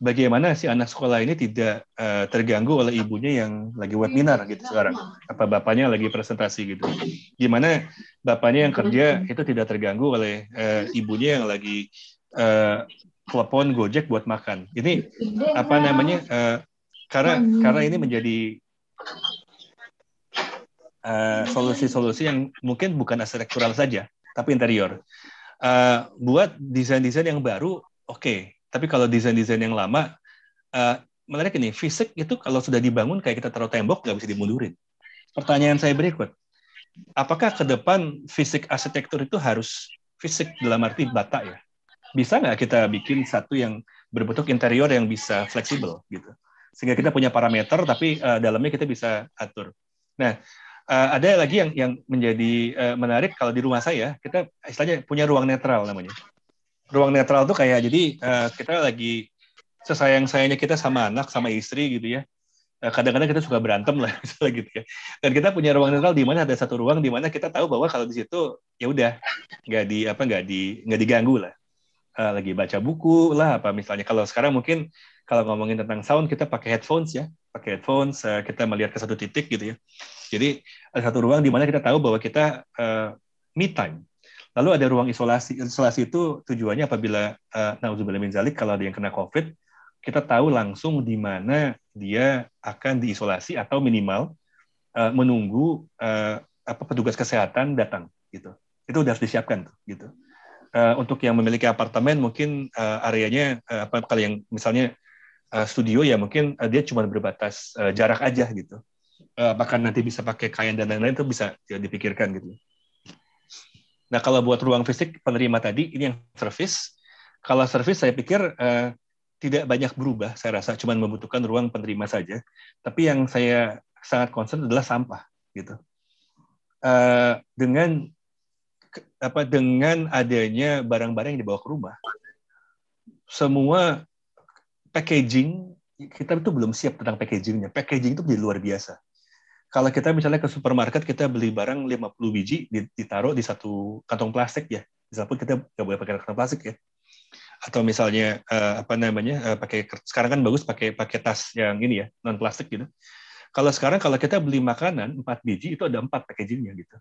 Speaker 7: bagaimana si anak sekolah ini tidak uh, terganggu oleh ibunya yang lagi webinar gitu sekarang apa bapaknya lagi presentasi gitu gimana bapaknya yang kerja itu tidak terganggu oleh uh, ibunya yang lagi uh, telepon gojek buat makan ini
Speaker 9: apa namanya
Speaker 7: uh, karena hmm. karena ini menjadi eh, solusi-solusi uh, yang mungkin bukan arsitektural saja, tapi interior. Uh, buat desain-desain yang baru, oke. Okay. Tapi kalau desain-desain yang lama, uh, menarik ini, fisik itu kalau sudah dibangun kayak kita taruh tembok, nggak bisa dimundurin. Pertanyaan saya berikut, apakah ke depan fisik arsitektur itu harus fisik dalam arti bata ya? Bisa nggak kita bikin satu yang berbentuk interior yang bisa fleksibel gitu? sehingga kita punya parameter tapi uh, dalamnya kita bisa atur. Nah, uh, ada lagi yang yang menjadi uh, menarik kalau di rumah saya kita istilahnya punya ruang netral namanya. Ruang netral tuh kayak jadi uh, kita lagi sesayang sayangnya kita sama anak sama istri gitu ya kadang-kadang kita suka berantem lah misalnya gitu ya dan kita punya ruang netral di mana ada satu ruang di mana kita tahu bahwa kalau di situ ya udah nggak di apa nggak di nggak diganggu lah lagi baca buku lah apa misalnya kalau sekarang mungkin kalau ngomongin tentang sound kita pakai headphones ya, pakai headphones uh, kita melihat ke satu titik gitu ya. Jadi ada satu ruang di mana kita tahu bahwa kita uh, me time. Lalu ada ruang isolasi. Isolasi itu tujuannya apabila uh, eh, nauzubillah min zalik kalau ada yang kena COVID, kita tahu langsung di mana dia akan diisolasi atau minimal uh, menunggu uh, apa petugas kesehatan datang gitu. Itu sudah disiapkan tuh gitu. Uh, untuk yang memiliki apartemen mungkin uh, areanya uh, apa kalian yang misalnya Eh, studio ya mungkin uh, dia cuma berbatas uh, jarak aja gitu. Uh, bahkan nanti bisa pakai kain dan lain-lain itu bisa ya, dipikirkan gitu. Nah kalau buat ruang fisik penerima tadi ini yang service. Kalau service saya pikir uh, tidak banyak berubah saya rasa cuma membutuhkan ruang penerima saja. Tapi yang saya sangat concern adalah sampah gitu. Uh, dengan apa dengan adanya barang-barang yang dibawa ke rumah semua packaging kita itu belum siap tentang packagingnya. Packaging itu menjadi luar biasa. Kalau kita misalnya ke supermarket kita beli barang 50 biji ditaruh di satu kantong plastik ya. Misalnya kita nggak boleh pakai kantong plastik ya. Atau misalnya eh, apa namanya eh, pakai sekarang kan bagus pakai pakai tas yang ini ya non plastik gitu. Kalau sekarang kalau kita beli makanan 4 biji itu ada 4 packagingnya gitu.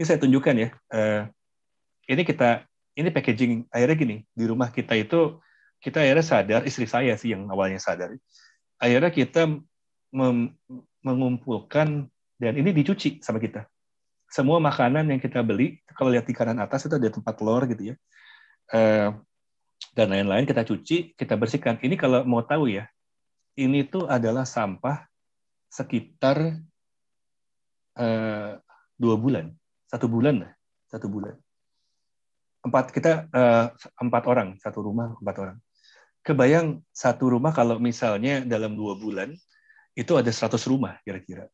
Speaker 7: Ini saya tunjukkan ya. Eh, ini kita ini packaging akhirnya gini di rumah kita itu kita akhirnya sadar istri saya sih yang awalnya sadar akhirnya kita mengumpulkan dan ini dicuci sama kita semua makanan yang kita beli kalau lihat di kanan atas itu ada tempat telur gitu ya eh, dan lain-lain kita cuci kita bersihkan ini kalau mau tahu ya ini tuh adalah sampah sekitar uh, dua bulan satu bulan lah satu bulan empat kita uh, empat orang satu rumah empat orang kebayang satu rumah kalau misalnya dalam dua bulan itu ada 100 rumah kira-kira.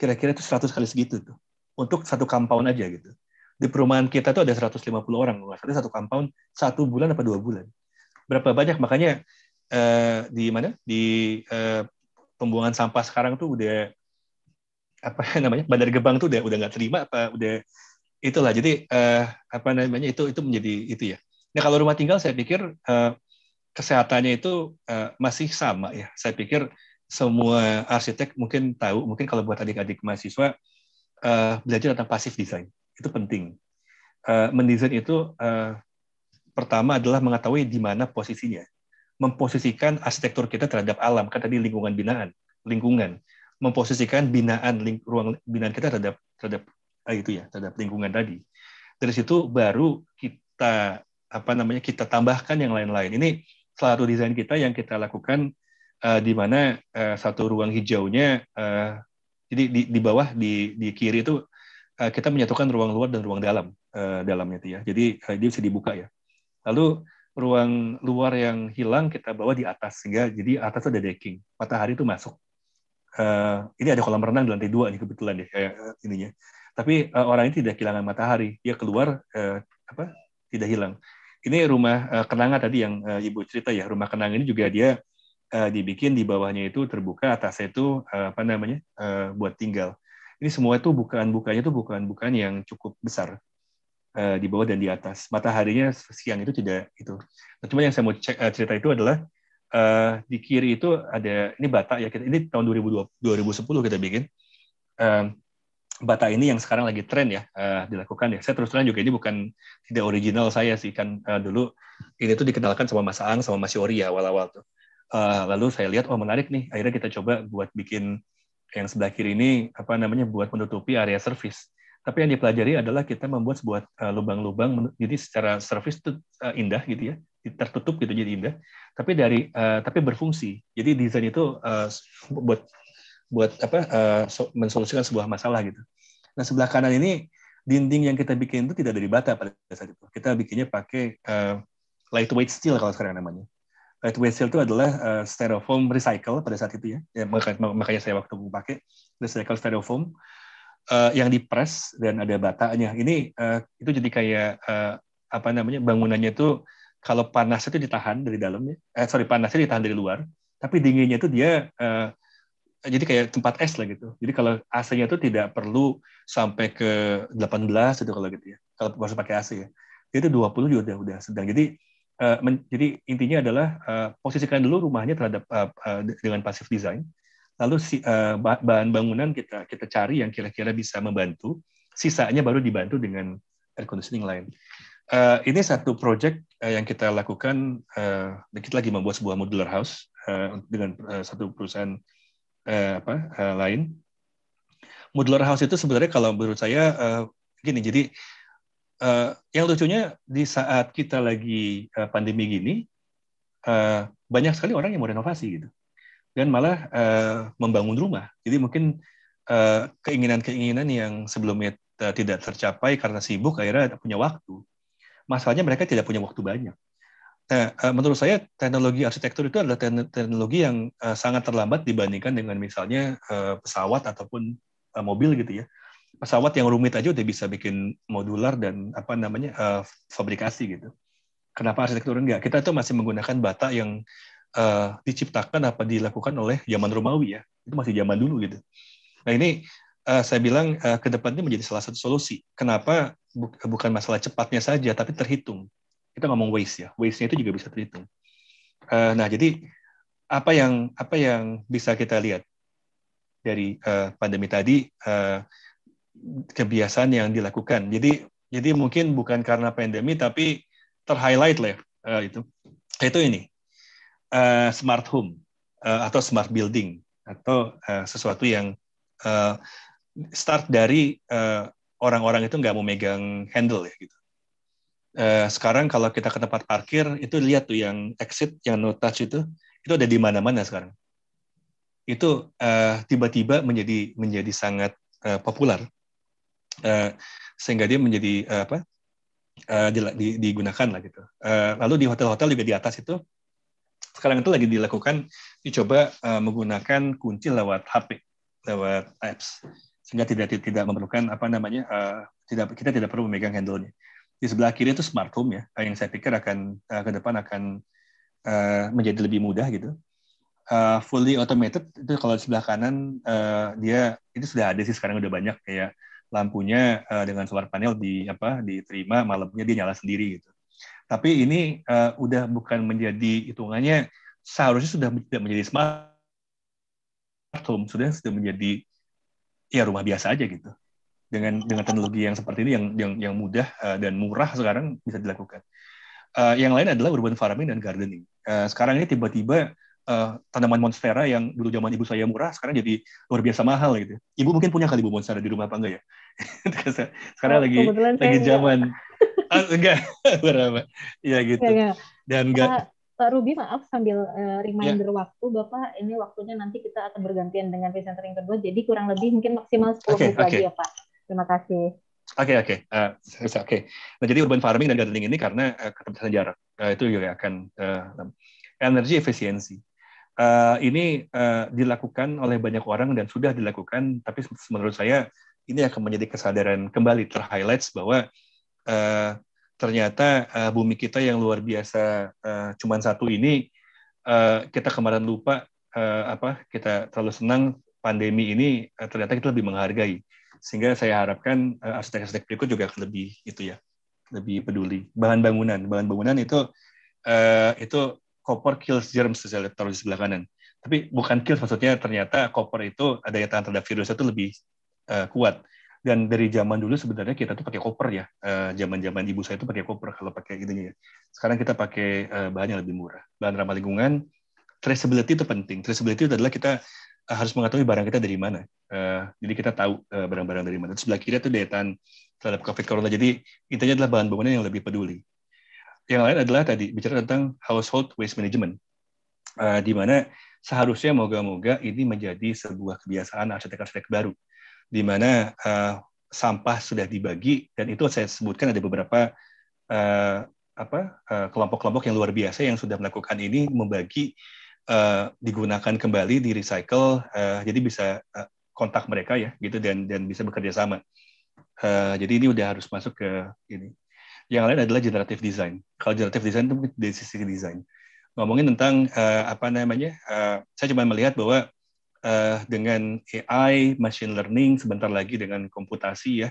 Speaker 7: Kira-kira itu 100 kali segitu tuh. Untuk satu compound aja gitu. Di perumahan kita tuh ada 150 orang. Maksudnya satu compound satu bulan apa dua bulan. Berapa banyak? Makanya eh, di mana? Di eh, pembuangan sampah sekarang tuh udah apa namanya? Bandar Gebang tuh udah udah nggak terima apa udah itulah. Jadi eh, apa namanya itu itu menjadi itu ya. Nah kalau rumah tinggal saya pikir eh, kesehatannya itu uh, masih sama ya. Saya pikir semua arsitek mungkin tahu, mungkin kalau buat adik-adik mahasiswa uh, belajar tentang pasif design itu penting. Uh, mendesain itu uh, pertama adalah mengetahui di mana posisinya, memposisikan arsitektur kita terhadap alam. Kan tadi lingkungan binaan, lingkungan, memposisikan binaan ling, ruang binaan kita terhadap terhadap uh, itu ya, terhadap lingkungan tadi. Dari situ baru kita apa namanya kita tambahkan yang lain-lain. Ini selalu desain kita yang kita lakukan uh, di mana uh, satu ruang hijaunya uh, jadi di, di bawah di di kiri itu uh, kita menyatukan ruang luar dan ruang dalam uh, dalamnya itu ya. Jadi uh, dia bisa dibuka ya. Lalu ruang luar yang hilang kita bawa di atas sehingga jadi atas ada decking. Matahari itu masuk. Uh, ini ada kolam renang di lantai dua ini kebetulan ya uh, ininya. Tapi uh, orang ini tidak kehilangan matahari, dia keluar uh, apa? tidak hilang ini rumah uh, kenanga tadi yang uh, ibu cerita ya rumah kenanga ini juga dia uh, dibikin di bawahnya itu terbuka atasnya itu uh, apa namanya uh, buat tinggal ini semua itu bukan bukannya itu bukan bukaan yang cukup besar uh, di bawah dan di atas mataharinya siang itu tidak itu nah, cuma yang saya mau cek, uh, cerita itu adalah uh, di kiri itu ada ini bata ya kita ini tahun 2020, 2010 kita bikin uh, bata ini yang sekarang lagi tren ya uh, dilakukan ya. Saya terus terang juga ini bukan tidak original saya sih kan uh, dulu ini tuh dikenalkan sama Mas Ang, sama Mas Yori ya awal-awal tuh. Uh, lalu saya lihat oh menarik nih akhirnya kita coba buat bikin yang sebelah kiri ini apa namanya buat menutupi area service. Tapi yang dipelajari adalah kita membuat sebuah lubang-lubang jadi secara service itu uh, indah gitu ya tertutup gitu jadi indah tapi dari uh, tapi berfungsi jadi desain itu uh, buat buat apa uh, so, mensolusikan sebuah masalah gitu. Nah sebelah kanan ini dinding yang kita bikin itu tidak dari bata pada saat itu. Kita bikinnya pakai uh, lightweight steel kalau sekarang namanya. Lightweight steel itu adalah uh, styrofoam recycle pada saat itu ya. ya makanya saya waktu pakai recycle styrofoam uh, yang dipres dan ada batanya. Ini uh, itu jadi kayak uh, apa namanya bangunannya itu kalau panasnya itu ditahan dari dalam ya. Eh, sorry panasnya ditahan dari luar, tapi dinginnya itu dia uh, jadi kayak tempat es lah gitu. Jadi kalau AC-nya itu tidak perlu sampai ke 18 itu kalau gitu ya. Kalau harus pakai AC ya. Jadi itu 20 juga udah, udah sedang. Jadi uh, men, jadi intinya adalah uh, posisikan dulu rumahnya terhadap uh, uh, dengan passive design. Lalu si, uh, bahan bangunan kita kita cari yang kira-kira bisa membantu. Sisanya baru dibantu dengan air conditioning lain. Uh, ini satu project uh, yang kita lakukan. Uh, kita lagi membuat sebuah modular house uh, dengan uh, satu perusahaan eh, apa eh, lain. Modular house itu sebenarnya kalau menurut saya eh, gini, jadi eh, yang lucunya di saat kita lagi eh, pandemi gini, eh, banyak sekali orang yang mau renovasi gitu, dan malah eh, membangun rumah. Jadi mungkin keinginan eh, keinginan-keinginan yang sebelumnya eh, tidak tercapai karena sibuk akhirnya punya waktu. Masalahnya mereka tidak punya waktu banyak nah menurut saya teknologi arsitektur itu adalah teknologi yang eh, sangat terlambat dibandingkan dengan misalnya pesawat ataupun mobil gitu ya. Pesawat yang rumit aja udah bisa bikin modular dan apa namanya fabrikasi gitu. Kenapa arsitektur enggak? Kita tuh masih menggunakan bata yang diciptakan apa dilakukan oleh zaman Romawi ya. Itu masih zaman dulu gitu. Nah ini saya bilang ke depannya menjadi salah satu solusi. Kenapa bukan masalah cepatnya saja, tapi terhitung kita ngomong waste ya waste-nya itu juga bisa terhitung uh, nah jadi apa yang apa yang bisa kita lihat dari uh, pandemi tadi uh, kebiasaan yang dilakukan jadi jadi mungkin bukan karena pandemi tapi terhighlight lah uh, itu itu ini uh, smart home uh, atau smart building atau uh, sesuatu yang uh, start dari orang-orang uh, orang -orang itu nggak mau megang handle ya gitu eh, sekarang kalau kita ke tempat parkir itu lihat tuh yang exit yang no touch itu itu ada di mana-mana sekarang itu eh, tiba-tiba menjadi menjadi sangat eh, populer eh, sehingga dia menjadi eh, apa di, digunakan lah gitu lalu di hotel-hotel juga di atas itu sekarang itu lagi dilakukan dicoba menggunakan kunci lewat HP lewat apps sehingga tidak tidak memerlukan apa namanya uh, tidak kita tidak perlu memegang handle-nya di sebelah kiri itu smart home ya yang saya pikir akan uh, ke depan akan uh, menjadi lebih mudah gitu uh, fully automated itu kalau di sebelah kanan uh, dia itu sudah ada sih sekarang udah banyak kayak lampunya uh, dengan solar panel di apa diterima malamnya dia nyala sendiri gitu tapi ini uh, udah bukan menjadi hitungannya seharusnya sudah tidak menjadi smart home sudah sudah menjadi ya rumah biasa aja gitu dengan dengan teknologi yang seperti ini yang yang yang mudah uh, dan murah sekarang bisa dilakukan. Uh, yang lain adalah urban farming dan gardening. Uh, sekarang ini tiba-tiba uh, tanaman monstera yang dulu zaman ibu saya murah sekarang jadi luar biasa mahal gitu. Ibu mungkin punya kali ibu monstera di rumah apa enggak ya? sekarang oh, lagi lagi zaman uh, enggak berapa? ya gitu. Ya, Dan enggak
Speaker 6: Pak Ruby, maaf sambil uh, reminder yeah. waktu, Bapak, ini waktunya nanti kita akan bergantian dengan presenter yang kedua, jadi kurang lebih mungkin maksimal 10 okay, menit okay. lagi ya Pak. Terima kasih.
Speaker 7: Oke okay, oke, okay. uh, eh, oke. Okay. Nah jadi urban farming dan gardening ini karena uh, keterbatasan jarak uh, itu juga akan uh, energi efisiensi. Uh, ini uh, dilakukan oleh banyak orang dan sudah dilakukan, tapi menurut saya ini akan menjadi kesadaran kembali terhighlights bahwa uh, ternyata uh, bumi kita yang luar biasa uh, cuma satu ini uh, kita kemarin lupa uh, apa kita terlalu senang pandemi ini uh, ternyata kita lebih menghargai sehingga saya harapkan eh, arsitek-arsitek berikut juga akan lebih itu ya lebih peduli bahan bangunan bahan bangunan itu uh, itu copper kills germs saya lihat taruh di sebelah kanan tapi bukan kills maksudnya ternyata copper itu ada yang tahan terhadap virus itu lebih uh, kuat dan dari zaman dulu sebenarnya kita tuh pakai koper ya zaman-zaman ibu saya itu pakai koper kalau pakai gitu ya sekarang kita pakai bahannya bahan yang lebih murah bahan ramah lingkungan traceability itu penting traceability itu adalah kita harus mengetahui barang kita dari mana. Uh, jadi kita tahu barang eh, barang-barang dari mana. Terus sebelah kiri itu daya tahan terhadap COVID Corona. Jadi intinya adalah bahan bangunan yang lebih peduli. Yang lain adalah tadi bicara tentang household waste management, uh, di mana seharusnya moga-moga ini menjadi sebuah kebiasaan arsitek-arsitek baru, di mana uh, sampah sudah dibagi dan itu saya sebutkan ada beberapa uh, apa kelompok kelompok-kelompok yang luar biasa yang sudah melakukan ini membagi uh, digunakan kembali di recycle uh, jadi bisa uh, kontak mereka ya gitu dan dan bisa bekerja sama uh, jadi ini udah harus masuk ke ini yang lain adalah generative design kalau generative design itu dari sisi desain ngomongin tentang uh, apa namanya uh, saya cuma melihat bahwa uh, dengan AI machine learning sebentar lagi dengan komputasi ya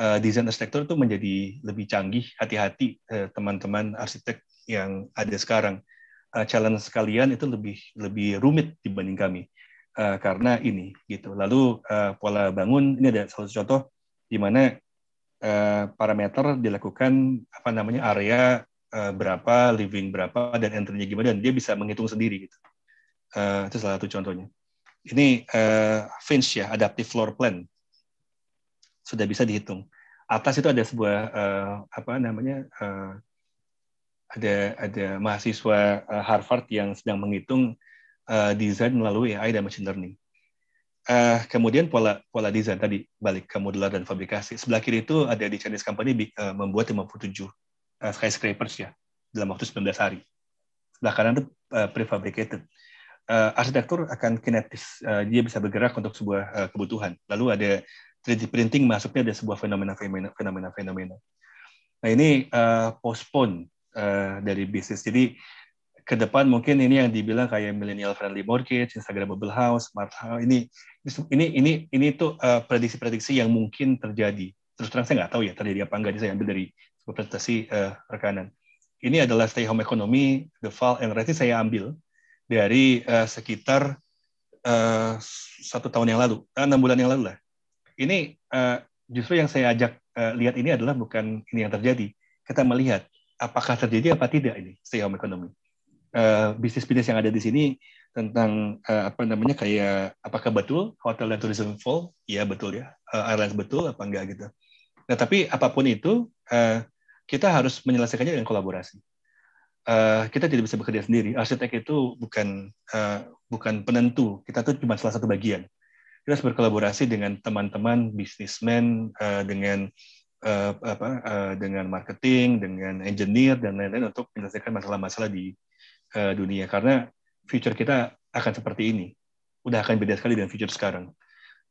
Speaker 7: uh, desain arsitektur itu menjadi lebih canggih hati-hati teman teman-teman arsitek yang ada sekarang uh, challenge sekalian itu lebih lebih rumit dibanding kami uh, karena ini gitu. Lalu uh, pola bangun ini ada salah satu contoh di mana uh, parameter dilakukan apa namanya area uh, berapa, living berapa dan entry gimana dan dia bisa menghitung sendiri gitu. Uh, itu salah satu contohnya. Ini uh, Finch ya, adaptive floor plan. Sudah bisa dihitung. Atas itu ada sebuah uh, apa namanya uh, ada ada mahasiswa eh, Harvard yang sedang menghitung uh, desain melalui AI dan machine learning. Uh, kemudian pola pola desain tadi balik ke modular dan fabrikasi. Sebelah kiri itu ada di Chinese company uh, membuat 57 uh, skyscrapers ya dalam waktu 19 hari. Sebelah kanan itu uh, prefabricated. Uh, arsitektur akan kinetis, uh, dia bisa bergerak untuk sebuah uh, kebutuhan. Lalu ada 3D printing masuknya ada sebuah fenomena-fenomena. Nah ini uh, postpone uh, dari bisnis. Jadi ke depan mungkin ini yang dibilang kayak millennial friendly mortgage, Instagramable house, smart house ini ini ini ini itu prediksi eh, prediksi-prediksi yang mungkin terjadi. Terus terang saya nggak tahu ya terjadi apa enggak, jadi saya ambil dari presentasi uh, rekanan. Ini adalah stay home economy, the fall and rise saya ambil dari uh, sekitar uh, satu tahun yang lalu, enam bulan yang lalu lah. Ini uh, justru yang saya ajak uh, lihat ini adalah bukan ini yang terjadi. Kita melihat apakah terjadi apa tidak ini stay home economy. Uh, bisnis-bisnis yang ada di sini tentang uh, apa namanya kayak apakah betul hotel dan tourism fall? ya betul ya. Uh, airlines betul apa enggak gitu. Nah tapi apapun itu uh, kita harus menyelesaikannya dengan kolaborasi. Uh, kita tidak bisa bekerja sendiri. Arsitek itu bukan uh, bukan penentu. Kita tuh cuma salah satu bagian. Kita harus berkolaborasi dengan teman-teman bisnismen, uh, dengan uh, apa, uh, dengan marketing, dengan engineer dan lain-lain untuk menyelesaikan masalah-masalah di uh, dunia karena future kita akan seperti ini. Udah akan beda sekali dengan future sekarang.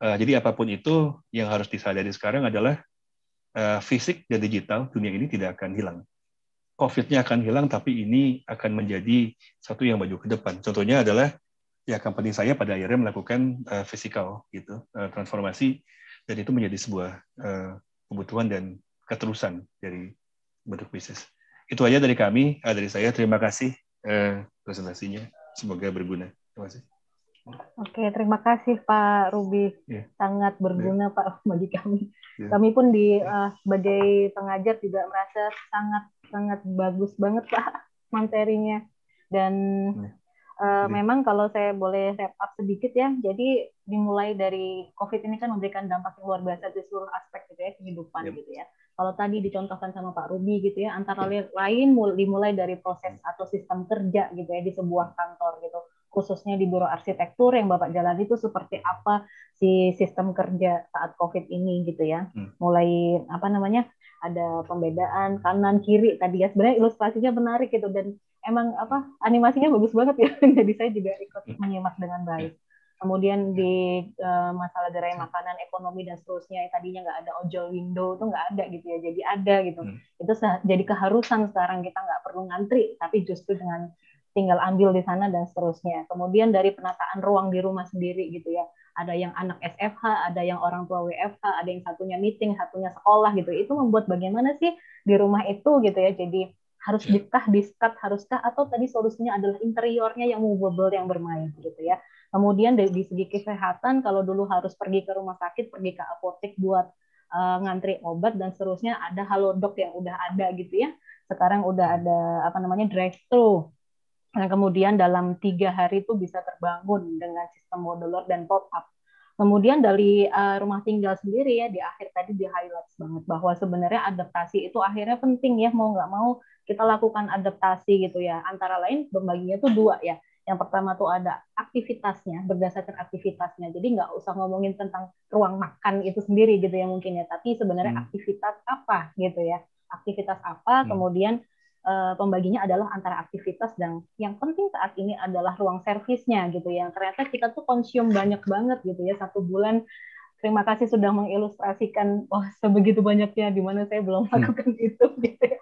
Speaker 7: Uh, jadi apapun itu yang harus disadari sekarang adalah uh, fisik dan digital dunia ini tidak akan hilang. COVID-nya akan hilang, tapi ini akan menjadi satu yang maju ke depan. Contohnya adalah ya company saya pada akhirnya melakukan uh, physical gitu uh, transformasi dan itu menjadi sebuah uh, kebutuhan dan keterusan dari bentuk bisnis. Itu aja dari kami, eh, dari saya. Terima kasih eh, presentasinya. Semoga berguna. Terima kasih.
Speaker 6: Oke, terima kasih Pak ruby Yeah. Sangat berguna yeah. Pak bagi kami. Yeah. Kami pun di uh, sebagai pengajar juga merasa sangat sangat bagus banget Pak materinya. Dan yeah. Uh, yeah. memang kalau saya boleh wrap up sedikit ya, jadi dimulai dari COVID ini kan memberikan dampak yang luar biasa di seluruh aspek gitu ya kehidupan yep. gitu ya. Kalau tadi dicontohkan sama Pak Rudi gitu ya, antara lain dimulai dari proses hmm. atau sistem kerja gitu ya di sebuah kantor gitu, khususnya di biro arsitektur yang Bapak jalani itu seperti apa si sistem kerja saat COVID ini gitu ya. Hmm. Mulai apa namanya ada pembedaan kanan kiri tadi ya sebenarnya ilustrasinya menarik gitu dan emang apa animasinya bagus banget ya jadi saya juga ikut hmm. menyimak dengan baik kemudian ya. di uh, masalah gerai hmm. makanan ekonomi dan seterusnya ya, tadinya nggak ada ojol window itu nggak ada gitu ya jadi ada gitu hmm. itu jadi keharusan sekarang kita nggak perlu ngantri tapi justru dengan tinggal ambil di sana dan seterusnya kemudian dari penataan ruang di rumah sendiri gitu ya ada yang anak SFH ada yang orang tua WFH ada yang satunya meeting satunya sekolah gitu itu membuat bagaimana sih di rumah itu gitu ya jadi harus ya. dikah diskat haruskah atau tadi solusinya adalah interiornya yang movable yang bermain gitu ya Kemudian dari, di segi kesehatan, kalau dulu harus pergi ke rumah sakit, pergi ke apotek buat uh, ngantri obat dan seterusnya, ada halodoc yang udah ada gitu ya. Sekarang udah ada apa namanya drive thru. Nah, kemudian dalam tiga hari itu bisa terbangun dengan sistem modular dan pop up. Kemudian dari uh, rumah tinggal sendiri ya di akhir tadi di highlight banget bahwa sebenarnya adaptasi itu akhirnya penting ya mau nggak mau kita lakukan adaptasi gitu ya antara lain pembaginya tuh dua ya yang pertama tuh ada aktivitasnya, berdasarkan aktivitasnya. Jadi nggak usah ngomongin tentang ruang makan itu sendiri gitu ya mungkin ya, tapi sebenarnya hmm. aktivitas apa gitu ya. Aktivitas apa, hmm. kemudian uh, pembaginya adalah antara aktivitas dan yang penting saat ini adalah ruang servisnya gitu ya. Ternyata kita tuh konsum banyak banget gitu ya satu bulan. Terima kasih sudah mengilustrasikan wah oh, sebegitu banyaknya di mana saya belum lakukan hmm. itu gitu. Ya.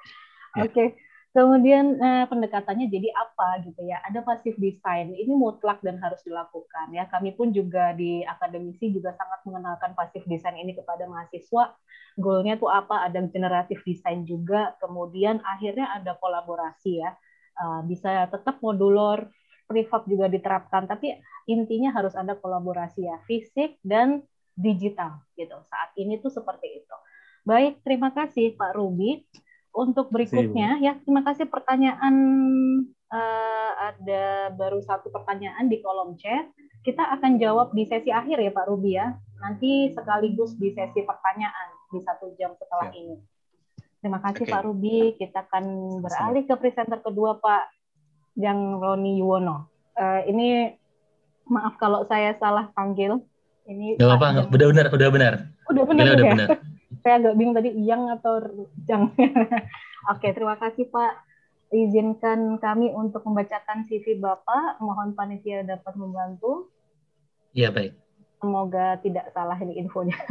Speaker 6: ya. Oke. Okay. Kemudian eh, pendekatannya jadi apa gitu ya? Ada pasif design ini mutlak dan harus dilakukan ya. Kami pun juga di akademisi juga sangat mengenalkan pasif design ini kepada mahasiswa. Goalnya tuh apa? Ada generatif design juga. Kemudian akhirnya ada kolaborasi ya. Eh, bisa tetap modular prefab juga diterapkan, tapi intinya harus ada kolaborasi ya fisik dan digital gitu. Saat ini tuh seperti itu. Baik, terima kasih Pak Ruby untuk berikutnya ya terima kasih pertanyaan uh, ada baru satu pertanyaan di kolom chat. Kita akan jawab di sesi akhir ya Pak Rubi ya. Nanti sekaligus di sesi pertanyaan di satu jam setelah ya. ini. Terima kasih okay. Pak Rubi. Kita akan beralih ke presenter kedua Pak Jang Roni Yuwono. Uh, ini maaf kalau saya salah panggil. Ini Gak apa-apa, udah
Speaker 10: benar, udah benar. Udah benar. Udah, udah ya? benar
Speaker 6: saya agak bingung tadi yang atau yang. Oke, terima kasih Pak. Izinkan kami untuk membacakan CV Bapak. Mohon panitia dapat membantu. Iya, baik. Semoga tidak salah ini infonya.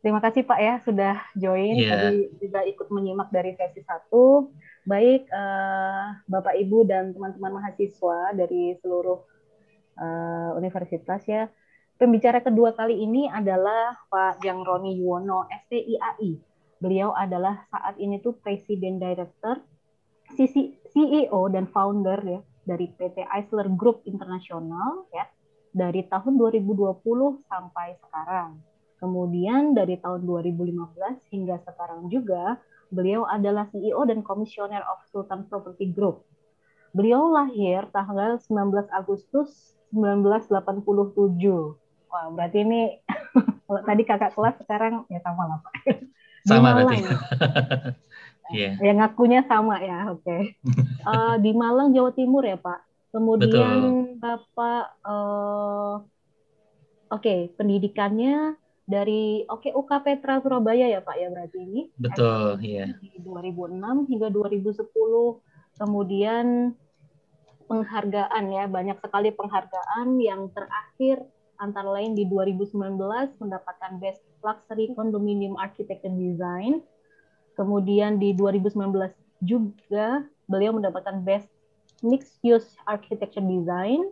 Speaker 6: terima kasih Pak ya sudah join yeah. tadi juga ikut menyimak dari sesi satu. Baik uh, Bapak Ibu dan teman-teman mahasiswa dari seluruh uh, universitas ya Pembicara kedua kali ini adalah Pak Roni Yuwono, STIAI. Beliau adalah saat ini tuh Presiden Director, CEO dan founder ya dari PT Eisler Group Internasional ya dari tahun 2020
Speaker 4: sampai sekarang.
Speaker 6: Kemudian dari tahun 2015 hingga sekarang juga beliau adalah CEO dan komisioner of Sultan Property Group. Beliau lahir tanggal 19 Agustus 1987 Wah, berarti ini kalau tadi kakak kelas sekarang ya sama lah Pak. Sama berarti. yeah. Yang
Speaker 9: ya? iya.
Speaker 6: ya, ngakunya sama ya, oke. Okay. uh, eh, di Malang, Jawa Timur ya Pak. Kemudian Bapak, uh, oke, okay, pendidikannya dari oke okay, UK Petra Surabaya ya Pak ya berarti ini. Betul, iya. Di 2006 hingga 2010 kemudian penghargaan ya banyak sekali penghargaan yang terakhir antara lain di 2019 mendapatkan Best Luxury Condominium Architect and Design. Kemudian di 2019 juga beliau mendapatkan Best Mixed Use Architecture Design.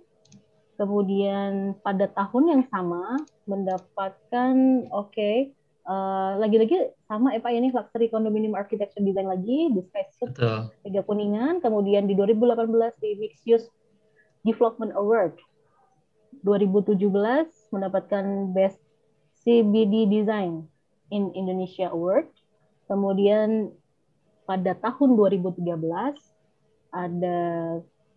Speaker 6: Kemudian pada tahun yang sama mendapatkan oke okay, uh, eh, lagi-lagi sama ya Pak ini Luxury Condominium Architecture Design lagi di Spaceship Tiga Kuningan. Kemudian di 2018 di Mixed Use Development Award 2017 mendapatkan Best CBD Design in Indonesia Award. Kemudian pada tahun 2013 ada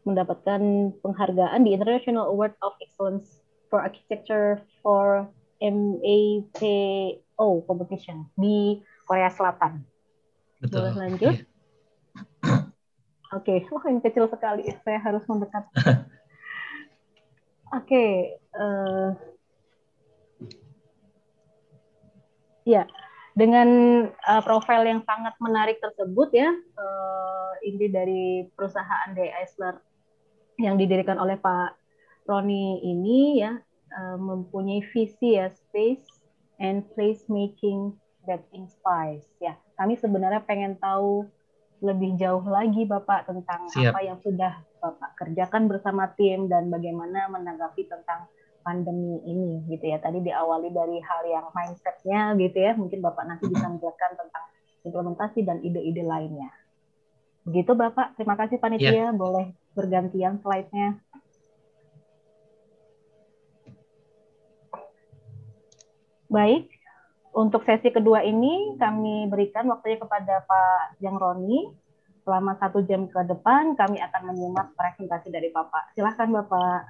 Speaker 6: mendapatkan penghargaan di International Award of Excellence for Architecture for MAPO competition di Korea Selatan. Betul. Boleh lanjut? Iya. Oke, wah okay. oh yang kecil sekali. Saya harus mendekat. Oke, uh, ya dengan uh, profil yang sangat menarik tersebut ya uh, eh, ini dari perusahaan Day Eisler yang didirikan oleh Pak Roni ini ya uh, mempunyai visi ya space and place making that inspires ya kami sebenarnya pengen tahu lebih jauh lagi Bapak tentang Siap. apa yang sudah Bapak kerjakan bersama tim dan bagaimana menanggapi tentang pandemi ini gitu ya. Tadi diawali dari hal yang mindsetnya gitu ya. Mungkin Bapak nanti bisa menjelaskan tentang implementasi dan ide-ide lainnya. Begitu Bapak. Terima kasih Panitia. Ya. Boleh bergantian slide-nya. Baik, untuk sesi kedua ini kami berikan waktunya kepada Pak Jang Roni selama satu jam ke depan kami akan menyimak presentasi dari Bapak. Silahkan Bapak.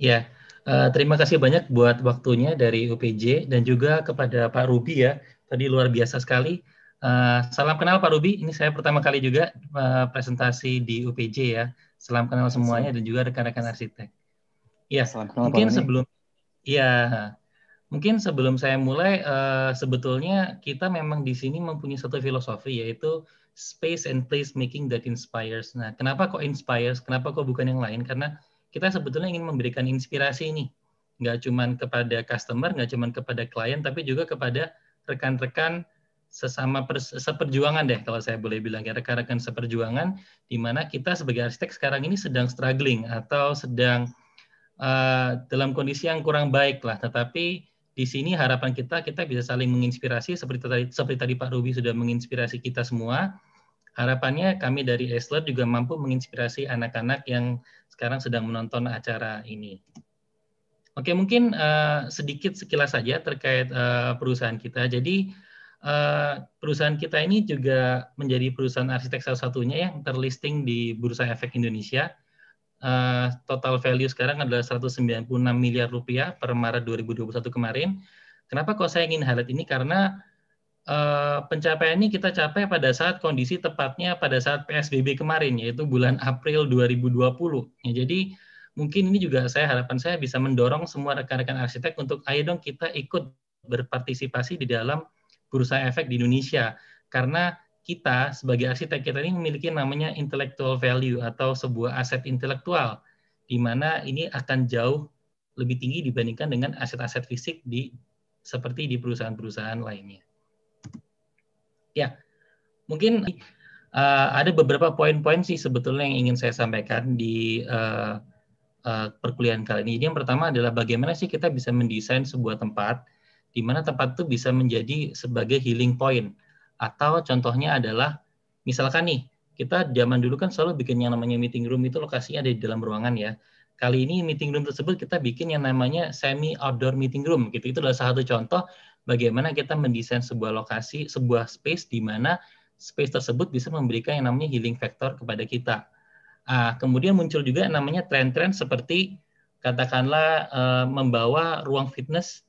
Speaker 10: Ya, uh, terima kasih banyak buat waktunya dari UPJ dan juga kepada Pak ruby ya. Tadi luar biasa sekali. Uh, salam kenal Pak ruby ini saya pertama kali juga uh, presentasi di UPJ ya. Salam kenal semuanya dan juga rekan-rekan arsitek. Ya, salam kenal, mungkin sebelum ya mungkin sebelum saya mulai sebetulnya kita memang di sini mempunyai satu filosofi yaitu space and place making that inspires. Nah, kenapa kok inspires? Kenapa kok bukan yang lain? Karena kita sebetulnya ingin memberikan inspirasi ini. Nggak cuma kepada customer, nggak cuma kepada klien, tapi juga kepada rekan-rekan sesama per, seperjuangan deh kalau saya boleh bilang ya rekan-rekan seperjuangan di mana kita sebagai arsitek sekarang ini sedang struggling atau sedang uh, dalam kondisi yang kurang baik lah tetapi di sini harapan kita kita bisa saling menginspirasi seperti tadi seperti tadi Pak Ruby sudah menginspirasi kita semua harapannya kami dari Esler juga mampu menginspirasi anak-anak yang sekarang sedang menonton acara ini. Oke, mungkin uh, sedikit sekilas saja terkait uh, perusahaan kita. Jadi uh, perusahaan kita ini juga menjadi perusahaan arsitek salah satunya yang terlisting di Bursa Efek Indonesia. Uh, total value sekarang adalah 196 miliar rupiah per Maret 2021 kemarin. Kenapa kok saya ingin highlight ini? Karena Eh, pencapaian ini kita capai pada saat kondisi tepatnya pada saat PSBB kemarin yaitu bulan April 2020. Ya, jadi mungkin ini juga saya harapan saya bisa mendorong semua rekan-rekan arsitek untuk ayo dong kita ikut berpartisipasi di dalam bursa efek di Indonesia karena kita sebagai arsitek kita ini memiliki namanya intellectual value atau sebuah aset intelektual di mana ini akan jauh lebih tinggi dibandingkan dengan aset-aset fisik di seperti di perusahaan-perusahaan lainnya. Ya, mungkin uh, ada beberapa poin-poin sih sebetulnya yang ingin saya sampaikan di uh, uh, perkuliahan kali ini. Jadi yang pertama adalah bagaimana sih kita bisa mendesain sebuah tempat di mana tempat itu bisa menjadi sebagai healing point atau contohnya adalah misalkan nih kita zaman dulu kan selalu bikin yang namanya meeting room itu lokasinya ada di dalam ruangan ya. Kali ini meeting room tersebut kita bikin yang namanya semi outdoor meeting room gitu. Itu adalah salah satu contoh bagaimana kita mendesain sebuah lokasi, sebuah space di mana space tersebut bisa memberikan yang namanya healing factor kepada kita. Uh, kemudian muncul juga namanya tren-tren seperti katakanlah uh, membawa ruang fitness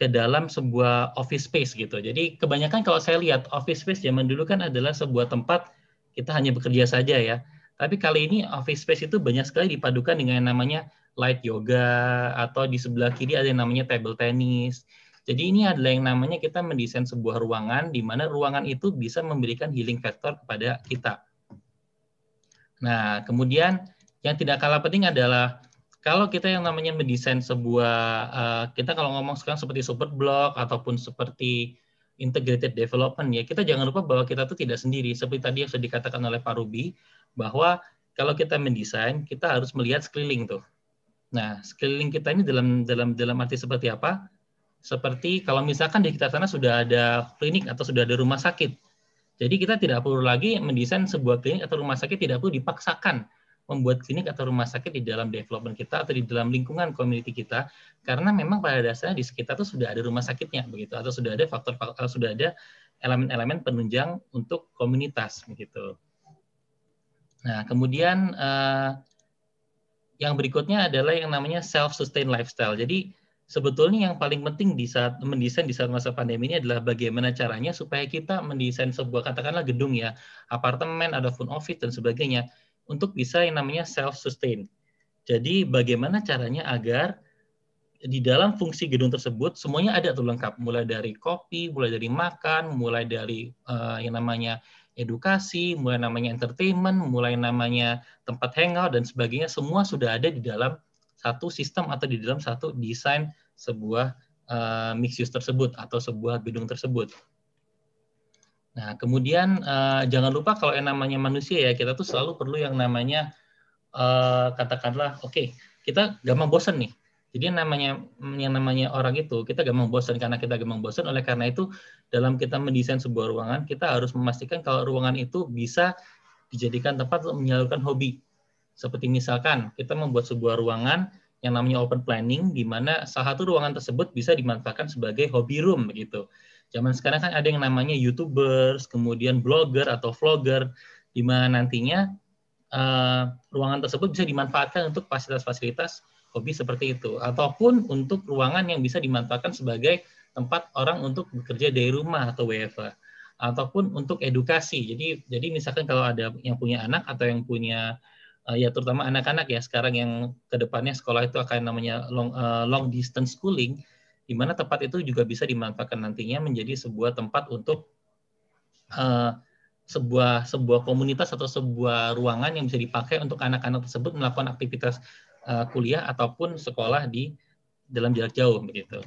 Speaker 10: ke dalam sebuah office space gitu. Jadi kebanyakan kalau saya lihat office space zaman dulu kan adalah sebuah tempat kita hanya bekerja saja ya. Tapi kali ini office space itu banyak sekali dipadukan dengan yang namanya light yoga atau di sebelah kiri ada yang namanya table tennis jadi ini adalah yang namanya kita mendesain sebuah ruangan di mana ruangan itu bisa memberikan healing factor kepada kita. Nah, kemudian yang tidak kalah penting adalah kalau kita yang namanya mendesain sebuah eh, kita kalau ngomong sekarang seperti super block ataupun seperti integrated development ya kita jangan lupa bahwa kita itu tidak sendiri seperti tadi yang sudah dikatakan oleh Pak Ruby bahwa kalau kita mendesain kita harus melihat sekeliling tuh nah sekeliling kita ini dalam dalam dalam arti seperti apa seperti kalau misalkan di sekitar sana sudah ada klinik atau sudah ada rumah sakit. Jadi kita tidak perlu lagi mendesain sebuah klinik atau rumah sakit tidak perlu dipaksakan membuat klinik atau rumah sakit di dalam development kita atau di dalam lingkungan community kita karena memang pada dasarnya di sekitar itu sudah ada rumah sakitnya begitu atau sudah ada faktor, faktor sudah ada elemen-elemen penunjang untuk komunitas begitu. Nah, kemudian eh, yang berikutnya adalah yang namanya self sustain lifestyle. Jadi sebetulnya yang paling penting di saat mendesain di saat masa pandemi ini adalah bagaimana caranya supaya kita mendesain sebuah katakanlah gedung ya, apartemen, ada phone office dan sebagainya untuk bisa yang namanya self sustain. Jadi bagaimana caranya agar di dalam fungsi gedung tersebut semuanya ada tuh lengkap mulai dari kopi mulai dari makan mulai dari uh, yang namanya edukasi mulai namanya entertainment mulai namanya tempat hangout dan sebagainya semua sudah ada di dalam satu sistem atau di dalam satu desain sebuah uh, eh, mixed use tersebut atau sebuah gedung tersebut. Nah, kemudian uh, jangan lupa kalau yang namanya manusia ya, kita tuh selalu perlu yang namanya uh, katakanlah, oke, okay, kita gampang bosan nih. Jadi yang namanya yang namanya orang itu kita gampang bosan karena kita gampang bosan. Oleh karena itu dalam kita mendesain sebuah ruangan kita harus memastikan kalau ruangan itu bisa dijadikan tempat untuk menyalurkan hobi. Seperti misalkan kita membuat sebuah ruangan yang namanya open planning, di mana salah satu ruangan tersebut bisa dimanfaatkan sebagai hobby room gitu Zaman sekarang kan ada yang namanya youtubers, kemudian blogger atau vlogger, di mana nantinya uh, ruangan tersebut bisa dimanfaatkan untuk fasilitas-fasilitas hobi seperti itu, ataupun untuk ruangan yang bisa dimanfaatkan sebagai tempat orang untuk bekerja dari rumah atau wfh ataupun untuk edukasi. Jadi jadi misalkan kalau ada yang punya anak atau yang punya uh, ya terutama anak-anak ya sekarang yang kedepannya sekolah itu akan namanya long, uh, long distance schooling, di mana tempat itu juga bisa dimanfaatkan nantinya menjadi sebuah tempat untuk uh, sebuah sebuah komunitas atau sebuah ruangan yang bisa dipakai untuk anak-anak tersebut melakukan aktivitas uh, kuliah ataupun sekolah di dalam jarak jauh begitu.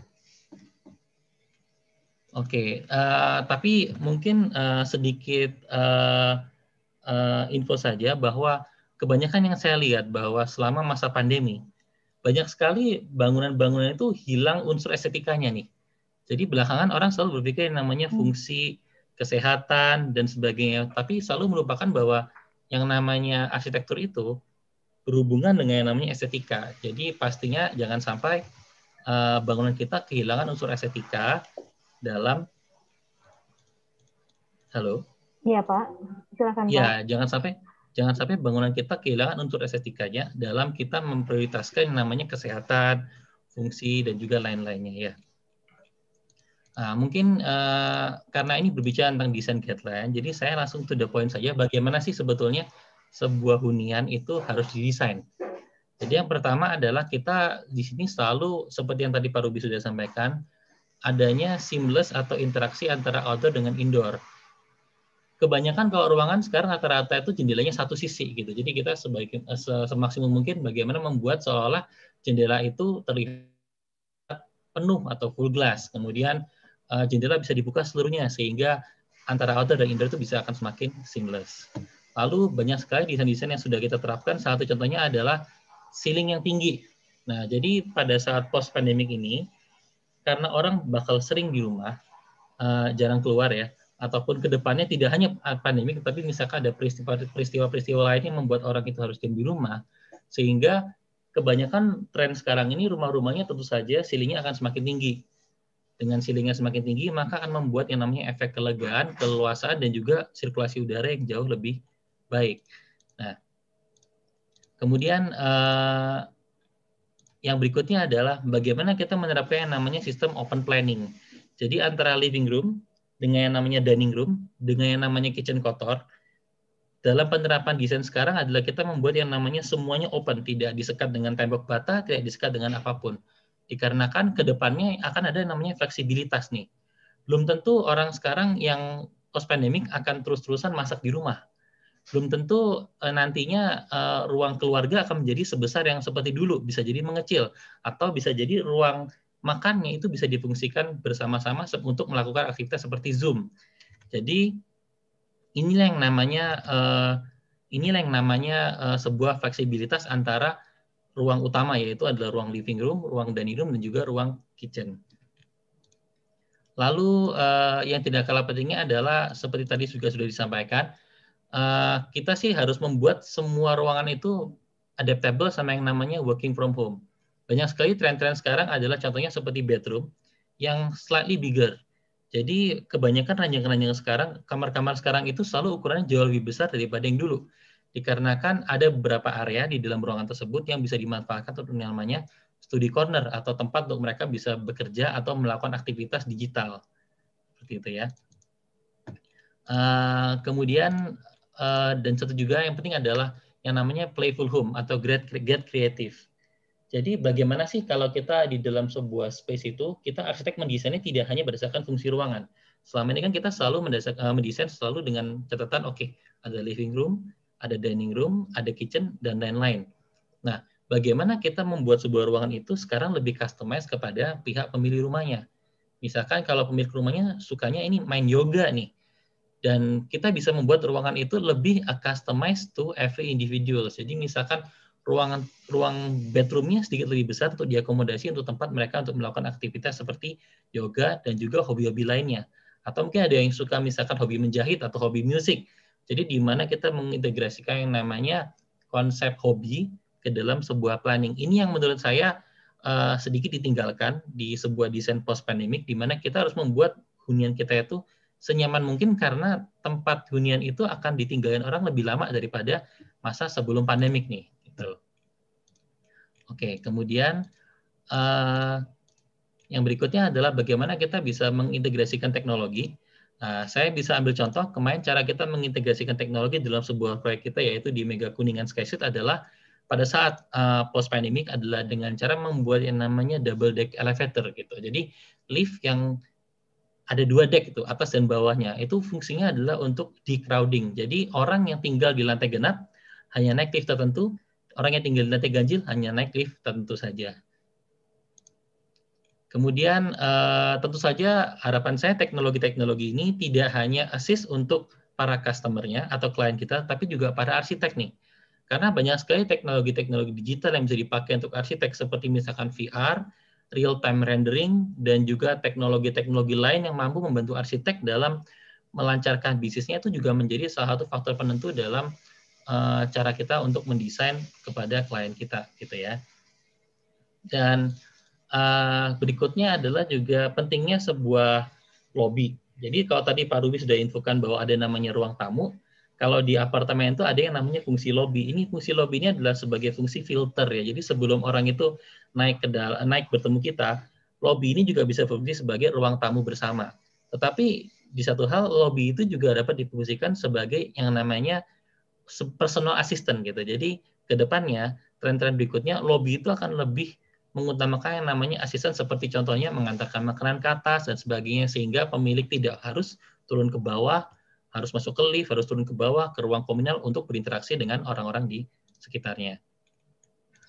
Speaker 10: Oke, okay. uh, tapi mungkin uh, sedikit uh, uh, info saja bahwa kebanyakan yang saya lihat bahwa selama masa pandemi banyak sekali bangunan-bangunan itu hilang unsur estetikanya nih. Jadi belakangan orang selalu berpikir yang namanya hmm. fungsi kesehatan dan sebagainya, tapi selalu melupakan bahwa yang namanya arsitektur itu berhubungan dengan yang namanya estetika. Jadi pastinya jangan sampai uh, bangunan kita kehilangan unsur estetika dalam Halo.
Speaker 6: Iya, Pak. Silakan, iya, Pak. Ya,
Speaker 10: jangan sampai jangan sampai bangunan kita kehilangan unsur estetikanya dalam kita memprioritaskan yang namanya kesehatan, fungsi, dan juga lain-lainnya ya. Nah, mungkin uh, karena ini berbicara tentang desain guideline, jadi saya langsung to the point saja bagaimana sih sebetulnya sebuah hunian itu harus didesain. Jadi yang pertama adalah kita di sini selalu seperti yang tadi Pak Rubi sudah sampaikan, adanya seamless atau interaksi antara outdoor dengan indoor kebanyakan kalau ruangan sekarang rata-rata itu jendelanya satu sisi gitu. Jadi kita sebaik eh, semaksimum mungkin bagaimana membuat seolah-olah jendela itu terlihat penuh atau full glass. Kemudian eh, jendela bisa dibuka seluruhnya sehingga antara outer dan inner itu bisa akan semakin seamless. Lalu banyak sekali desain-desain yang sudah kita terapkan. satu contohnya adalah ceiling yang tinggi. Nah, jadi pada saat post pandemic ini karena orang bakal sering di rumah, eh, jarang keluar ya ataupun kedepannya tidak hanya ah, pandemi, tapi misalkan ada peristiwa-peristiwa lain yang membuat orang itu harus diam di rumah, sehingga kebanyakan tren sekarang ini rumah-rumahnya tentu saja silingnya akan semakin tinggi. Dengan silingnya semakin tinggi, maka akan membuat yang namanya efek kelegaan, keleluasaan, dan juga sirkulasi udara yang jauh lebih baik. Nah, kemudian eh, yang berikutnya adalah bagaimana kita menerapkan yang namanya sistem open planning. Jadi antara living room dengan yang namanya dining room, dengan yang namanya kitchen kotor. Dalam penerapan desain sekarang adalah kita membuat yang namanya semuanya open, tidak disekat dengan tembok bata, tidak disekat dengan apapun. Dikarenakan ke depannya akan ada yang namanya fleksibilitas nih. Belum tentu orang sekarang yang post pandemic akan terus-terusan masak di rumah. Belum tentu eh, nantinya eh, ruang keluarga akan menjadi sebesar yang seperti dulu, bisa jadi mengecil atau bisa jadi ruang Makannya itu bisa difungsikan bersama-sama untuk melakukan aktivitas seperti Zoom. Jadi inilah yang namanya uh, inilah yang namanya uh, sebuah fleksibilitas antara ruang utama yaitu adalah ruang living room, ruang dining room dan juga ruang kitchen. Lalu uh, yang tidak kalah pentingnya adalah seperti tadi juga sudah disampaikan, uh, kita sih harus membuat semua ruangan itu adaptable sama yang namanya working from home. Banyak sekali tren-tren sekarang adalah contohnya seperti bedroom yang slightly bigger. Jadi kebanyakan ranjang-ranjang sekarang, kamar-kamar sekarang itu selalu ukurannya jauh lebih besar daripada yang dulu. Dikarenakan ada beberapa area di dalam ruangan tersebut yang bisa dimanfaatkan untuk namanya study corner atau tempat untuk mereka bisa bekerja atau melakukan aktivitas digital. Seperti itu ya. Uh, kemudian uh, dan satu juga yang penting adalah yang namanya playful home atau great great creative. Jadi bagaimana sih kalau kita di dalam sebuah space itu kita arsitek mendesainnya tidak hanya berdasarkan fungsi ruangan. Selama ini kan kita selalu eh, mendesain, selalu dengan catatan oke okay, ada living room, ada dining room, ada kitchen dan lain-lain. Nah, bagaimana kita membuat sebuah ruangan itu sekarang lebih customize kepada pihak pemilih rumahnya. Misalkan kalau pemilik rumahnya sukanya ini main yoga nih. Dan kita bisa membuat ruangan itu lebih customized to every individual. Jadi misalkan ruangan ruang bedroomnya sedikit lebih besar untuk diakomodasi untuk tempat mereka untuk melakukan aktivitas seperti yoga dan juga hobi-hobi lainnya. Atau mungkin ada yang suka misalkan hobi menjahit atau hobi musik. Jadi di mana kita mengintegrasikan yang namanya konsep hobi ke dalam sebuah planning. Ini yang menurut saya uh, sedikit ditinggalkan di sebuah desain post pandemic di mana kita harus membuat hunian kita itu senyaman mungkin karena tempat hunian itu akan ditinggalkan orang lebih lama daripada masa sebelum pandemik nih. Oke, kemudian uh, yang berikutnya adalah bagaimana kita bisa mengintegrasikan teknologi. Uh, saya bisa ambil contoh kemarin cara kita mengintegrasikan teknologi dalam sebuah proyek kita yaitu di Mega Kuningan Skysuit adalah pada saat uh, post pandemic adalah dengan cara membuat yang namanya double deck elevator gitu. Jadi lift yang ada dua deck itu atas dan bawahnya itu fungsinya adalah untuk decrowding. Jadi orang yang tinggal di lantai genap hanya naik lift tertentu, orang yang tinggal di lantai ganjil hanya naik lift tentu saja. Kemudian uh, tentu saja harapan saya teknologi-teknologi ini tidak hanya assist untuk para customernya atau klien kita, tapi juga para arsitek nih. Karena banyak sekali teknologi-teknologi digital yang bisa dipakai untuk arsitek, seperti misalkan VR, real-time rendering, dan juga teknologi-teknologi lain yang mampu membantu arsitek dalam melancarkan bisnisnya itu juga menjadi salah satu faktor penentu dalam Eh, cara kita untuk mendesain kepada klien kita gitu ya. Dan uh, berikutnya adalah juga pentingnya sebuah lobby. Jadi kalau tadi Pak Rubi sudah infokan bahwa ada namanya ruang tamu, kalau di apartemen itu ada yang namanya fungsi lobby. Ini fungsi lobby ini adalah sebagai fungsi filter ya. Jadi sebelum orang itu naik ke dalam, naik bertemu kita, lobby ini juga bisa berfungsi sebagai ruang tamu bersama. Tetapi di satu hal lobby itu juga dapat difungsikan sebagai yang namanya personal assistant gitu. Jadi ke depannya tren-tren berikutnya lobby itu akan lebih mengutamakan yang namanya asisten seperti contohnya mengantarkan makanan ke atas dan sebagainya sehingga pemilik tidak harus turun ke bawah, harus masuk ke lift, harus turun ke bawah ke ruang komunal untuk berinteraksi dengan orang-orang di sekitarnya.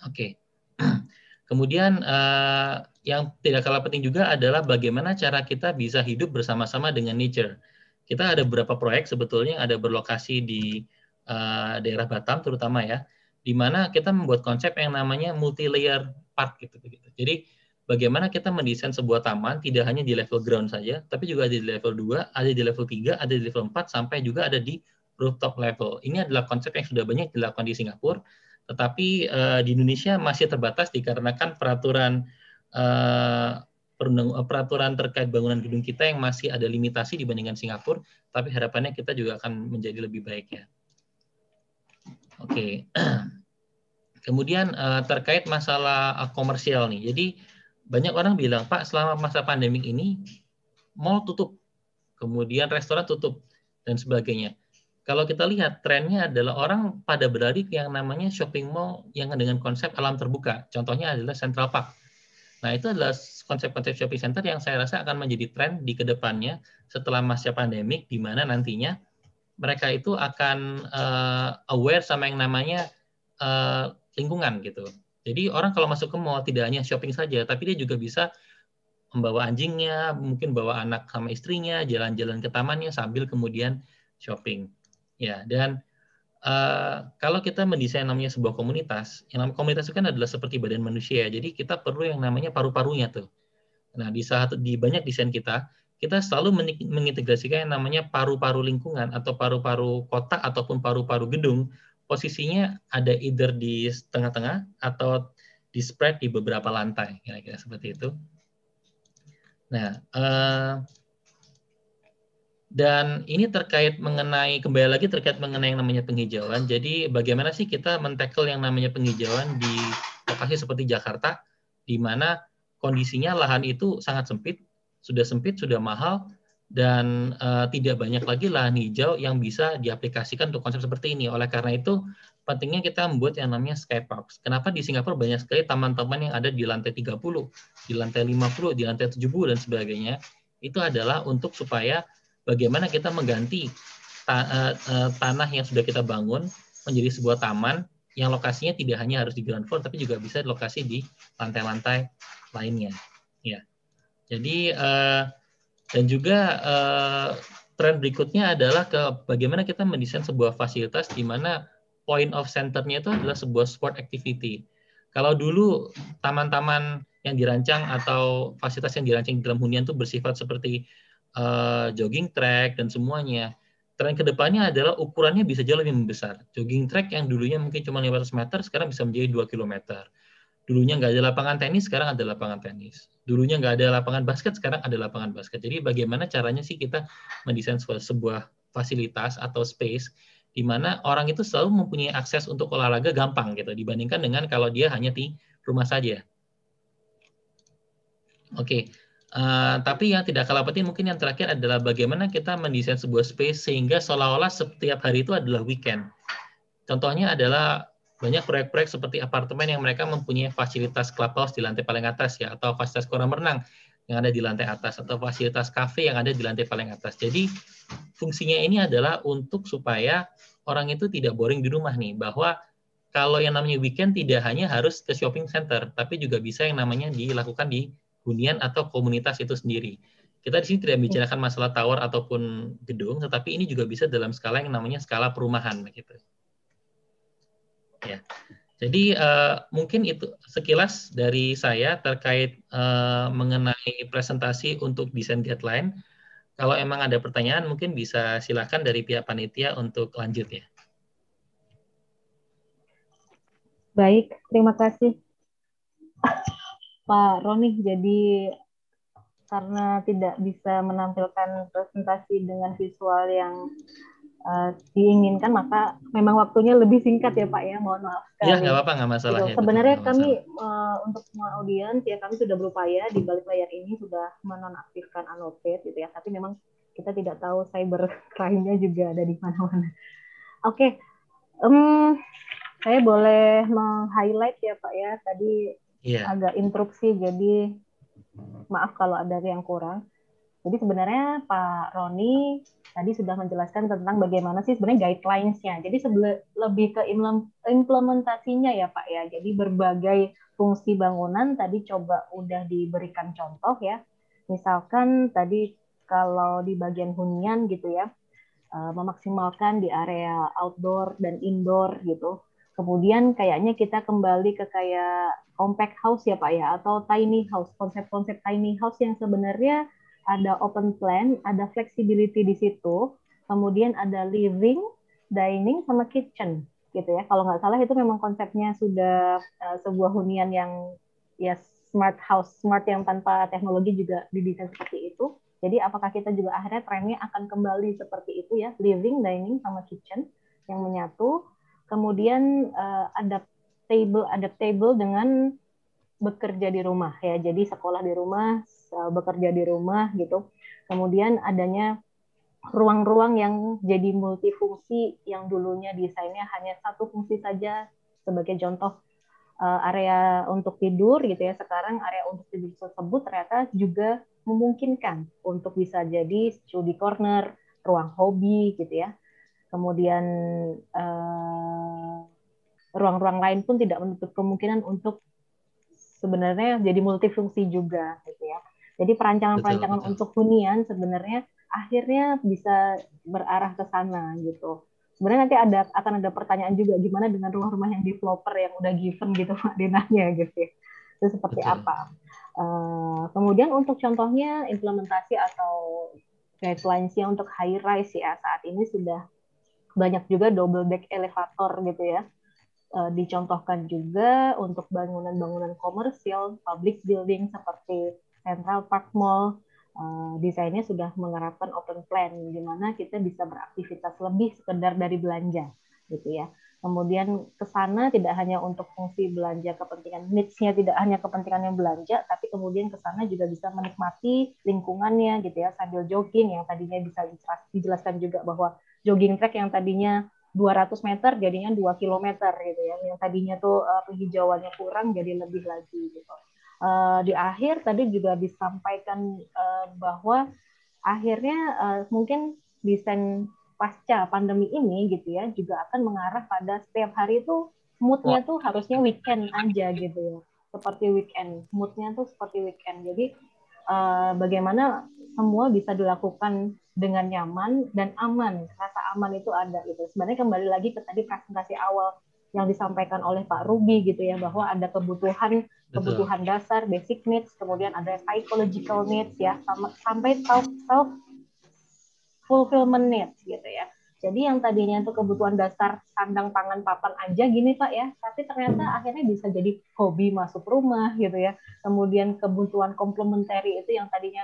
Speaker 10: Oke. Kemudian eh, yang tidak kalah penting juga adalah bagaimana cara kita bisa hidup bersama-sama dengan nature. Kita ada beberapa proyek sebetulnya ada berlokasi di Eh, daerah Batam terutama ya, di mana kita membuat konsep yang namanya multi layer park gitu gitu. Jadi bagaimana kita mendesain sebuah taman tidak hanya di level ground saja, tapi juga ada di level 2, ada di level 3, ada di level 4 sampai juga ada di rooftop level. Ini adalah konsep yang sudah banyak dilakukan di Singapura, tetapi uh, di Indonesia masih terbatas dikarenakan peraturan uh, peraturan terkait bangunan gedung kita yang masih ada limitasi dibandingkan Singapura, tapi harapannya kita juga akan menjadi lebih baik ya. Oke. Okay. Kemudian uh, terkait masalah uh, komersial nih. Jadi banyak orang bilang, "Pak, selama masa pandemik ini mall tutup, kemudian restoran tutup dan sebagainya." Kalau kita lihat trennya adalah orang pada berlari yang namanya shopping mall yang dengan konsep alam terbuka. Contohnya adalah Central Park. Nah, itu adalah konsep-konsep shopping center yang saya rasa akan menjadi tren di kedepannya setelah masa pandemik, di mana nantinya mereka itu akan uh, aware sama yang namanya uh, lingkungan gitu. Jadi orang kalau masuk ke mall tidak hanya shopping saja, tapi dia juga bisa membawa anjingnya, mungkin bawa anak sama istrinya, jalan-jalan ke tamannya sambil kemudian shopping. Ya, dan uh, kalau kita mendesain namanya sebuah komunitas, yang namanya komunitas itu kan adalah seperti badan manusia. Ya. Jadi kita perlu yang namanya paru-parunya tuh. Nah, di saat di banyak desain kita, kita selalu mengintegrasikan yang namanya paru-paru lingkungan atau paru-paru kotak ataupun paru-paru gedung. Posisinya ada either di tengah-tengah atau di spread di beberapa lantai, kira-kira seperti itu. Nah, uh, dan ini terkait mengenai kembali lagi terkait mengenai yang namanya penghijauan. Jadi bagaimana sih kita mentackle yang namanya penghijauan di lokasi seperti Jakarta, di mana kondisinya lahan itu sangat sempit, sudah sempit, sudah mahal, dan uh, tidak banyak lagi lahan hijau yang bisa diaplikasikan untuk konsep seperti ini. Oleh karena itu, pentingnya kita membuat yang namanya skybox. Kenapa di Singapura banyak sekali taman-taman yang ada di lantai 30, di lantai 50, di lantai 70, dan sebagainya. Itu adalah untuk supaya bagaimana kita mengganti ta uh, uh, tanah yang sudah kita bangun menjadi sebuah taman yang lokasinya tidak hanya harus di ground floor, tapi juga bisa lokasi di lantai-lantai lainnya. Ya. Jadi uh, dan juga uh, eh, tren berikutnya adalah ke bagaimana kita mendesain sebuah fasilitas di mana point of centernya itu adalah sebuah sport activity. Kalau dulu taman-taman yang dirancang atau fasilitas yang dirancang di dalam hunian itu bersifat seperti uh, jogging track dan semuanya tren kedepannya adalah ukurannya bisa jauh lebih membesar. Jogging track yang dulunya mungkin cuma 500 meter, sekarang bisa menjadi 2 kilometer. Dulunya nggak ada lapangan tenis, sekarang ada lapangan tenis. Dulunya nggak ada lapangan basket, sekarang ada lapangan basket. Jadi bagaimana caranya sih kita mendesain sebuah fasilitas atau space di mana orang itu selalu mempunyai akses untuk olahraga gampang gitu dibandingkan dengan kalau dia hanya di rumah saja. Oke, okay. uh, eh, tapi yang tidak kalah penting mungkin yang terakhir adalah bagaimana kita mendesain sebuah space sehingga seolah-olah setiap hari itu adalah weekend. Contohnya adalah banyak proyek-proyek seperti apartemen yang mereka mempunyai fasilitas clubhouse di lantai paling atas ya atau fasilitas kolam renang yang ada di lantai atas atau fasilitas kafe yang ada di lantai paling atas. Jadi fungsinya ini adalah untuk supaya orang itu tidak boring di rumah nih bahwa kalau yang namanya weekend tidak hanya harus ke shopping center tapi juga bisa yang namanya dilakukan di hunian atau komunitas itu sendiri. Kita di sini tidak bicarakan masalah tower ataupun gedung tetapi ini juga bisa dalam skala yang namanya skala perumahan begitu. Ya. Jadi uh, mungkin itu sekilas dari saya terkait uh, mengenai presentasi untuk desain guideline. Kalau emang ada pertanyaan mungkin bisa silakan dari pihak panitia untuk lanjut ya.
Speaker 6: Baik, terima kasih. Pak Roni, jadi karena tidak bisa menampilkan presentasi dengan visual yang Eh, diinginkan maka memang waktunya lebih singkat ya Pak ya mohon maaf Ya nggak apa-apa nggak masalah. Gitu. Ya, Sebenarnya betul, kami eh, untuk semua audiens ya kami sudah berupaya di balik layar ini sudah menonaktifkan annotate gitu ya tapi memang kita tidak tahu cyber crime-nya juga ada di mana-mana. Oke, okay. um, saya boleh meng-highlight ya Pak ya tadi yeah. agak interupsi jadi maaf kalau ada yang kurang. Jadi sebenarnya Pak Roni tadi sudah menjelaskan tentang bagaimana sih sebenarnya guidelines-nya. Jadi lebih ke implementasinya ya Pak ya. Jadi berbagai fungsi bangunan tadi coba udah diberikan contoh ya. Misalkan tadi kalau di bagian hunian gitu ya, eh, memaksimalkan di area outdoor dan indoor gitu. Kemudian kayaknya kita kembali ke kayak compact house ya Pak ya atau tiny house, konsep-konsep tiny house yang sebenarnya ada open plan, ada flexibility di situ, kemudian ada living, dining, sama kitchen gitu ya. Kalau nggak salah itu memang konsepnya sudah uh, sebuah hunian yang ya smart house, smart yang tanpa teknologi juga didesain seperti itu. Jadi apakah kita juga akhirnya trennya akan kembali seperti itu ya, living, dining, sama kitchen yang menyatu. Kemudian uh, adaptable, adaptable dengan bekerja di rumah ya. Jadi sekolah di rumah, uh, bekerja di rumah gitu. Kemudian adanya ruang-ruang yang jadi multifungsi yang dulunya desainnya hanya satu fungsi saja sebagai contoh uh, area untuk tidur gitu ya sekarang area untuk tidur tersebut ternyata juga memungkinkan untuk bisa jadi study corner ruang hobi gitu ya kemudian ruang eh, ruang-ruang lain pun tidak menutup kemungkinan untuk sebenarnya jadi multifungsi juga gitu ya jadi perancangan-perancangan untuk hunian sebenarnya akhirnya bisa berarah ke sana gitu. Sebenarnya nanti ada akan ada pertanyaan juga gimana dengan rumah-rumah yang developer yang udah given gitu Pak Denahnya gitu ya. Itu seperti Betul. apa. Uh, kemudian untuk contohnya implementasi atau guidelines yang untuk high rise ya saat ini sudah banyak juga double deck elevator gitu ya. Uh, dicontohkan juga untuk bangunan-bangunan komersial public building seperti Central Park Mall eh, desainnya sudah menerapkan open plan di mana kita bisa beraktivitas lebih sekedar dari belanja gitu ya. Kemudian ke sana tidak hanya untuk fungsi belanja kepentingan needs-nya tidak hanya kepentingan yang belanja, tapi kemudian ke sana juga bisa menikmati lingkungannya gitu ya sambil jogging yang tadinya bisa dijelaskan juga bahwa jogging track yang tadinya 200 meter jadinya 2 kilometer gitu ya. Yang tadinya tuh eh, penghijauannya kurang jadi lebih lagi gitu uh, di akhir tadi juga disampaikan uh, bahwa akhirnya uh, mungkin desain pasca pandemi ini gitu ya juga akan mengarah pada setiap hari itu moodnya tuh harusnya weekend aja gitu ya seperti weekend moodnya tuh seperti weekend jadi uh, bagaimana semua bisa dilakukan dengan nyaman dan aman rasa aman itu ada itu sebenarnya kembali lagi ke tadi presentasi awal yang disampaikan oleh Pak Ruby gitu ya bahwa ada kebutuhan kebutuhan Betul. dasar basic needs kemudian ada psychological needs ya sama, sampai self self fulfillment needs gitu ya jadi yang tadinya itu kebutuhan dasar sandang pangan papan aja gini pak ya, tapi ternyata akhirnya bisa jadi hobi masuk rumah gitu ya. Kemudian kebutuhan komplementari itu yang tadinya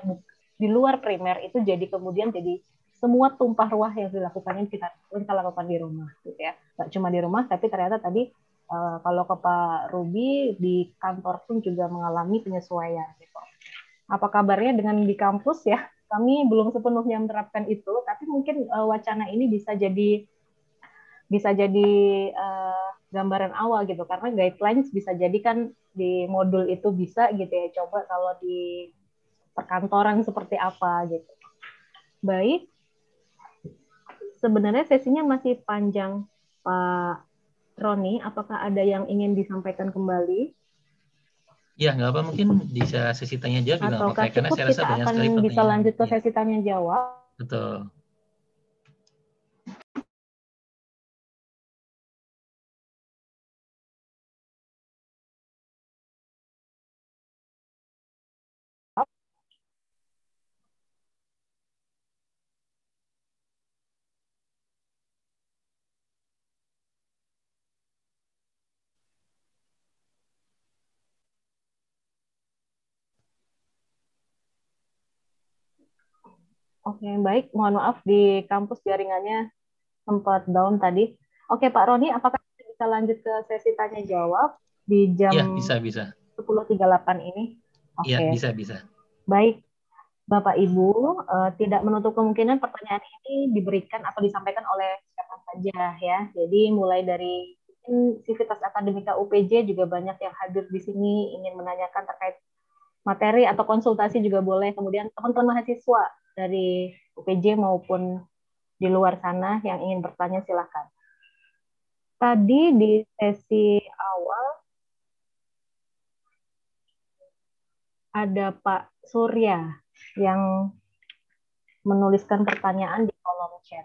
Speaker 6: di luar primer itu jadi kemudian jadi semua tumpah ruah yang dilakukannya kita kita lakukan di rumah gitu ya. Gak cuma di rumah tapi ternyata tadi Eh, kalau ke Pak Ruby di kantor pun juga mengalami penyesuaian gitu. Apa kabarnya dengan di kampus ya? Kami belum sepenuhnya menerapkan itu, tapi mungkin uh, wacana ini bisa jadi bisa jadi uh, gambaran awal gitu karena guidelines bisa jadi kan di modul itu bisa gitu ya coba kalau di perkantoran seperti apa gitu. Baik. Sebenarnya sesinya masih panjang Pak Roni, apakah ada yang ingin disampaikan kembali?
Speaker 10: Ya, nggak apa mungkin bisa sesi tanya jawab Atau karena saya rasa kita akan bisa sekali bisa
Speaker 6: lanjut ke iya. sesi tanya jawab. Betul. Oke, baik. Mohon maaf di kampus jaringannya sempat down tadi. Oke, Pak Roni, apakah bisa lanjut ke sesi tanya jawab di jam ya, bisa, bisa. 10.38 ini?
Speaker 10: Oke. Ya, bisa, bisa.
Speaker 6: Baik. Bapak Ibu, uh, tidak menutup kemungkinan pertanyaan ini diberikan atau disampaikan oleh siapa saja ya. Jadi mulai dari Sivitas Akademika UPJ juga banyak yang hadir di sini ingin menanyakan terkait materi atau konsultasi juga boleh. Kemudian teman-teman mahasiswa dari UPJ maupun di luar sana yang ingin bertanya silakan. Tadi di sesi awal ada Pak Surya yang menuliskan pertanyaan di kolom chat.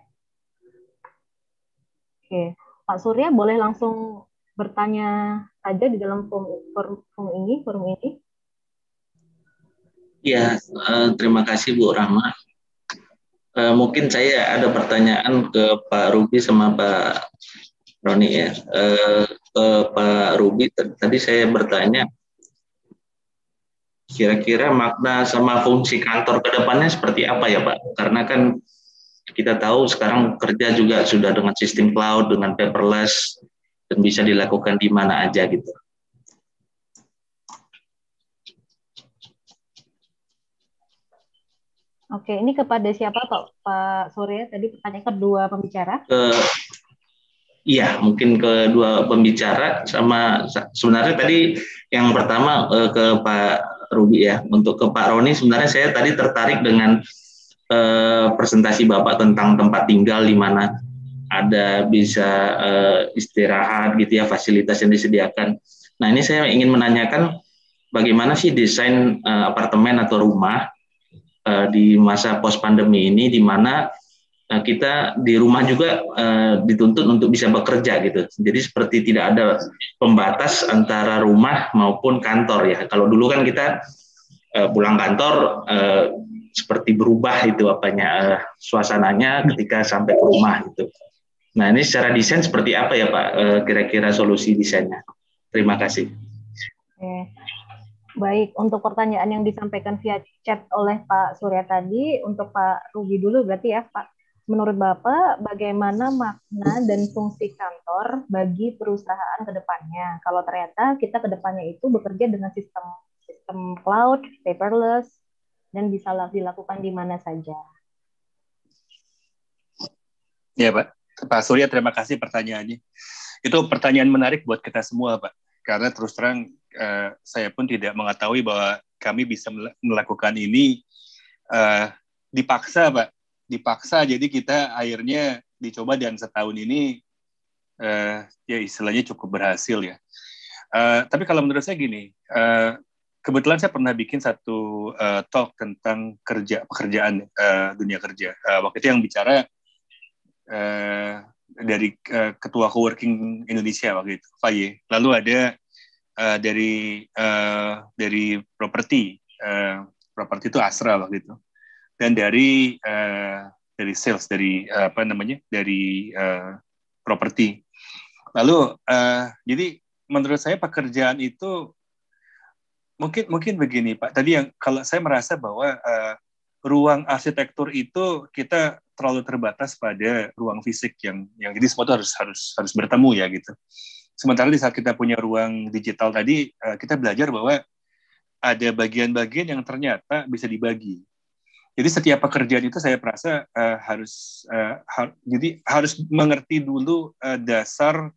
Speaker 6: Oke, Pak Surya boleh langsung bertanya saja di dalam forum ini, forum ini.
Speaker 8: Ya, terima kasih Bu Rahma. Eh, mungkin saya ada pertanyaan ke Pak Ruby sama Pak Roni ya. Eh, ke Pak Ruby tadi saya bertanya, kira-kira makna sama fungsi kantor kedepannya seperti apa ya Pak? Karena kan kita tahu sekarang kerja juga sudah dengan sistem cloud, dengan paperless, dan bisa dilakukan di mana aja gitu.
Speaker 6: Oke, ini kepada siapa Pak Pak Surya tadi pertanyaan kedua pembicara?
Speaker 8: Ke Iya, mungkin kedua pembicara sama sebenarnya tadi yang pertama eh, ke Pak Rubi ya. Untuk ke Pak Roni sebenarnya saya tadi tertarik dengan eh, presentasi Bapak tentang tempat tinggal di mana ada bisa eh, istirahat gitu ya, fasilitas yang disediakan. Nah, ini saya ingin menanyakan bagaimana sih desain eh, apartemen atau rumah Eh, di masa post pandemi ini di mana eh, kita di rumah juga uh, dituntut untuk bisa bekerja gitu. Jadi seperti tidak ada pembatas antara rumah maupun kantor ya. Kalau dulu kan kita uh, pulang kantor uh, seperti berubah itu apanya uh, suasananya ketika sampai ke rumah gitu. Nah ini secara desain seperti apa ya Pak? Kira-kira solusi desainnya. Terima kasih.
Speaker 6: Oke. Baik, untuk pertanyaan yang disampaikan via chat oleh Pak Surya tadi, untuk Pak Rugi dulu berarti ya Pak. Menurut Bapak, bagaimana makna dan fungsi kantor bagi perusahaan ke depannya? Kalau ternyata kita ke depannya itu bekerja dengan sistem sistem cloud, paperless, dan bisa dilakukan di mana saja.
Speaker 7: Ya Pak, Pak Surya terima kasih pertanyaannya. Itu pertanyaan menarik buat kita semua Pak, karena terus terang uh, saya pun tidak mengetahui bahwa kami bisa melakukan ini uh, dipaksa pak dipaksa jadi kita akhirnya dicoba dan setahun ini uh, ya istilahnya cukup berhasil ya uh, tapi kalau menurut saya gini uh, kebetulan saya pernah bikin satu uh, talk tentang kerja pekerjaan uh, dunia kerja uh, waktu itu yang bicara uh, dari uh, ketua co-working Indonesia waktu itu Faye lalu ada Eh, dari uh, dari properti uh, properti itu Astra waktu itu dan dari uh, dari sales dari uh, apa namanya dari uh, properti lalu uh, jadi menurut saya pekerjaan itu mungkin mungkin begini Pak tadi yang kalau saya merasa bahwa uh, ruang arsitektur itu kita terlalu terbatas pada ruang fisik yang yang jadi semua itu harus harus harus bertemu ya gitu Sementara di saat kita punya ruang digital tadi, eh, kita belajar bahwa ada bagian-bagian yang ternyata bisa dibagi. Jadi setiap pekerjaan itu saya merasa uh, eh, harus uh, har jadi harus mengerti dulu uh, dasar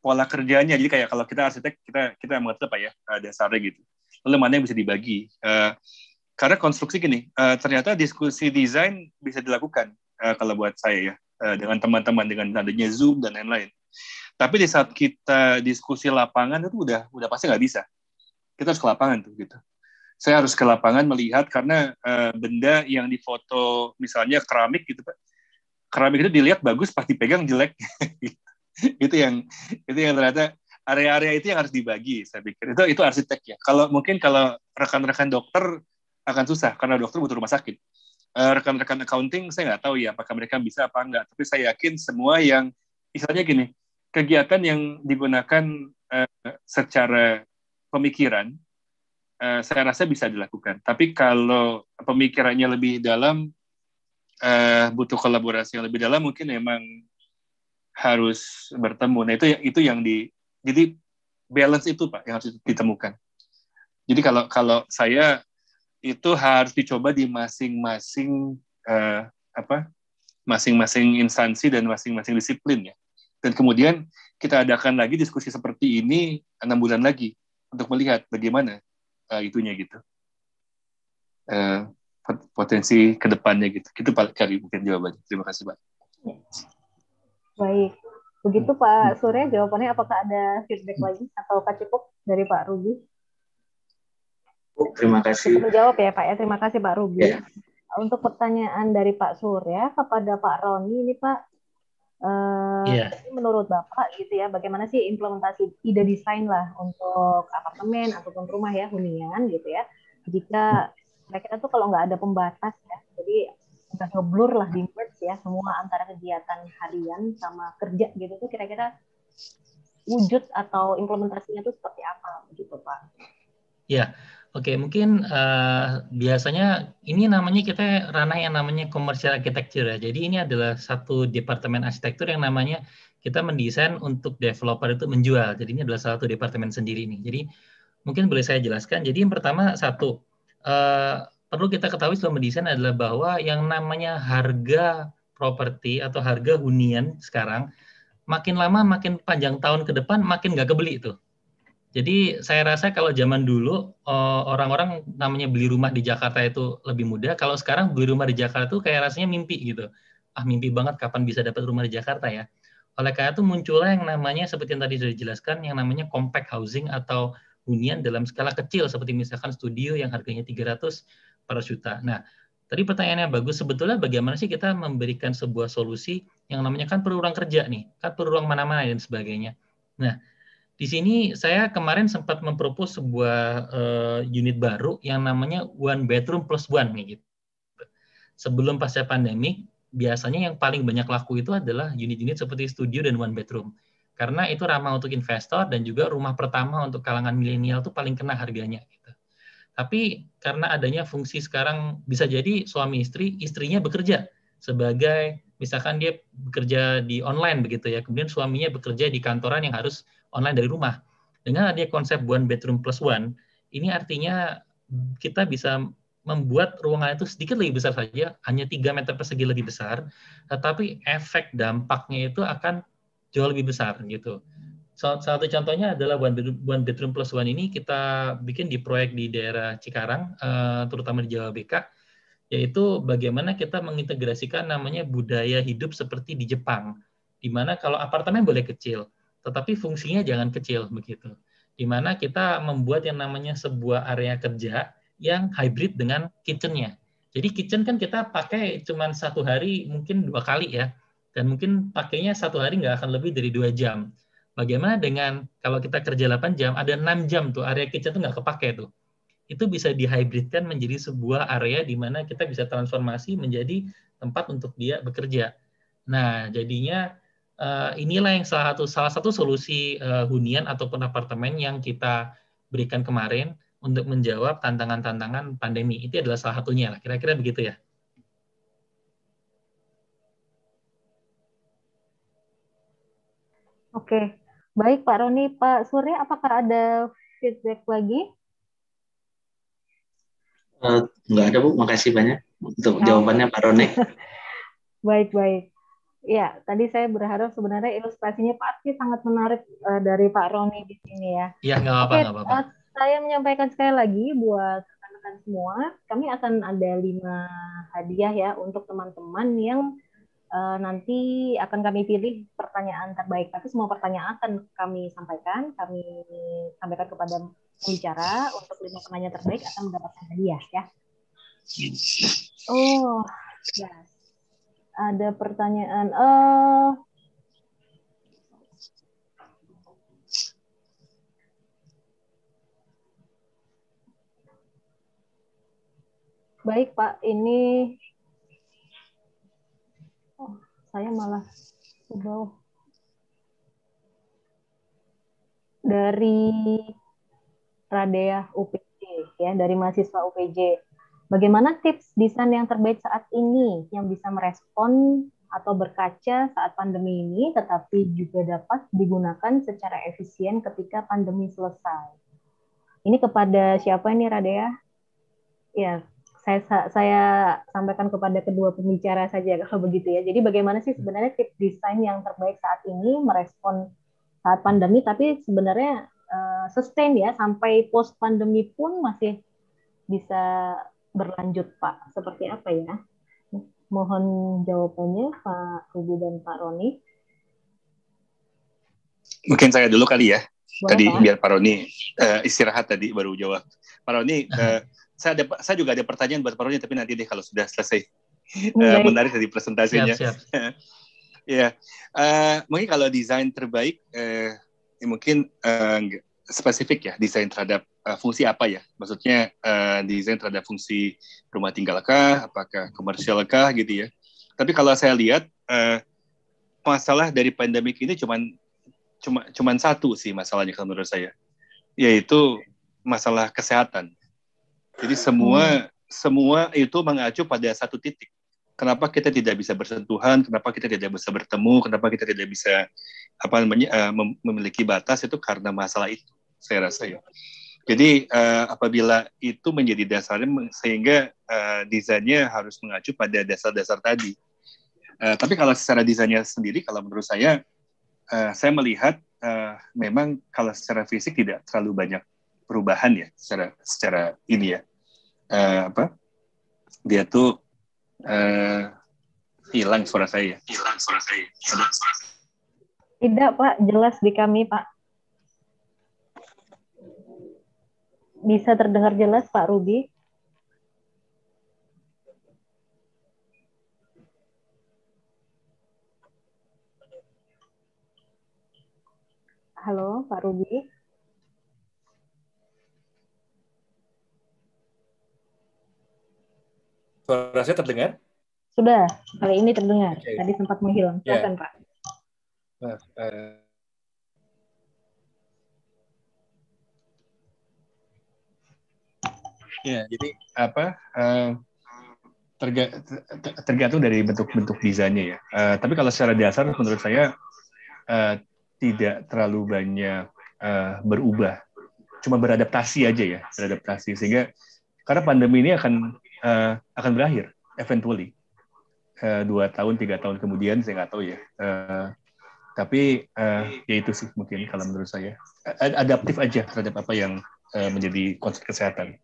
Speaker 7: pola kerjanya. Jadi kayak kalau kita arsitek kita kita mengerti apa ya uh, dasarnya gitu. Lalu mana yang bisa dibagi? Uh, karena konstruksi gini, uh, ternyata diskusi desain bisa dilakukan uh, kalau buat saya ya uh, dengan teman-teman dengan adanya Zoom dan lain-lain. Tapi di saat kita diskusi lapangan itu udah udah pasti nggak bisa. Kita harus ke lapangan tuh gitu. Saya harus ke lapangan melihat karena uh, benda yang difoto misalnya keramik gitu Pak. Keramik itu dilihat bagus pasti pegang jelek. itu yang itu yang ternyata area-area itu yang harus dibagi saya pikir itu itu arsitek ya kalau mungkin kalau rekan-rekan dokter akan susah karena dokter butuh rumah sakit eh, rekan-rekan accounting saya nggak tahu ya apakah mereka bisa apa enggak tapi saya yakin semua yang misalnya gini kegiatan yang digunakan uh, secara pemikiran uh, saya rasa bisa dilakukan. Tapi kalau pemikirannya lebih dalam uh, butuh kolaborasi yang lebih dalam mungkin memang harus bertemu. Nah itu ya, itu yang di jadi balance itu pak yang harus ditemukan. Jadi kalau kalau saya itu harus dicoba di masing-masing uh, apa masing-masing instansi dan masing-masing disiplin ya. Dan kemudian kita adakan lagi diskusi seperti ini enam bulan lagi untuk melihat bagaimana uh, itunya gitu. Uh, potensi kedepannya gitu. itu Pak Kari mungkin jawabannya. Terima kasih Pak.
Speaker 6: Baik. Begitu Pak Surya jawabannya apakah ada feedback lagi atau Pak cukup dari Pak Rubi?
Speaker 8: Terima kasih. Cukup menjawab
Speaker 6: ya Pak ya. Terima kasih Pak Rubi. Ya. Untuk pertanyaan dari Pak Surya kepada Pak Roni ini Pak yeah. Iya. menurut Bapak gitu ya, bagaimana sih implementasi ide desain lah untuk apartemen ataupun rumah ya hunian gitu ya. Jika kira-kira tuh kalau nggak ada pembatas ya, jadi udah ngeblur lah di merge ya semua antara kegiatan harian sama kerja gitu tuh kira-kira wujud atau implementasinya tuh seperti apa gitu Pak?
Speaker 10: Ya, Oke, mungkin uh, biasanya ini namanya kita ranah yang namanya commercial architecture ya. Jadi ini adalah satu departemen arsitektur yang namanya kita mendesain untuk developer itu menjual. Jadi ini adalah satu departemen sendiri nih. Jadi mungkin boleh saya jelaskan. Jadi yang pertama satu uh, perlu kita ketahui sebelum mendesain adalah bahwa yang namanya harga properti atau harga hunian sekarang makin lama makin panjang tahun ke depan makin nggak kebeli tuh jadi saya rasa kalau zaman dulu eh, orang-orang namanya beli rumah di Jakarta itu lebih mudah. Kalau sekarang beli rumah di Jakarta itu kayak rasanya mimpi gitu. Ah mimpi banget kapan bisa dapat rumah di Jakarta ya. Oleh karena itu muncullah yang namanya seperti yang tadi sudah dijelaskan yang namanya compact housing atau hunian dalam skala kecil seperti misalkan studio yang harganya 300 per juta. Nah, tadi pertanyaannya bagus sebetulnya bagaimana sih kita memberikan sebuah solusi yang namanya kan perlu ruang kerja nih, kan perlu ruang mana-mana dan sebagainya. Nah, di sini saya kemarin sempat mempropos sebuah uh, unit baru yang namanya one bedroom plus one gitu. Sebelum pasca pandemi, biasanya yang paling banyak laku itu adalah unit-unit seperti studio dan one bedroom. Karena itu ramah untuk investor dan juga rumah pertama untuk kalangan milenial itu paling kena harganya gitu. Tapi karena adanya fungsi sekarang bisa jadi suami istri, istrinya bekerja sebagai misalkan dia bekerja di online begitu ya, kemudian suaminya bekerja di kantoran yang harus online dari rumah. Dengan adanya konsep one bedroom plus one, ini artinya kita bisa membuat ruangan itu sedikit lebih besar saja, hanya 3 meter persegi lebih besar, tetapi efek dampaknya itu akan jauh lebih besar gitu. Satu contohnya adalah one bedroom, plus one ini kita bikin di proyek di daerah Cikarang, eh, terutama di Jawa BK, yaitu bagaimana kita mengintegrasikan namanya budaya hidup seperti di Jepang, di mana kalau apartemen boleh kecil, tetapi fungsinya jangan kecil begitu. Di mana kita membuat yang namanya sebuah area kerja yang hybrid dengan kitchennya. Jadi kitchen kan kita pakai cuma satu hari mungkin dua kali ya, dan mungkin pakainya satu hari nggak akan lebih dari dua jam. Bagaimana dengan kalau kita kerja 8 jam, ada 6 jam tuh area kitchen tuh nggak kepake tuh. Itu bisa dihybridkan menjadi sebuah area di mana kita bisa transformasi menjadi tempat untuk dia bekerja. Nah, jadinya uh, inilah yang salah satu salah satu solusi uh, hunian ataupun apartemen yang kita berikan kemarin untuk menjawab tantangan-tantangan pandemi. Itu adalah salah satunya lah. Kira-kira begitu ya.
Speaker 6: Oke, baik Pak Roni, Pak Surya, apakah ada feedback lagi?
Speaker 8: Uh, eh, enggak ada Bu, makasih banyak untuk nah. jawabannya Pak Roni.
Speaker 6: Baik-baik. Ya, tadi saya berharap sebenarnya ilustrasinya pasti sangat menarik uh, dari Pak Roni di sini ya.
Speaker 9: Iya, nggak apa-apa. Oke, apa-apa. Uh,
Speaker 6: saya menyampaikan sekali lagi buat rekan-rekan semua, kami akan ada lima hadiah ya untuk teman-teman yang uh, nanti akan kami pilih pertanyaan terbaik. Tapi semua pertanyaan akan kami sampaikan, kami sampaikan kepada pembicara untuk lima pertanyaan terbaik akan mendapatkan hadiah ya. Gitu. Oh, ya ada pertanyaan. Uh, baik Pak, ini oh, saya malah ke bawah. Dari Radea UPJ ya, dari mahasiswa UPJ. Bagaimana tips desain yang terbaik saat ini yang bisa merespon atau berkaca saat pandemi ini, tetapi juga dapat digunakan secara efisien ketika pandemi selesai. Ini kepada siapa ini Radea? Ya, saya saya sampaikan kepada kedua pembicara saja kalau begitu ya. Jadi bagaimana sih sebenarnya tips desain yang terbaik saat ini merespon saat pandemi, tapi sebenarnya uh, sustain ya sampai post pandemi pun masih bisa berlanjut Pak? Seperti apa ya? Mohon jawabannya Pak Rubi dan Pak Roni.
Speaker 7: Mungkin saya dulu kali ya.
Speaker 9: Boleh, tadi Pak? biar
Speaker 7: Pak Roni uh, istirahat tadi baru jawab. Pak Roni, uh, saya ada saya juga ada pertanyaan buat Pak Roni tapi nanti deh kalau sudah selesai. uh, menarik dari presentasinya. Siap, ya, uh, mungkin kalau desain terbaik uh, ya mungkin uh, spesifik ya desain terhadap uh, fungsi apa ya maksudnya uh, desain terhadap fungsi rumah tinggalkah apakah komersialkah gitu ya tapi kalau saya lihat uh, masalah dari pandemik ini cuman cuma cuman satu sih masalahnya kalau menurut saya yaitu masalah kesehatan jadi semua hmm. semua itu mengacu pada satu titik kenapa kita tidak bisa bersentuhan, kenapa kita tidak bisa bertemu, kenapa kita tidak bisa apa namanya uh, memiliki batas itu karena masalah itu saya rasa ya. Jadi uh, apabila itu menjadi dasarnya sehingga uh, desainnya harus mengacu pada dasar-dasar tadi. Uh, tapi kalau secara desainnya sendiri, kalau menurut saya, uh, saya melihat uh, memang kalau secara fisik tidak terlalu banyak perubahan ya secara secara ini ya uh, apa dia tuh uh, hilang suara saya hilang suara saya hilang suara saya
Speaker 6: tidak pak jelas di kami pak bisa terdengar jelas Pak Ruby? Halo Pak Ruby.
Speaker 7: Suara saya terdengar?
Speaker 6: Sudah, kali ini terdengar. Okay. Tadi sempat menghilang. Iya. Silakan
Speaker 7: Pak. Uh, uh, ya jadi apa uh, terga, ter, tergantung dari bentuk-bentuk desainnya ya uh, tapi kalau secara dasar menurut saya uh, tidak terlalu banyak uh, berubah cuma beradaptasi aja ya beradaptasi sehingga karena pandemi ini akan uh, akan berakhir eventually uh, dua tahun tiga tahun kemudian saya nggak tahu ya uh, tapi uh, ya itu sih mungkin kalau menurut saya adaptif aja terhadap apa yang uh, menjadi konsep kesehatan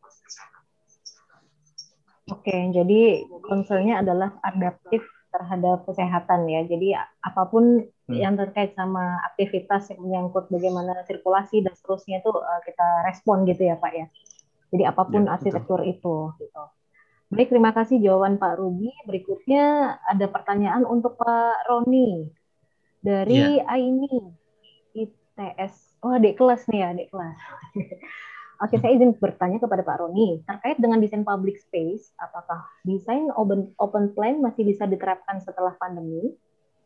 Speaker 6: Oke, okay, jadi concernnya adalah adaptif terhadap kesehatan ya. Jadi apapun hmm. yang terkait sama aktivitas yang menyangkut bagaimana sirkulasi dan seterusnya itu eh, kita respon gitu ya Pak ya. Jadi apapun ya, arsitektur betul. itu gitu. Baik, terima kasih jawaban Pak Ruby. Berikutnya ada pertanyaan untuk Pak Roni dari ya. Aini ITS. Oh, adik kelas nih ya, adik kelas. Oke, saya izin bertanya kepada Pak Roni terkait dengan desain public space, apakah desain open open plan masih bisa diterapkan setelah pandemi?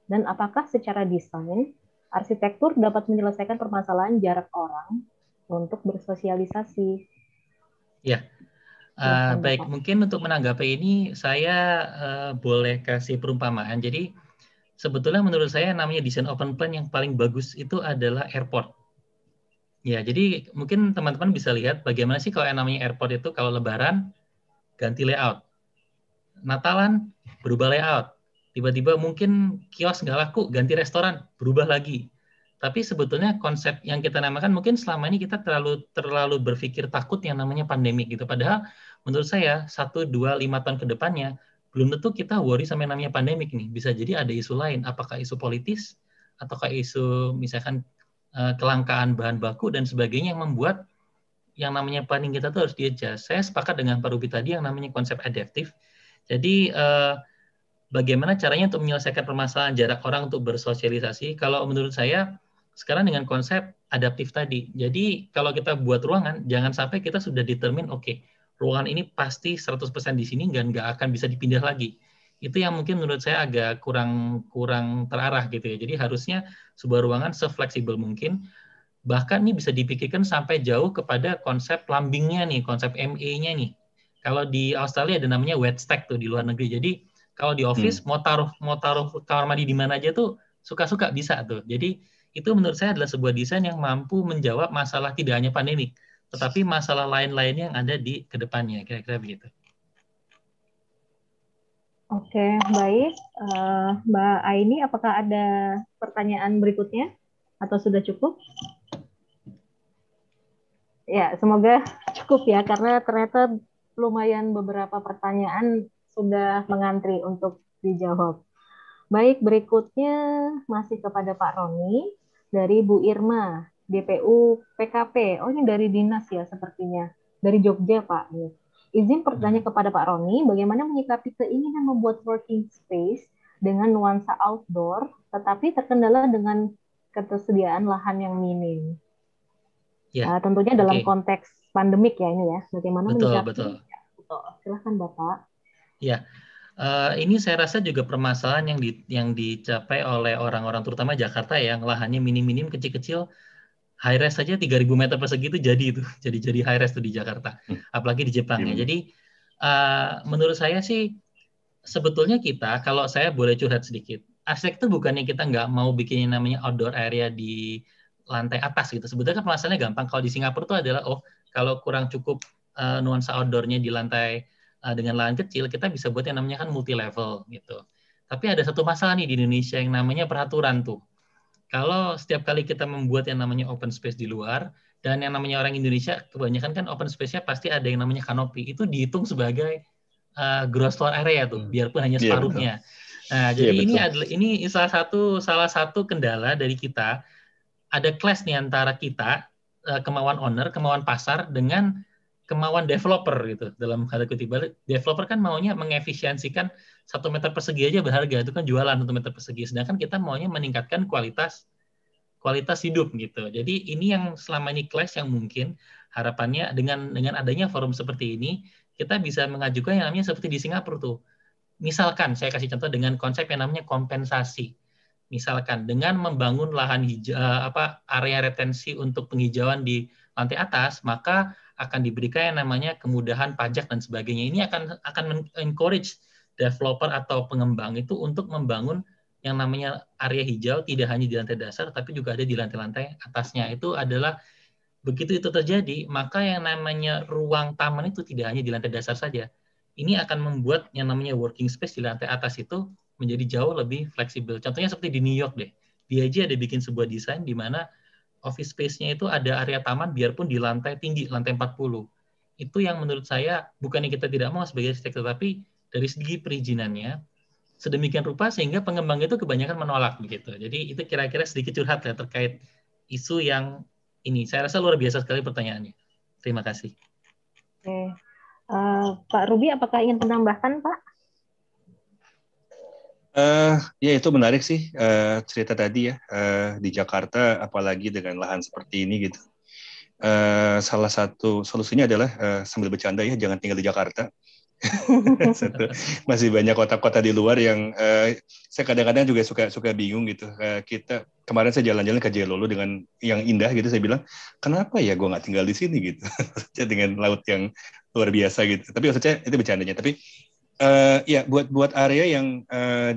Speaker 6: Dan apakah secara desain arsitektur dapat menyelesaikan permasalahan jarak orang untuk bersosialisasi?
Speaker 10: Ya, Uh, baik, mungkin untuk menanggapi ini saya uh, boleh kasih perumpamaan. Jadi sebetulnya menurut saya namanya desain open plan yang paling bagus itu adalah airport. Ya, jadi mungkin teman-teman bisa lihat bagaimana sih kalau yang namanya airport itu kalau lebaran ganti layout. Natalan berubah layout. Tiba-tiba mungkin kios nggak laku, ganti restoran, berubah lagi. Tapi sebetulnya konsep yang kita namakan mungkin selama ini kita terlalu terlalu berpikir takut yang namanya pandemi gitu. Padahal menurut saya 1, 2, 5 tahun ke depannya belum tentu kita worry sama yang namanya pandemik nih. Bisa jadi ada isu lain, apakah isu politis, ataukah isu misalkan Eh, kelangkaan bahan baku dan sebagainya yang membuat yang namanya planning kita tuh harus diadjust. Saya sepakat dengan Pak Rubi tadi yang namanya konsep adaptif. Jadi eh, bagaimana caranya untuk menyelesaikan permasalahan jarak orang untuk bersosialisasi? Kalau menurut saya sekarang dengan konsep adaptif tadi. Jadi kalau kita buat ruangan, jangan sampai kita sudah determine, oke, okay, ruangan ini pasti 100% di sini dan nggak akan bisa dipindah lagi itu yang mungkin menurut saya agak kurang kurang terarah gitu ya. Jadi harusnya sebuah ruangan sefleksibel mungkin bahkan ini bisa dipikirkan sampai jauh kepada konsep plumbingnya nih, konsep ME-nya nih. Kalau di Australia ada namanya wet stack tuh di luar negeri. Jadi kalau di office hmm. mau taruh mau taruh kamar mandi di mana aja tuh suka-suka bisa tuh. Jadi itu menurut saya adalah sebuah desain yang mampu menjawab masalah tidak hanya pandemi, tetapi masalah lain lainnya yang ada di kedepannya kira-kira begitu.
Speaker 6: Oke, baik. Uh, Mbak Aini, apakah ada pertanyaan berikutnya atau sudah cukup? Ya, semoga cukup ya, karena ternyata lumayan beberapa pertanyaan sudah mengantri untuk dijawab. Baik, berikutnya masih kepada Pak Roni dari Bu Irma, DPU PKP. Oh, ini dari dinas ya sepertinya. Dari Jogja, Pak. Izin bertanya hmm. kepada Pak Roni, bagaimana menyikapi keinginan membuat working space dengan nuansa outdoor, tetapi terkendala dengan ketersediaan lahan yang minim?
Speaker 10: Ya. Uh, tentunya dalam okay.
Speaker 6: konteks pandemik ya ini ya. Bagaimana betul, menyikapi? Betul, ya, betul. Silahkan Bapak.
Speaker 10: Ya. Uh, ini saya rasa juga permasalahan yang di, yang dicapai oleh orang-orang terutama Jakarta yang lahannya minim-minim kecil-kecil high res saja 3000 meter persegi itu jadi itu jadi jadi high res tuh di Jakarta hmm. apalagi di Jepang ya hmm. jadi uh, menurut saya sih sebetulnya kita kalau saya boleh curhat sedikit aspek itu bukannya kita nggak mau bikin yang namanya outdoor area di lantai atas gitu sebetulnya kan masalahnya gampang kalau di Singapura tuh adalah oh kalau kurang cukup uh, nuansa outdoornya di lantai uh, dengan lahan kecil kita bisa buat yang namanya kan multi level gitu tapi ada satu masalah nih di Indonesia yang namanya peraturan tuh kalau setiap kali kita membuat yang namanya open space di luar, dan yang namanya orang Indonesia, kebanyakan kan open space-nya pasti ada yang namanya kanopi. Itu dihitung sebagai uh, eh, gross floor area tuh, hmm. biarpun hanya iya, separuhnya. Yeah, nah, iya, jadi yeah, ini adalah ini salah satu salah satu kendala dari kita. Ada clash nih antara kita eh, kemauan owner, kemauan pasar dengan kemauan developer gitu dalam kata kutip developer kan maunya mengefisiensikan satu meter persegi aja berharga itu kan jualan satu meter persegi sedangkan kita maunya meningkatkan kualitas kualitas hidup gitu jadi ini yang selama ini clash yang mungkin harapannya dengan dengan adanya forum seperti ini kita bisa mengajukan yang namanya seperti di Singapura tuh misalkan saya kasih contoh dengan konsep yang namanya kompensasi misalkan dengan membangun lahan hijau eh, apa area retensi untuk penghijauan di lantai atas maka akan diberikan yang namanya kemudahan pajak dan sebagainya. Ini akan akan encourage developer atau pengembang itu untuk membangun yang namanya area hijau tidak hanya di lantai dasar tapi juga ada di lantai-lantai atasnya. Itu adalah begitu itu terjadi, maka yang namanya ruang taman itu tidak hanya di lantai dasar saja. Ini akan membuat yang namanya working space di lantai atas itu menjadi jauh lebih fleksibel. Contohnya seperti di New York deh. Dia aja ada bikin sebuah desain di mana office space-nya itu ada area taman biarpun di lantai tinggi, lantai 40. Itu yang menurut saya bukannya kita tidak mau sebagai arsitek tetapi dari segi perizinannya sedemikian rupa sehingga pengembang itu kebanyakan menolak begitu. Jadi itu kira-kira sedikit curhat ya terkait isu yang ini. Saya rasa luar biasa sekali pertanyaannya.
Speaker 7: Terima kasih.
Speaker 6: Oke. Uh, Pak Ruby, apakah ingin menambahkan, Pak?
Speaker 7: Uh, ya itu menarik sih uh, cerita tadi ya uh, di Jakarta apalagi dengan lahan seperti ini gitu. Uh, salah satu solusinya adalah uh, sambil bercanda ya jangan tinggal di Jakarta. satu, masih banyak kota-kota di luar yang uh, saya kadang-kadang juga suka suka bingung gitu. Uh, kita kemarin saya jalan-jalan ke Jelolo dengan yang indah gitu saya bilang kenapa ya gue nggak tinggal di sini gitu dengan laut yang luar biasa gitu. Tapi maksudnya itu bercandanya. Tapi uh, ya buat buat area yang uh,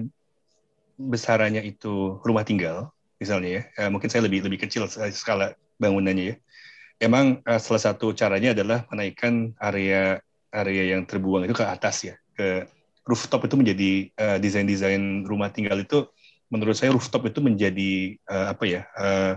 Speaker 7: besarannya itu rumah tinggal misalnya ya, uh, mungkin saya lebih lebih kecil skala bangunannya ya. Emang uh, salah satu caranya adalah menaikkan area area yang terbuang itu ke atas ya, ke rooftop itu menjadi uh, desain-desain rumah tinggal itu menurut saya rooftop itu menjadi uh, apa ya uh,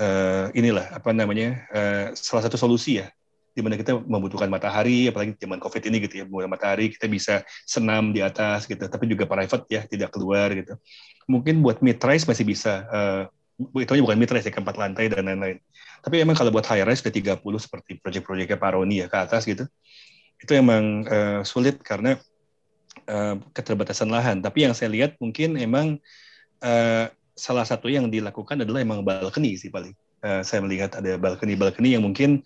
Speaker 7: uh, inilah apa namanya uh, salah satu solusi ya di mana kita membutuhkan matahari, apalagi zaman COVID ini gitu ya, membutuhkan matahari, kita bisa senam di atas gitu, tapi juga private ya, tidak keluar gitu. Mungkin buat mid-rise masih bisa, eh, uh, itu bukan mid-rise ya, keempat lantai dan lain-lain. Tapi emang kalau buat high-rise ke 30 seperti proyek-proyeknya Paroni ya, ke atas gitu, itu emang uh, sulit karena uh, keterbatasan lahan. Tapi yang saya lihat mungkin emang uh, salah satu yang dilakukan adalah emang balkoni sih paling. Uh, saya melihat ada balkoni-balkoni yang mungkin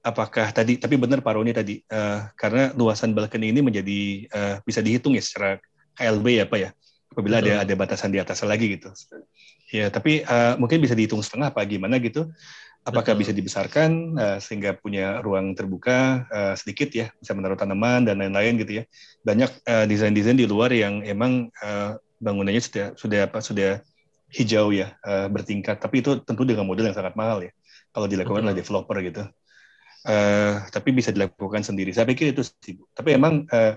Speaker 7: apakah tadi tapi benar Pak Roni tadi uh, karena luasan balkon ini menjadi uh, bisa dihitung ya secara KLB ya Pak ya apabila Betul. ada ada batasan di atasnya lagi gitu. Ya, tapi uh, mungkin bisa dihitung setengah pak gimana gitu. Apakah Betul. bisa dibesarkan uh, sehingga punya ruang terbuka uh, sedikit ya, bisa menaruh tanaman dan lain-lain gitu ya. Banyak uh, desain-desain di luar yang emang uh, bangunannya sudah sudah apa sudah hijau ya, uh, bertingkat, tapi itu tentu dengan model yang sangat mahal ya. Kalau dilakukan oleh developer gitu uh, tapi bisa dilakukan sendiri. Saya pikir itu sih, Tapi emang uh,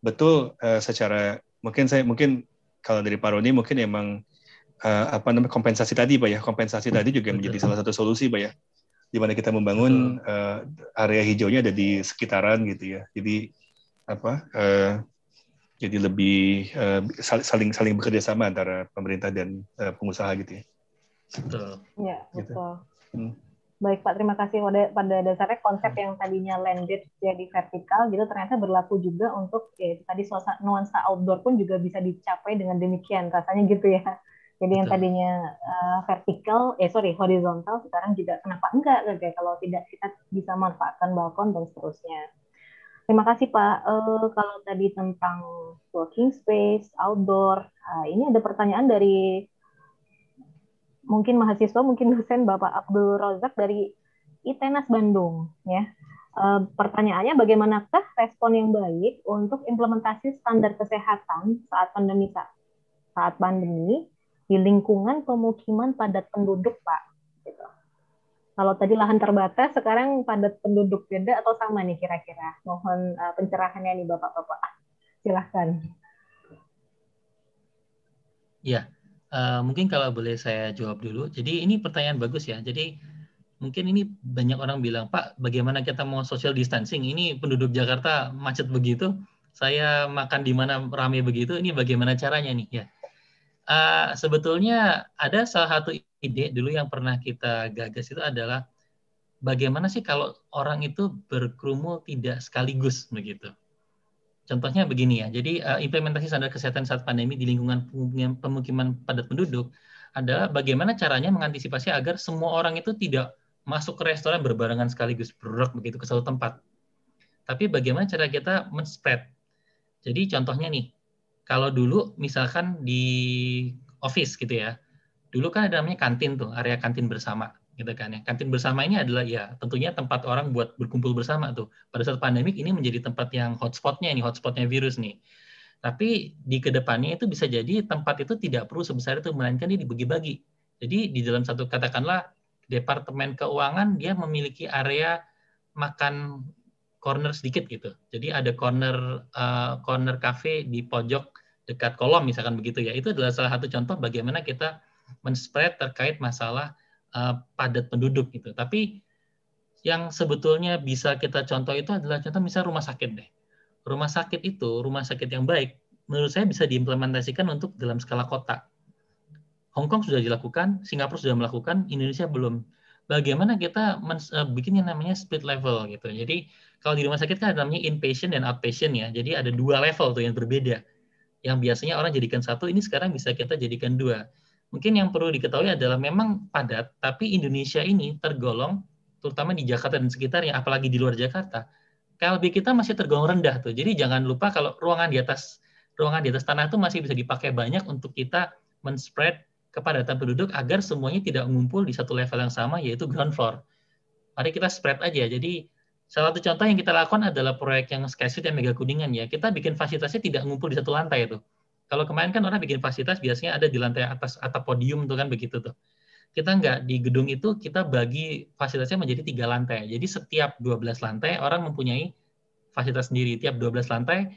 Speaker 7: betul uh, secara mungkin saya mungkin kalau dari Paroni mungkin emang uh, apa namanya kompensasi tadi, Pak ya. Kompensasi tadi juga betul. menjadi salah satu solusi, Pak ya. Di mana kita membangun uh, area hijaunya ada di sekitaran gitu ya. Jadi apa uh, jadi lebih uh, saling saling bekerja sama antara pemerintah dan uh, pengusaha gitu ya. Betul.
Speaker 9: Ya, betul. Gitu.
Speaker 7: Hmm.
Speaker 6: Baik Pak, terima kasih. Pada dasarnya konsep hmm. yang tadinya landed jadi vertikal gitu ternyata berlaku juga untuk ya, tadi suasana nuansa outdoor pun juga bisa dicapai dengan demikian rasanya gitu ya. Jadi yang tadinya uh, vertikal, eh sorry horizontal sekarang juga kenapa enggak gitu ya, kalau tidak kita bisa manfaatkan balkon dan seterusnya. Terima kasih Pak. Uh, kalau tadi tentang working space, outdoor, uh, ini ada pertanyaan dari mungkin mahasiswa, mungkin dosen Bapak Abdul Rozak dari ITENAS Bandung. Ya. E, pertanyaannya bagaimanakah respon yang baik untuk implementasi standar kesehatan saat pandemi Saat pandemi di lingkungan pemukiman padat penduduk Pak. Gitu. Kalau tadi lahan terbatas, sekarang padat penduduk beda atau sama nih kira-kira? Mohon uh, pencerahannya nih Bapak-Bapak. Silahkan.
Speaker 10: Ya, Eh, mungkin kalau boleh saya jawab dulu. Jadi ini pertanyaan bagus ya. Jadi mungkin ini banyak orang bilang, Pak, bagaimana kita mau social distancing? Ini penduduk Jakarta macet begitu, saya makan di mana ramai begitu, ini bagaimana caranya nih ya? Uh, sebetulnya ada salah satu ide dulu yang pernah kita gagas itu adalah bagaimana sih kalau orang itu berkerumun tidak sekaligus begitu. Contohnya begini ya, jadi uh, implementasi standar kesehatan saat pandemi di lingkungan pemukiman padat penduduk adalah bagaimana caranya mengantisipasi agar semua orang itu tidak masuk ke restoran berbarengan sekaligus berak begitu ke satu tempat. Tapi bagaimana cara kita men-spread. Jadi contohnya nih, kalau dulu misalkan di office gitu ya, dulu kan ada namanya kantin tuh, area kantin bersama gitu kan ya. Kantin bersama ini adalah ya tentunya tempat orang buat berkumpul bersama tuh. Pada saat pandemik ini menjadi tempat yang hotspotnya ini hotspotnya virus nih. Tapi di kedepannya itu bisa jadi tempat itu tidak perlu sebesar itu, melainkan dia dibagi-bagi. Jadi di dalam satu katakanlah departemen keuangan dia memiliki area makan corner sedikit gitu. Jadi ada corner uh, corner cafe di pojok dekat kolom misalkan begitu ya. Itu adalah salah satu contoh bagaimana kita men-spread terkait masalah uh, padat penduduk gitu. Tapi yang sebetulnya bisa kita contoh itu adalah contoh misalnya rumah sakit deh. Rumah sakit itu, rumah sakit yang baik, menurut saya bisa diimplementasikan untuk dalam skala kota. Hong Kong sudah dilakukan, Singapura sudah melakukan, Indonesia belum. Bagaimana kita eh, bikin yang namanya split level gitu. Jadi kalau di rumah sakit kan ada namanya inpatient dan outpatient ya. Jadi ada dua level tuh yang berbeda. Yang biasanya orang jadikan satu, ini sekarang bisa kita jadikan dua mungkin yang perlu diketahui adalah memang padat, tapi Indonesia ini tergolong terutama di Jakarta dan sekitarnya, apalagi di luar Jakarta, KLB kita masih tergolong rendah tuh. Jadi jangan lupa kalau ruangan di atas ruangan di atas tanah itu masih bisa dipakai banyak untuk kita men-spread kepadatan penduduk agar semuanya tidak ngumpul di satu level yang sama yaitu ground floor. Mari kita spread aja. Jadi salah satu contoh yang kita lakukan adalah proyek yang skyscraper yang Mega Kuningan ya. Kita bikin fasilitasnya tidak ngumpul di satu lantai itu. Kalau kemarin kan orang bikin fasilitas biasanya ada di lantai atas atap podium tuh kan begitu tuh. Kita nggak di gedung itu kita bagi fasilitasnya menjadi tiga lantai. Jadi setiap 12 lantai orang mempunyai fasilitas sendiri. Tiap 12 lantai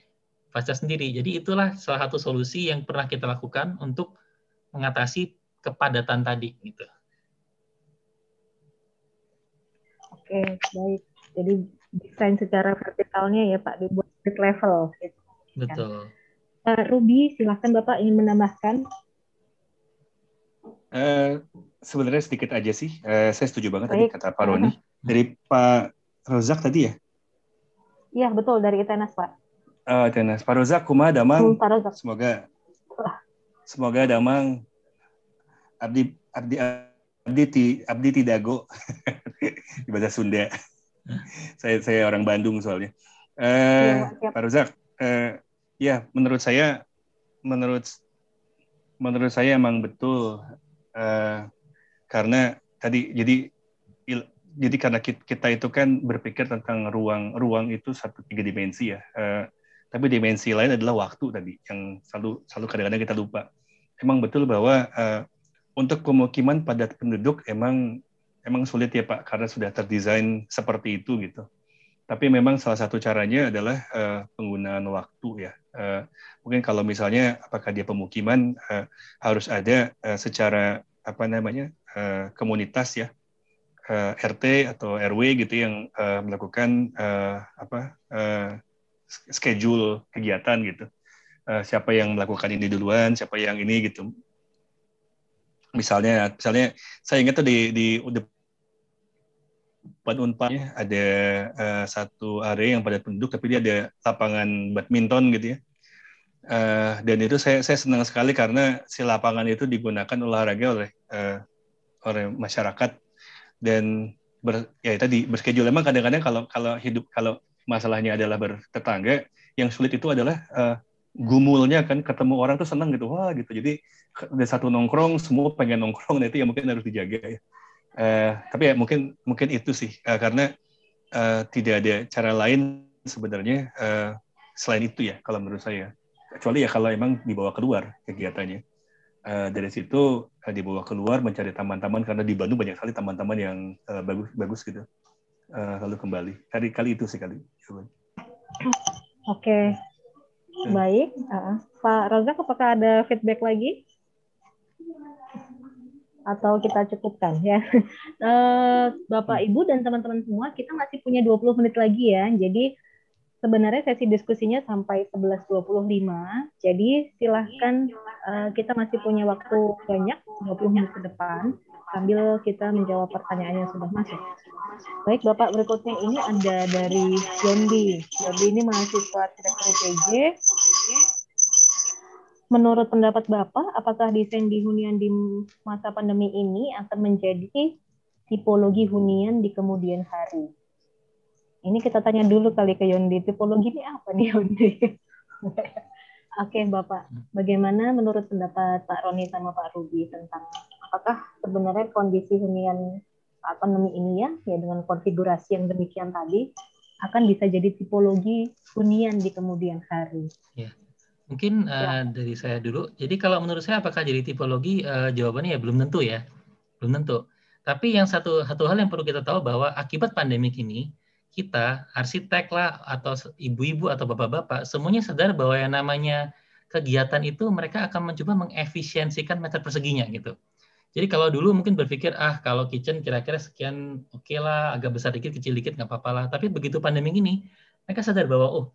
Speaker 10: fasilitas sendiri. Jadi itulah salah satu solusi yang pernah kita lakukan untuk mengatasi kepadatan tadi gitu.
Speaker 6: Oke, baik. Jadi desain secara vertikalnya ya Pak dibuat level gitu. Betul. Ya. Pak eh, Ruby, silahkan Bapak ingin menambahkan.
Speaker 7: Uh, sebenarnya sedikit aja sih. Uh, saya setuju banget Baik. tadi kata Pak Roni. Iya. Dari Pak Rozak tadi ya?
Speaker 6: Iya, betul. Dari ITENAS, Pak.
Speaker 7: Uh, ITENAS. Pak Rozak, Kuma, Damang. Hmm, Pak Rozak. Semoga, semoga Damang Abdi Abdi Abdi ti, Abdi Tidago di bahasa Sunda. Iya. saya saya orang Bandung soalnya. ya, Pak Rozak, ya menurut saya menurut menurut saya emang betul uh, karena tadi jadi il, jadi karena kita, itu kan berpikir tentang ruang ruang itu satu tiga dimensi ya uh, tapi dimensi lain adalah waktu tadi yang selalu selalu kadang-kadang kita lupa emang betul bahwa uh, untuk pemukiman padat penduduk emang emang sulit ya pak karena sudah terdesain seperti itu gitu tapi memang salah satu caranya adalah uh, penggunaan waktu ya Eh, mungkin kalau misalnya apakah dia pemukiman eh, harus ada eh, secara apa namanya komunitas ya RT atau RW gitu yang melakukan apa schedule kegiatan gitu siapa yang melakukan ini duluan siapa yang ini gitu misalnya misalnya saya ingat tuh di di umpan unpad ada uh, satu area yang padat penduduk tapi dia ada lapangan badminton gitu ya uh, dan itu saya saya senang sekali karena si lapangan itu digunakan olahraga oleh uh, oleh masyarakat dan ber, ya tadi berschedule memang kadang-kadang kalau kalau hidup kalau masalahnya adalah bertetangga yang sulit itu adalah uh, gumulnya kan ketemu orang tuh senang gitu wah gitu jadi ada satu nongkrong semua pengen nongkrong nah itu yang mungkin harus dijaga ya Eh, tapi ya mungkin mungkin itu sih uh, karena uh, tidak ada cara lain sebenarnya uh, selain itu ya kalau menurut saya kecuali ya kalau emang dibawa keluar kegiatannya uh, dari situ uh, dibawa keluar mencari taman-taman karena di Bandung banyak sekali taman-taman yang bagus bagus bagus gitu uh, lalu kembali kali kali itu sih kali oke
Speaker 6: okay. baik uh, Pak Rozak apakah ada feedback lagi atau kita cukupkan ya. Eh, Bapak hmm. Ibu dan teman-teman semua, kita masih punya 20 menit lagi ya. Jadi sebenarnya sesi diskusinya sampai 11.25. Jadi silahkan eh, kita masih punya waktu banyak 20 menit ke depan sambil kita menjawab pertanyaan yang sudah masuk. Baik, Bapak berikutnya ini ada dari Jambi Jambi ini mahasiswa Direktur PJ menurut pendapat Bapak, apakah desain di hunian di masa pandemi ini akan menjadi tipologi hunian di kemudian hari? Ini kita tanya dulu kali ke Yondi, tipologi ini apa nih Yondi? Oke Bapak, bagaimana menurut pendapat Pak Roni sama Pak Rudi tentang apakah sebenarnya kondisi hunian pandemi ini ya, ya dengan konfigurasi yang demikian tadi, akan bisa jadi tipologi hunian di kemudian hari?
Speaker 10: Yeah Mungkin uh, dari saya dulu. Jadi kalau menurut saya apakah jadi tipologi uh, jawabannya ya belum tentu ya. Belum tentu. Tapi yang satu satu hal yang perlu kita tahu bahwa akibat pandemi ini kita arsitek lah atau ibu-ibu atau bapak-bapak semuanya sadar bahwa yang namanya kegiatan itu mereka akan mencoba mengefisiensikan meter perseginya gitu. Jadi kalau dulu mungkin berpikir ah kalau kitchen kira-kira sekian oke okay lah agak besar dikit kecil dikit nggak apa-apa lah. Tapi begitu pandemi ini mereka sadar bahwa oh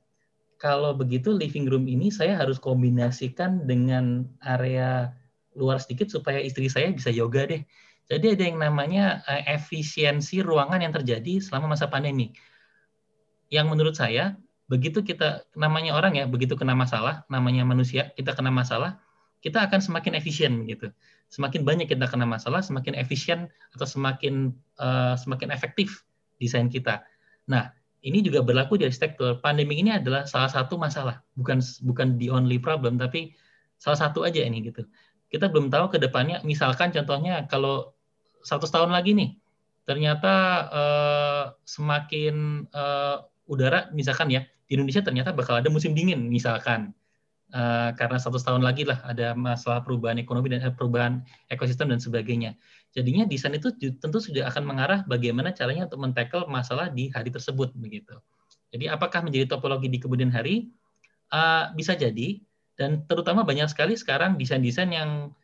Speaker 10: kalau begitu living room ini saya harus kombinasikan dengan area luar sedikit supaya istri saya bisa yoga deh. Jadi ada yang namanya eh, efisiensi ruangan yang terjadi selama masa pandemi. Yang menurut saya begitu kita namanya orang ya, begitu kena masalah, namanya manusia, kita kena masalah, kita akan semakin efisien gitu. Semakin banyak kita kena masalah, semakin efisien atau semakin uh, semakin efektif desain kita. Nah, ini juga berlaku di arsitektur. Pandemi ini adalah salah satu masalah, bukan bukan the only problem, tapi salah satu aja ini gitu. Kita belum tahu ke depannya, misalkan contohnya kalau satu tahun lagi nih, ternyata eh, semakin eh, udara, misalkan ya, di Indonesia ternyata bakal ada musim dingin, misalkan. Eh, karena satu tahun lagi lah ada masalah perubahan ekonomi dan eh, perubahan ekosistem dan sebagainya. Jadinya desain itu tentu sudah akan mengarah bagaimana caranya untuk men masalah di hari tersebut begitu. Jadi apakah menjadi topologi di kemudian hari? Uh, bisa jadi dan terutama banyak sekali sekarang desain-desain yang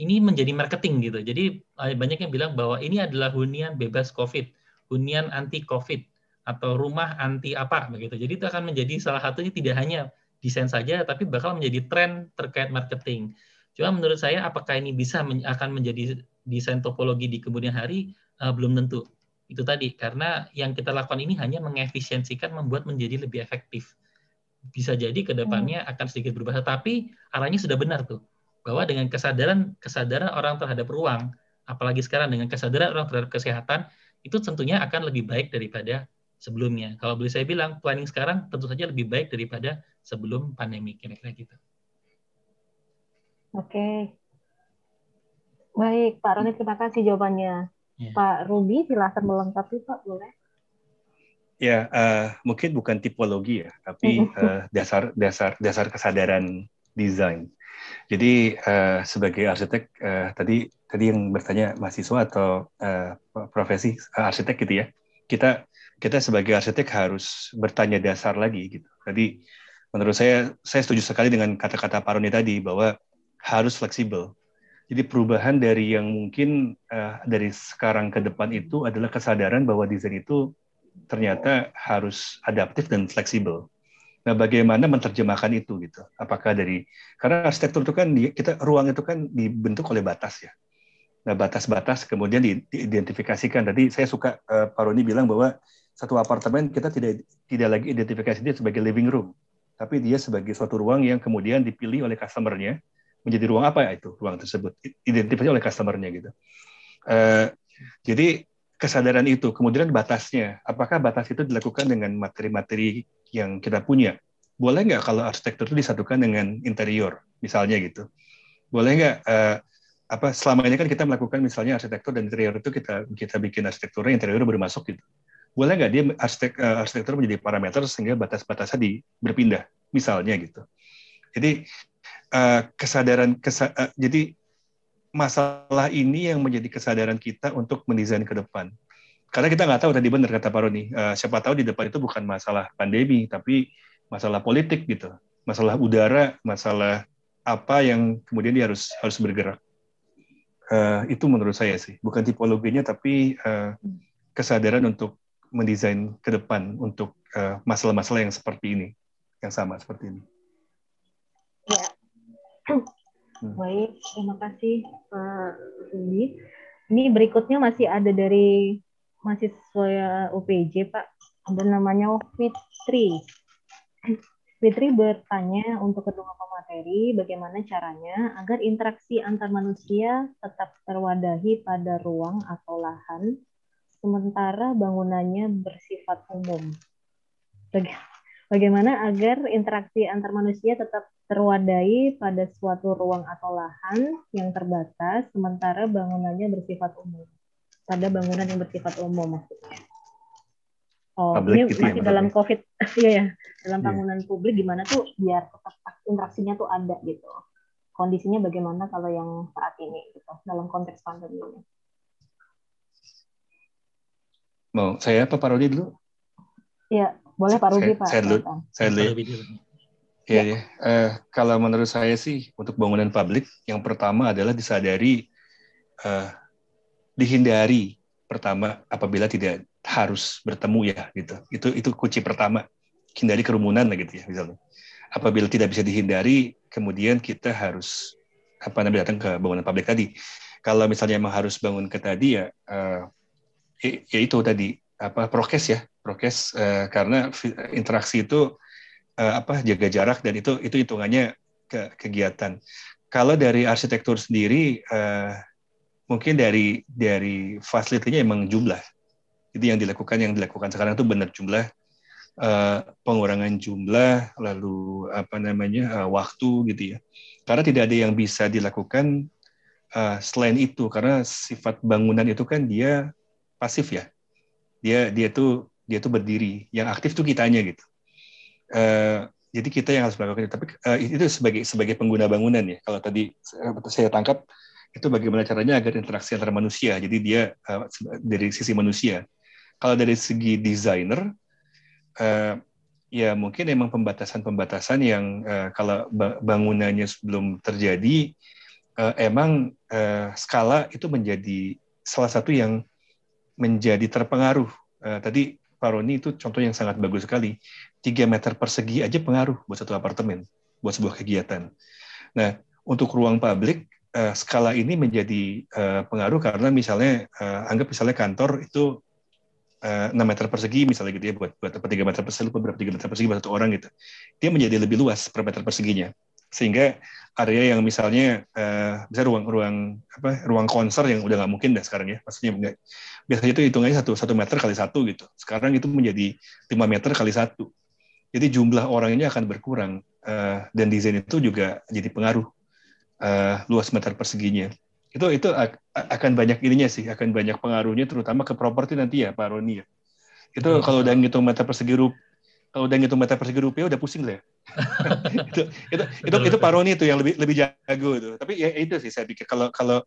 Speaker 10: ini menjadi marketing gitu. Jadi banyak yang bilang bahwa ini adalah hunian bebas COVID, hunian anti COVID atau rumah anti apa begitu. Jadi itu akan menjadi salah satunya tidak hanya desain saja, tapi bakal menjadi tren terkait marketing. Cuma menurut saya apakah ini bisa akan menjadi desain topologi di kemudian hari uh, belum tentu. Itu tadi karena yang kita lakukan ini hanya mengefisiensikan membuat menjadi lebih efektif. Bisa jadi kedepannya hmm. akan sedikit berubah tapi arahnya sudah benar tuh bahwa dengan kesadaran kesadaran orang terhadap ruang apalagi sekarang dengan kesadaran orang terhadap kesehatan itu tentunya akan lebih baik daripada sebelumnya. Kalau boleh saya bilang, planning sekarang tentu saja lebih baik daripada sebelum pandemi kira-kira gitu.
Speaker 6: Oke, Baik, Pak Roni terima kasih jawabannya. Ya. Pak Rudi, silahkan melengkapi Pak boleh.
Speaker 7: Ya, uh, mungkin bukan tipologi ya, tapi uh, dasar dasar dasar kesadaran desain. Jadi uh, sebagai arsitek uh, tadi tadi yang bertanya mahasiswa atau uh, profesi uh, arsitek gitu ya, kita kita sebagai arsitek harus bertanya dasar lagi gitu. jadi menurut saya saya setuju sekali dengan kata-kata Paroni tadi bahwa harus fleksibel jadi perubahan dari yang mungkin uh, dari sekarang ke depan itu adalah kesadaran bahwa desain itu ternyata harus adaptif dan fleksibel. Nah, bagaimana menerjemahkan itu gitu? Apakah dari karena arsitektur itu kan kita ruang itu kan dibentuk oleh batas ya. Nah, batas-batas kemudian diidentifikasikan. Tadi saya suka uh, Roni bilang bahwa satu apartemen kita tidak tidak lagi identifikasi dia sebagai living room, tapi dia sebagai suatu ruang yang kemudian dipilih oleh customernya menjadi ruang apa ya itu ruang tersebut identifikasi oleh customernya gitu. Uh, jadi kesadaran itu kemudian batasnya apakah batas itu dilakukan dengan materi-materi yang kita punya boleh nggak kalau arsitektur itu disatukan dengan interior misalnya gitu boleh nggak uh, apa selama ini kan kita melakukan misalnya arsitektur dan interior itu kita kita bikin arsitekturnya interior baru masuk gitu boleh nggak dia arsitek, uh, arsitektur menjadi parameter sehingga batas-batasnya di berpindah misalnya gitu jadi Eh, kesadaran kesa uh, jadi masalah ini yang menjadi kesadaran kita untuk mendesain ke depan. Karena kita nggak tahu tadi benar kata Pak Roni, uh, siapa tahu di depan itu bukan masalah pandemi, tapi masalah politik gitu, masalah udara, masalah apa yang kemudian dia harus harus bergerak. Uh, itu menurut saya sih, bukan tipologinya tapi uh, kesadaran untuk mendesain ke depan untuk masalah-masalah uh, yang seperti ini, yang sama seperti ini.
Speaker 6: Ya, Hmm. Baik, terima kasih Pak Rudi. Ini berikutnya masih ada dari mahasiswa UPJ, Pak. Ada namanya Fitri. Fitri bertanya untuk kedua pemateri bagaimana caranya agar interaksi antar manusia tetap terwadahi pada ruang atau lahan sementara bangunannya bersifat umum. Bagaimana agar interaksi antar manusia tetap terwadai pada suatu ruang atau lahan yang terbatas, sementara bangunannya bersifat umum. Pada bangunan yang bersifat umum maksudnya. Oh, public ini gitu ya, masih ya, dalam COVID, ya ya, dalam iya. bangunan yeah. publik gimana tuh biar tetap interaksinya tuh ada gitu. Kondisinya bagaimana kalau yang saat ini gitu dalam konteks pandemi
Speaker 7: ini? Mau saya apa Pak Rudi dulu?
Speaker 6: Iya, boleh Pak Rudi Pak. Saya dulu.
Speaker 7: Saya dulu. Ya. Iya, ya, ya. Uh, kalau menurut saya sih untuk bangunan publik yang pertama adalah disadari uh, dihindari pertama apabila tidak harus bertemu ya gitu. Itu itu kunci pertama hindari kerumunan lah gitu ya misalnya. Apabila tidak bisa dihindari kemudian kita harus apa namanya datang ke bangunan publik tadi. Kalau misalnya memang harus bangun ke tadi ya uh, ya itu tadi apa prokes ya prokes uh, karena interaksi itu uh, apa jaga jarak dan itu itu hitungannya ke, kegiatan. Kalau dari arsitektur sendiri uh, mungkin dari dari fasilitasnya emang jumlah itu yang dilakukan yang dilakukan sekarang itu benar jumlah uh, pengurangan jumlah lalu apa namanya uh, waktu gitu ya karena tidak ada yang bisa dilakukan uh, selain itu karena sifat bangunan itu kan dia pasif ya dia dia tuh dia tuh berdiri yang aktif tuh kitanya gitu Eh, jadi kita yang harus melakukan tapi uh, itu sebagai sebagai pengguna bangunan ya kalau tadi saya tangkap itu bagaimana caranya agar interaksi antara manusia jadi dia uh, dari sisi manusia kalau dari segi desainer uh, ya mungkin emang pembatasan-pembatasan yang uh, kalau bangunannya sebelum terjadi uh, emang uh, skala itu menjadi salah satu yang menjadi terpengaruh uh, tadi Pak Roni itu contoh yang sangat bagus sekali tiga meter persegi aja pengaruh buat satu apartemen, buat sebuah kegiatan. Nah, untuk ruang publik, uh, skala ini menjadi uh, pengaruh karena misalnya, uh, anggap misalnya kantor itu uh, 6 meter persegi misalnya gitu ya, buat, buat 3 meter persegi, lupa berapa 3 meter persegi buat satu orang gitu. Dia menjadi lebih luas per meter perseginya. Sehingga area yang misalnya, uh, misalnya ruang-ruang apa ruang konser yang udah nggak mungkin dah sekarang ya, maksudnya enggak. Biasanya itu hitungannya satu, satu meter kali satu gitu. Sekarang itu menjadi 5 meter kali satu jadi jumlah orangnya akan berkurang uh, dan desain itu juga jadi pengaruh uh, luas meter perseginya. Itu itu akan banyak ininya sih, akan banyak pengaruhnya terutama ke properti nanti ya Pak Roni ya. Itu hmm. kalau udah ngitung meter persegi rup, kalau udah ngitung meter persegi rupiah udah pusing lah ya. itu itu itu, itu Pak Roni itu yang lebih lebih jago itu. Tapi ya itu sih saya pikir kalau kalau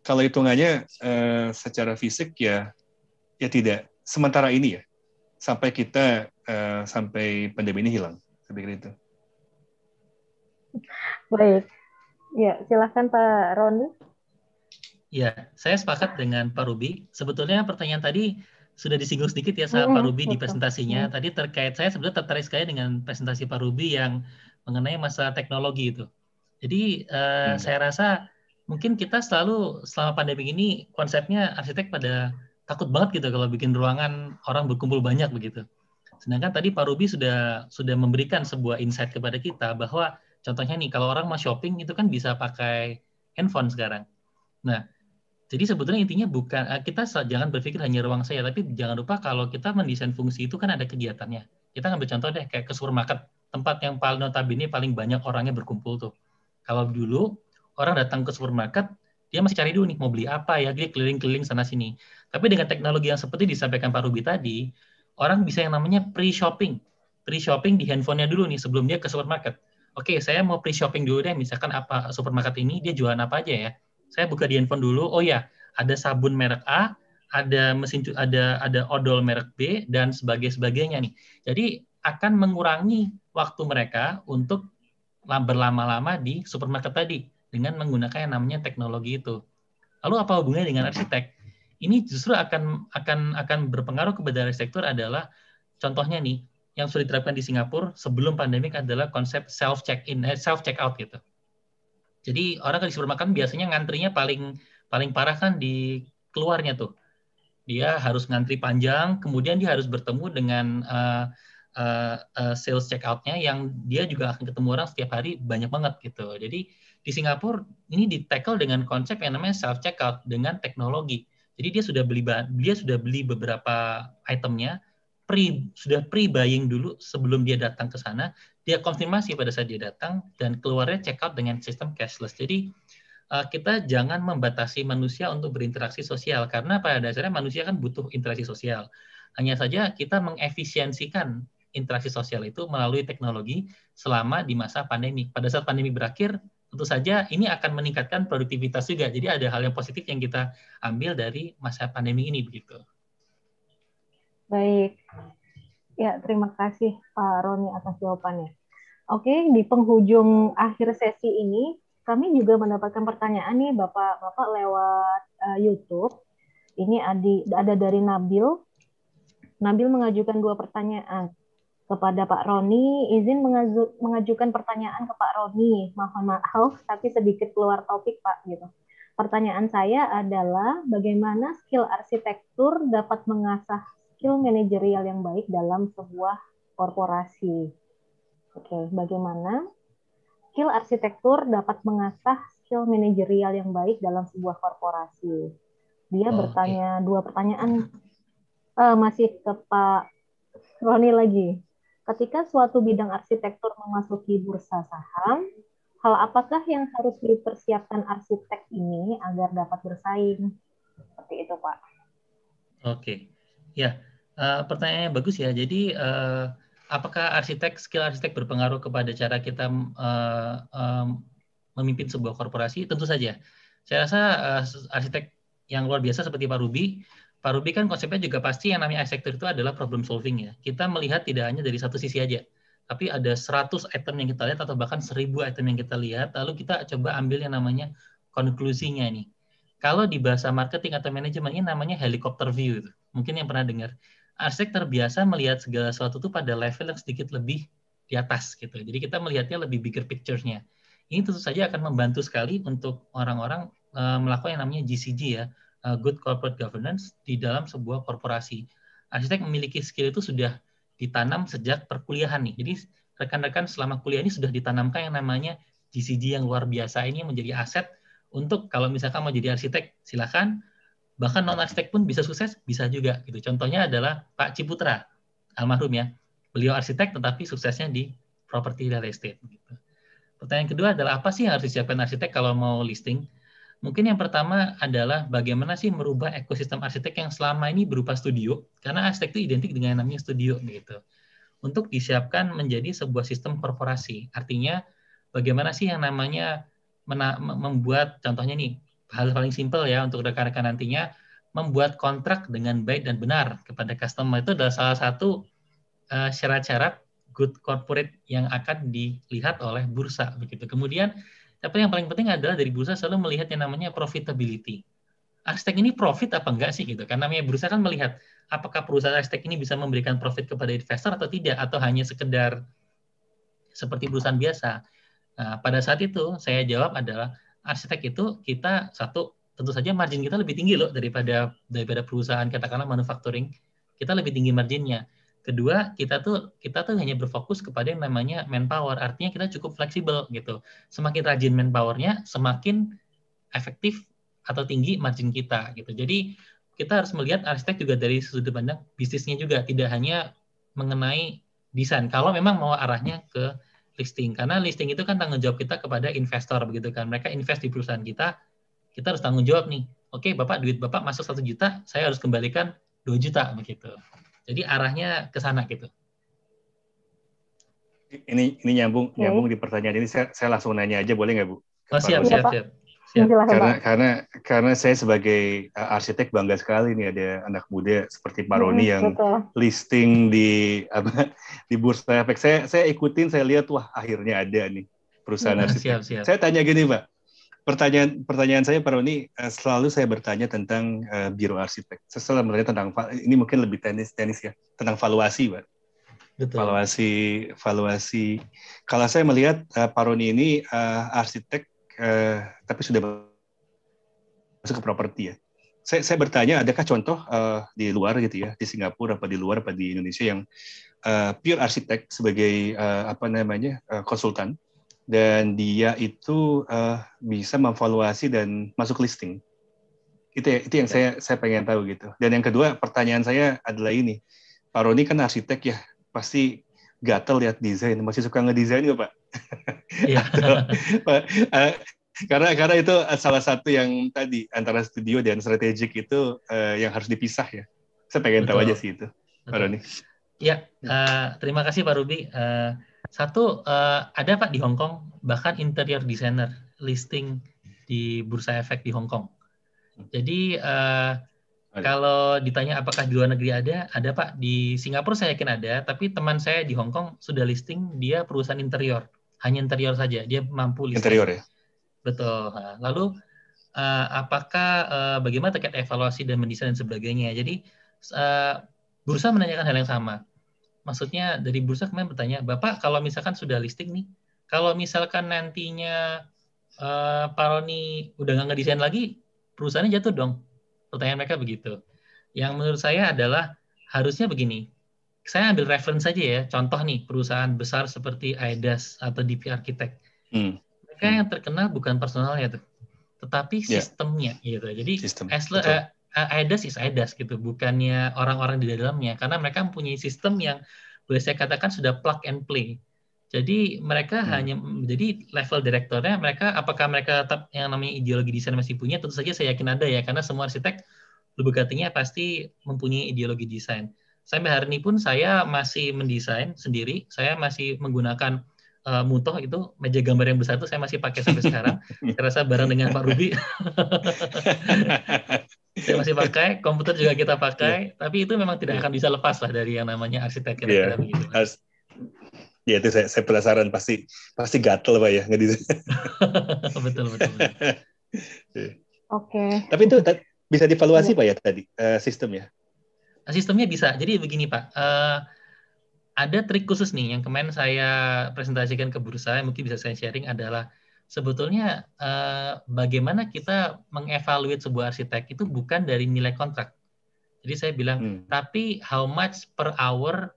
Speaker 7: kalau hitungannya uh, secara fisik ya ya tidak sementara ini ya sampai kita Eh, sampai pandemi ini hilang. Saya pikir itu.
Speaker 6: Baik. Ya, silahkan Pak Roni.
Speaker 7: Ya, saya
Speaker 10: sepakat dengan Pak Ruby. Sebetulnya pertanyaan tadi sudah disinggung sedikit ya sama mm -hmm. Pak Rubi di presentasinya. Tadi terkait saya sebenarnya tertarik sekali dengan presentasi Pak Ruby yang mengenai masalah teknologi itu. Jadi uh, -hmm. saya rasa mungkin kita selalu selama pandemi ini konsepnya arsitek pada takut banget gitu kalau bikin ruangan orang berkumpul banyak begitu. Sedangkan tadi Pak Ruby sudah sudah memberikan sebuah insight kepada kita bahwa contohnya nih kalau orang mau shopping itu kan bisa pakai handphone sekarang. Nah, jadi sebetulnya intinya bukan eh, kita jangan berpikir hanya ruang saya, tapi jangan lupa kalau kita mendesain fungsi itu kan ada kegiatannya. Kita ngambil contoh deh kayak ke supermarket, tempat yang paling notabene paling banyak orangnya berkumpul tuh. Kalau dulu orang datang ke supermarket, dia masih cari dulu nih mau beli apa ya, dia keliling-keliling sana sini. Tapi dengan teknologi yang seperti disampaikan Pak Ruby tadi, orang bisa yang namanya pre-shopping. Pre-shopping di handphonenya dulu nih sebelum dia ke supermarket. Oke, saya mau pre-shopping dulu deh, misalkan apa supermarket ini dia jualan apa aja ya. Saya buka di handphone dulu, oh ya, ada sabun merek A, ada mesin ada ada odol merek B dan sebagainya sebagainya nih. Jadi akan mengurangi waktu mereka untuk berlama-lama di supermarket tadi dengan menggunakan yang namanya teknologi itu. Lalu apa hubungannya dengan arsitek? ini justru akan akan akan berpengaruh kepada sektor adalah contohnya nih yang sudah diterapkan di Singapura sebelum pandemik adalah konsep self check in eh, self check out gitu. Jadi orang kalau disuruh supermarket biasanya ngantrinya paling paling parah kan di keluarnya tuh. Dia harus ngantri panjang, kemudian dia harus bertemu dengan uh, uh, uh, sales check out-nya yang dia juga akan ketemu orang setiap hari banyak banget gitu. Jadi di Singapura ini di dengan konsep yang namanya self check out dengan teknologi jadi dia sudah beli dia sudah beli beberapa itemnya, pre sudah pre buying dulu sebelum dia datang ke sana, dia konfirmasi pada saat dia datang dan keluarnya check out dengan sistem cashless. Jadi eh, kita jangan membatasi manusia untuk berinteraksi sosial karena pada dasarnya manusia kan butuh interaksi sosial. Hanya saja kita mengefisiensikan interaksi sosial itu melalui teknologi selama di masa pandemi. Pada saat pandemi berakhir, tentu saja ini akan meningkatkan produktivitas juga. Jadi ada hal yang positif yang kita ambil dari masa pandemi ini begitu.
Speaker 2: Baik.
Speaker 6: Ya, terima kasih Pak Roni atas jawabannya. Oke, di penghujung akhir sesi ini kami juga mendapatkan pertanyaan nih Bapak-bapak lewat uh, YouTube. Ini ada dari Nabil. Nabil mengajukan dua pertanyaan kepada Pak Roni. Izin mengaju mengajukan pertanyaan ke Pak Roni. Mohon maaf, tapi sedikit keluar topik Pak. Gitu. Pertanyaan saya adalah bagaimana skill arsitektur dapat mengasah skill manajerial yang baik dalam sebuah korporasi. Oke, bagaimana skill arsitektur dapat mengasah skill manajerial yang baik dalam sebuah korporasi? Dia oh, bertanya dua pertanyaan uh, masih ke Pak Roni lagi. Ketika suatu bidang arsitektur memasuki bursa saham, hal apakah yang harus dipersiapkan arsitek ini agar dapat bersaing? Seperti itu, Pak.
Speaker 10: Oke. Ya, uh, pertanyaannya bagus ya. Jadi uh, apakah arsitek skill arsitek berpengaruh kepada cara kita uh, um, memimpin sebuah korporasi? Tentu saja. Saya rasa uh, arsitek yang luar biasa seperti Pak Ruby Pak Ruby kan konsepnya juga pasti yang namanya sektor itu adalah problem solving ya. Kita melihat tidak hanya dari satu sisi aja, tapi ada 100 item yang kita lihat atau bahkan 1000 item yang kita lihat, lalu kita coba ambil yang namanya konklusinya ini. Kalau di bahasa marketing atau manajemen ini namanya helicopter view itu. Mungkin yang pernah dengar. Arsitek terbiasa melihat segala sesuatu itu pada level yang sedikit lebih di atas gitu. Jadi kita melihatnya lebih bigger picture-nya. Ini tentu saja akan membantu sekali untuk orang-orang eh, melakukan yang namanya GCG ya, Uh, good corporate governance di dalam sebuah korporasi. Arsitek memiliki skill itu sudah ditanam sejak perkuliahan nih. Jadi rekan-rekan selama kuliah ini sudah ditanamkan yang namanya GCG yang luar biasa ini menjadi aset untuk kalau misalkan mau jadi arsitek silakan bahkan non arsitek pun bisa sukses bisa juga gitu. Contohnya adalah Pak Ciputra almarhum ya. Beliau arsitek tetapi suksesnya di property real estate gitu. Pertanyaan kedua adalah apa sih yang harus disiapkan arsitek kalau mau listing? Mungkin yang pertama adalah bagaimana sih merubah ekosistem arsitek yang selama ini berupa studio, karena arsitek itu identik dengan namanya studio gitu. Untuk disiapkan menjadi sebuah sistem korporasi. Artinya bagaimana sih yang namanya membuat contohnya nih hal paling simpel ya untuk rekan-rekan nantinya membuat kontrak dengan baik dan benar kepada customer itu adalah salah satu uh, syarat-syarat good corporate yang akan dilihat oleh bursa begitu. Kemudian tapi yang paling penting adalah dari bursa selalu melihat yang namanya profitability. Arsitek ini profit apa enggak sih gitu? Karena namanya bursa kan melihat apakah perusahaan arsitek ini bisa memberikan profit kepada investor atau tidak atau hanya sekedar seperti perusahaan biasa. Nah, pada saat itu saya jawab adalah arsitek itu kita satu tentu saja margin kita lebih tinggi loh daripada daripada perusahaan katakanlah manufacturing kita lebih tinggi marginnya Kedua, kita tuh kita tuh hanya berfokus kepada yang namanya manpower. Artinya kita cukup fleksibel gitu. Semakin rajin manpowernya, semakin efektif atau tinggi margin kita gitu. Jadi kita harus melihat arsitek juga dari sudut pandang bisnisnya juga, tidak hanya mengenai desain. Kalau memang mau arahnya ke listing, karena listing itu kan tanggung jawab kita kepada investor begitu kan. Mereka invest di perusahaan kita, kita harus tanggung jawab nih. Oke, Bapak duit Bapak masuk satu juta, saya harus kembalikan dua juta begitu. Jadi arahnya ke sana gitu.
Speaker 7: Ini ini nyambung okay. nyambung di pertanyaan ini saya, saya langsung nanya aja boleh nggak Bu? Oh, siap, siap, siap, siap. siap. Karena karena karena saya sebagai eh, arsitek bangga sekali nih ada anak muda seperti Pak Roni hmm, yang betul. listing di apa di bursa efek. Saya saya ikutin, saya lihat wah akhirnya ada nih perusahaan hmm, arsitek. Siap, siap. Saya tanya gini, Pak pertanyaan pertanyaan saya Pak Roni eh, selalu saya bertanya tentang uh, eh, biro arsitek. Setelah selalu bertanya tentang ini mungkin lebih tenis tenis ya tentang valuasi, Pak. Betul. Valuasi valuasi. Kalau saya melihat uh, Pak Roni ini uh, arsitek uh, tapi sudah masuk ke properti ya. Saya, saya bertanya, adakah contoh uh, di luar gitu ya, di Singapura apa di luar apa di Indonesia yang uh, pure arsitek sebagai uh, apa namanya uh, konsultan dan dia itu uh, bisa memvaluasi dan masuk listing. Itu ya, itu yang ya. saya saya pengen tahu gitu. Dan yang kedua pertanyaan saya adalah ini, Pak Roni kan arsitek ya, pasti gatel lihat desain, masih suka ngedesain nggak Pak? Iya. Eh, karena karena itu salah satu yang tadi antara studio dan strategik itu uh, yang harus dipisah ya. Saya pengen Betul. tahu aja sih itu, Pak Roni.
Speaker 10: Ya, uh, terima kasih Pak Ruby. Uh, satu uh, ada Pak di Hong Kong bahkan interior designer listing di Bursa Efek di Hong Kong. Jadi uh, kalau ditanya apakah di luar negeri ada, ada Pak di Singapura saya yakin ada, tapi teman saya di Hong Kong sudah listing dia perusahaan interior, hanya interior saja, dia mampu listing. Interior ya. Betul. Lalu uh, apakah uh, bagaimana terkait evaluasi dan mendesain dan sebagainya. Jadi uh, bursa menanyakan hal yang sama maksudnya dari bursa kemarin bertanya, Bapak kalau misalkan sudah listing nih, kalau misalkan nantinya uh, eh, Paroni udah nggak ngedesain lagi, perusahaannya jatuh dong. Pertanyaan mereka begitu. Yang menurut saya adalah harusnya begini. Saya ambil reference saja ya, contoh nih perusahaan besar seperti Aidas atau DP Architect. Hmm. Mereka hmm. yang terkenal bukan personalnya tuh, tetapi yeah. sistemnya gitu. Jadi Sistem. as, uh, uh, Aedes is gitu, bukannya orang-orang di dalamnya. Karena mereka mempunyai sistem yang boleh saya katakan sudah plug and play. Jadi mereka hmm. hanya jadi level direktornya mereka apakah mereka tetap yang namanya ideologi desain masih punya? Tentu saja saya yakin ada ya karena semua arsitek lebih katanya pasti mempunyai ideologi desain. Sampai hari ini pun saya masih mendesain sendiri, saya masih menggunakan uh, mutoh itu meja gambar yang besar itu saya masih pakai sampai sekarang. Saya rasa bareng dengan Pak Ruby. Saya masih pakai, komputer juga kita pakai, yeah. tapi itu memang tidak yeah. akan bisa lepas lah dari yang namanya arsitektur yeah. akademik.
Speaker 7: itu saya, saya penasaran pasti pasti gatel pak ya betul betul. betul. Iya. Oke. Okay. Tapi itu bisa dievaluasi iya. pak ya tadi uh, sistem ya?
Speaker 10: Nah, sistemnya bisa. Jadi begini pak, uh, ada trik khusus nih yang kemarin saya presentasikan ke bursa, mungkin bisa saya sharing adalah sebetulnya eh, bagaimana kita mengevaluasi sebuah arsitek itu bukan dari nilai kontrak. Jadi saya bilang, hmm. tapi how much per hour,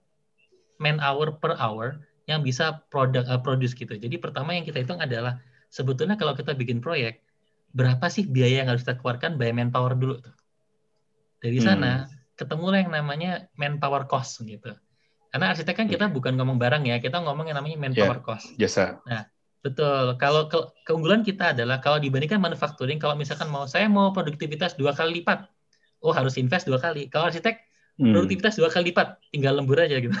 Speaker 10: man hour per hour yang bisa produk uh, produce gitu. Jadi pertama yang kita hitung adalah sebetulnya kalau kita bikin proyek berapa sih biaya yang harus kita keluarkan by manpower dulu tuh.
Speaker 7: Dari hmm. sana
Speaker 10: hmm. ketemulah yang namanya manpower cost gitu. Karena arsitek kan kita hmm. bukan ngomong barang ya, kita ngomong yang namanya manpower yeah,
Speaker 7: cost. Jasa.
Speaker 10: Nah, Betul. Kalau ke keunggulan kita adalah kalau dibandingkan manufacturing, kalau misalkan mau saya mau produktivitas dua kali lipat, oh harus invest dua kali. Kalau arsitek hmm. produktivitas dua kali lipat, tinggal lembur aja gitu.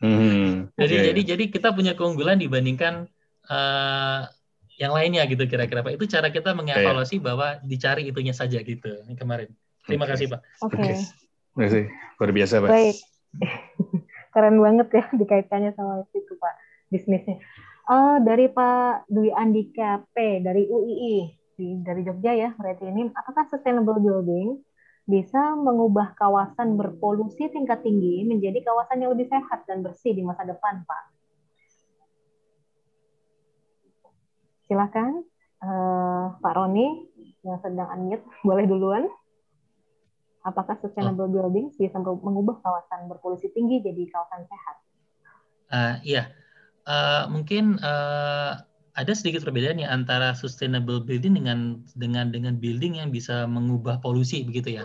Speaker 10: hmm. hmm, hmm. jadi okay. jadi jadi kita punya keunggulan dibandingkan uh, yang lainnya gitu kira-kira Pak. Itu cara kita mengevaluasi okay. Iya. bahwa dicari itunya saja gitu Ini kemarin. Terima okay. kasih Pak. Oke. Okay.
Speaker 7: Terima kasih. Luar biasa Pak. Baik.
Speaker 6: Keren banget ya dikaitkannya sama itu Pak bisnisnya. Oh, dari Pak Dwi Andika P dari UII di, dari Jogja ya berarti ini apakah sustainable building bisa mengubah kawasan berpolusi tingkat tinggi menjadi kawasan yang lebih sehat dan bersih di masa depan, Pak? Silakan uh, Pak Roni yang sedang unmute boleh duluan. Apakah sustainable oh. building bisa mengubah kawasan berpolusi tinggi jadi kawasan sehat?
Speaker 10: Uh, iya. Eh, mungkin uh, ada sedikit perbedaan ya antara sustainable building dengan dengan dengan building yang bisa mengubah polusi begitu ya.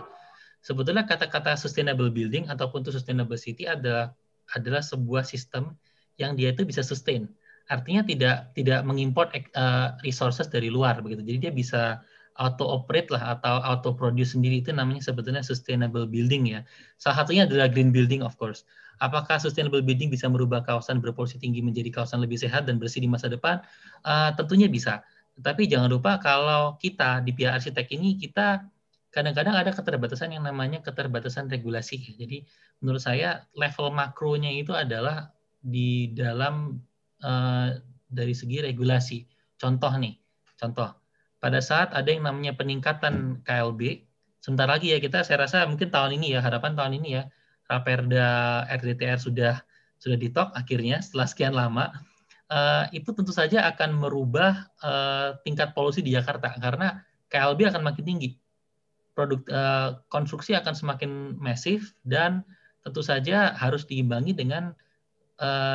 Speaker 10: Sebetulnya kata-kata sustainable building ataupun itu sustainable city adalah adalah sebuah sistem yang dia itu bisa sustain. Artinya tidak tidak mengimpor uh, eh, resources dari luar begitu. Jadi dia bisa auto operate lah atau auto produce sendiri itu namanya sebetulnya sustainable building ya. Salah satunya adalah green building of course. Apakah sustainable building bisa merubah kawasan berpolusi tinggi menjadi kawasan lebih sehat dan bersih di masa depan? Uh, tentunya bisa. Tapi jangan lupa kalau kita di pihak arsitek ini kita kadang-kadang ada keterbatasan yang namanya keterbatasan regulasi. Jadi menurut saya level makronya itu adalah di dalam uh, dari segi regulasi. Contoh nih, contoh pada saat ada yang namanya peningkatan KLB, sebentar lagi ya kita saya rasa mungkin tahun ini ya harapan tahun ini ya Raperda RDTR sudah sudah ditok akhirnya setelah sekian lama eh, itu tentu saja akan merubah eh, tingkat polusi di Jakarta karena KLB akan makin tinggi. Produk eh, konstruksi akan semakin masif dan tentu saja harus diimbangi dengan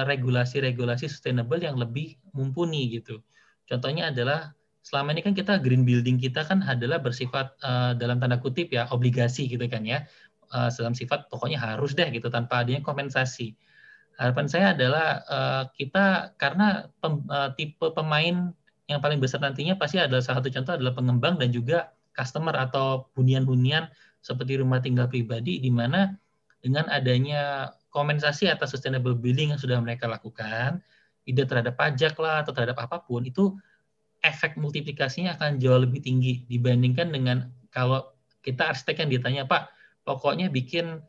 Speaker 10: regulasi-regulasi sustainable yang lebih mumpuni gitu. Contohnya adalah selama ini kan kita green building kita kan adalah bersifat dalam tanda kutip ya obligasi gitu kan ya Eh, dalam sifat pokoknya harus deh gitu tanpa adanya kompensasi. Harapan saya adalah eh, kita karena pem, eh, tipe pemain yang paling besar nantinya pasti adalah salah satu contoh adalah pengembang dan juga customer atau hunian-hunian seperti rumah tinggal pribadi di mana dengan adanya kompensasi atas sustainable billing yang sudah mereka lakukan, ide terhadap pajak lah atau terhadap apapun itu efek multiplikasinya akan jauh lebih tinggi dibandingkan dengan kalau kita arsitek yang ditanya, Pak, pokoknya bikin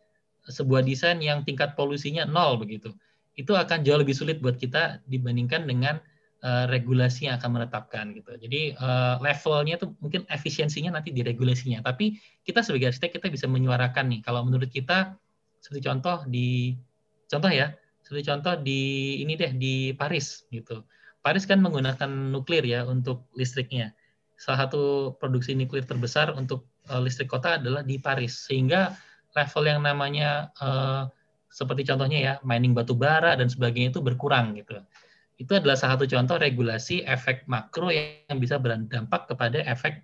Speaker 10: sebuah desain yang tingkat polusinya nol begitu. Itu akan jauh lebih sulit buat kita dibandingkan dengan uh, regulasi yang akan menetapkan gitu. Jadi uh, levelnya tuh mungkin efisiensinya nanti di regulasinya. Tapi kita sebagai arsitek kita bisa menyuarakan nih. Kalau menurut kita seperti contoh di contoh ya, seperti contoh di ini deh di Paris gitu. Paris kan menggunakan nuklir ya untuk listriknya. Salah satu produksi nuklir terbesar untuk Eh, listrik kota adalah di Paris sehingga level yang namanya eh, seperti contohnya ya mining batu bara dan sebagainya itu berkurang gitu. Itu adalah salah satu contoh regulasi efek makro yang bisa berdampak kepada efek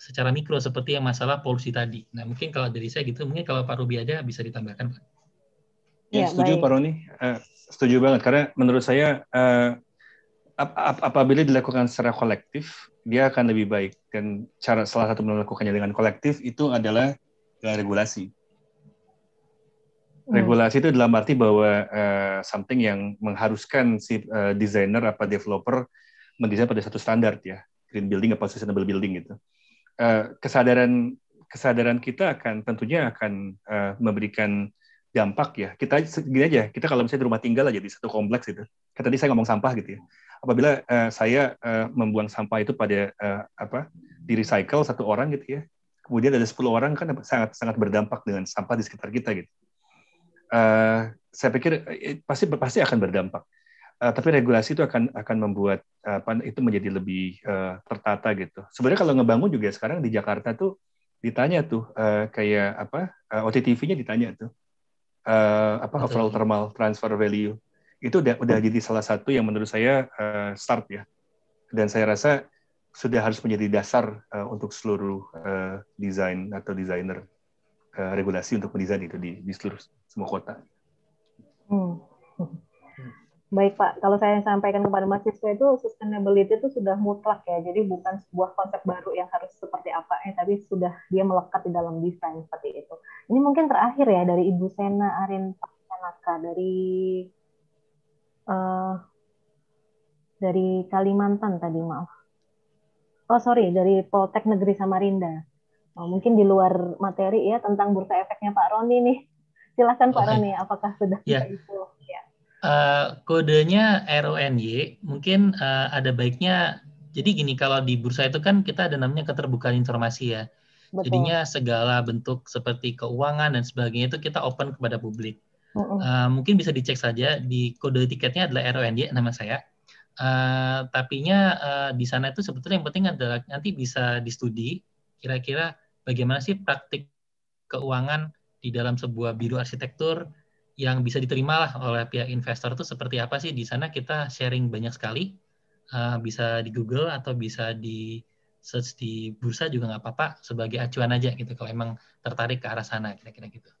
Speaker 10: secara mikro seperti yang masalah polusi tadi. Nah mungkin kalau dari saya gitu, mungkin kalau Pak Rubi ada bisa ditambahkan Pak.
Speaker 7: Ya, setuju Pak Roni, uh, setuju banget karena menurut saya uh, ap, ap, apabila dilakukan secara kolektif, dia akan lebih baik. Dan cara salah satu melakukannya dengan kolektif itu adalah regulasi. Hmm. Regulasi itu dalam arti bahwa uh, something yang mengharuskan si uh, eh, desainer apa developer mendesain pada satu standar ya, green building atau sustainable building gitu. Uh, kesadaran kesadaran kita akan tentunya akan uh, memberikan dampak ya. Kita gini aja, kita kalau misalnya di rumah tinggal aja di satu kompleks itu. Kata tadi saya ngomong sampah gitu ya apabila uh, saya uh, membuang sampah itu pada uh, apa di recycle satu orang gitu ya kemudian ada 10 orang kan sangat sangat berdampak dengan sampah di sekitar kita gitu uh, saya pikir pasti pasti akan berdampak uh, tapi regulasi itu akan akan membuat apa itu menjadi lebih uh, tertata gitu sebenarnya kalau ngebangun juga sekarang di Jakarta tuh ditanya tuh uh, kayak apa uh, OTTV-nya ditanya tuh uh, apa overall thermal transfer value itu udah udah jadi salah satu yang menurut saya uh, start ya dan saya rasa sudah harus menjadi dasar uh, untuk seluruh uh, desain atau desainer uh, regulasi untuk mendesain itu di, di seluruh semua kota.
Speaker 6: Hmm. Baik Pak, kalau saya sampaikan kepada mahasiswa itu sustainability itu sudah mutlak ya, jadi bukan sebuah konsep baru yang harus seperti apa eh, tapi sudah dia melekat di dalam desain seperti itu. Ini mungkin terakhir ya dari Ibu Sena Arin Pak Sanaka dari uh, dari Kalimantan tadi maaf. Oh sorry dari Poltek Negeri Samarinda. Oh, mungkin di luar materi ya tentang bursa efeknya Pak Roni nih. Silakan Pak oh, Roni, iya. apakah sudah yeah. itu? Ya.
Speaker 10: Uh, kodenya RONY, mungkin uh, ada baiknya. Jadi gini, kalau di bursa itu kan kita ada namanya keterbukaan informasi ya. Betul. Jadinya segala bentuk seperti keuangan dan sebagainya itu kita open kepada publik. Uh, mungkin bisa dicek saja di kode tiketnya adalah RONY nama saya. Uh, eh, nya uh, eh, di sana itu sebetulnya yang penting adalah nanti bisa di kira-kira bagaimana sih praktik keuangan di dalam sebuah biru arsitektur yang bisa diterima lah oleh pihak investor itu seperti apa sih di sana kita sharing banyak sekali uh, bisa di Google atau bisa di search di bursa juga nggak apa-apa sebagai acuan aja gitu kalau emang tertarik ke arah sana kira-kira gitu.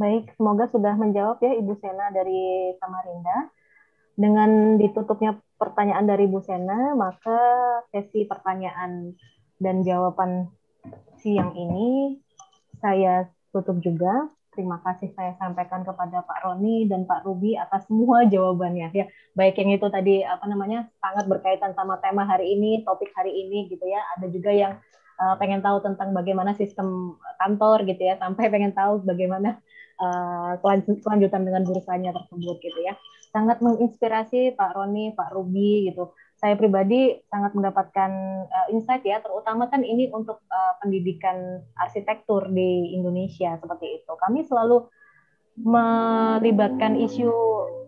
Speaker 6: Baik, semoga sudah menjawab ya Ibu Sena dari Samarinda. Dengan ditutupnya pertanyaan dari Ibu Sena, maka sesi pertanyaan dan jawaban siang ini saya tutup juga. Terima kasih saya sampaikan kepada Pak Roni dan Pak Ruby atas semua jawabannya. Ya, baik yang itu tadi apa namanya sangat berkaitan sama tema hari ini, topik hari ini gitu ya. Ada juga yang uh, pengen tahu tentang bagaimana sistem kantor gitu ya, sampai pengen tahu bagaimana uh, kelanjutan dengan bursanya tersebut gitu ya. Sangat menginspirasi Pak Roni, Pak Ruby gitu. Saya pribadi sangat mendapatkan uh, insight ya, terutama kan ini untuk uh, pendidikan arsitektur di Indonesia seperti itu. Kami selalu melibatkan isu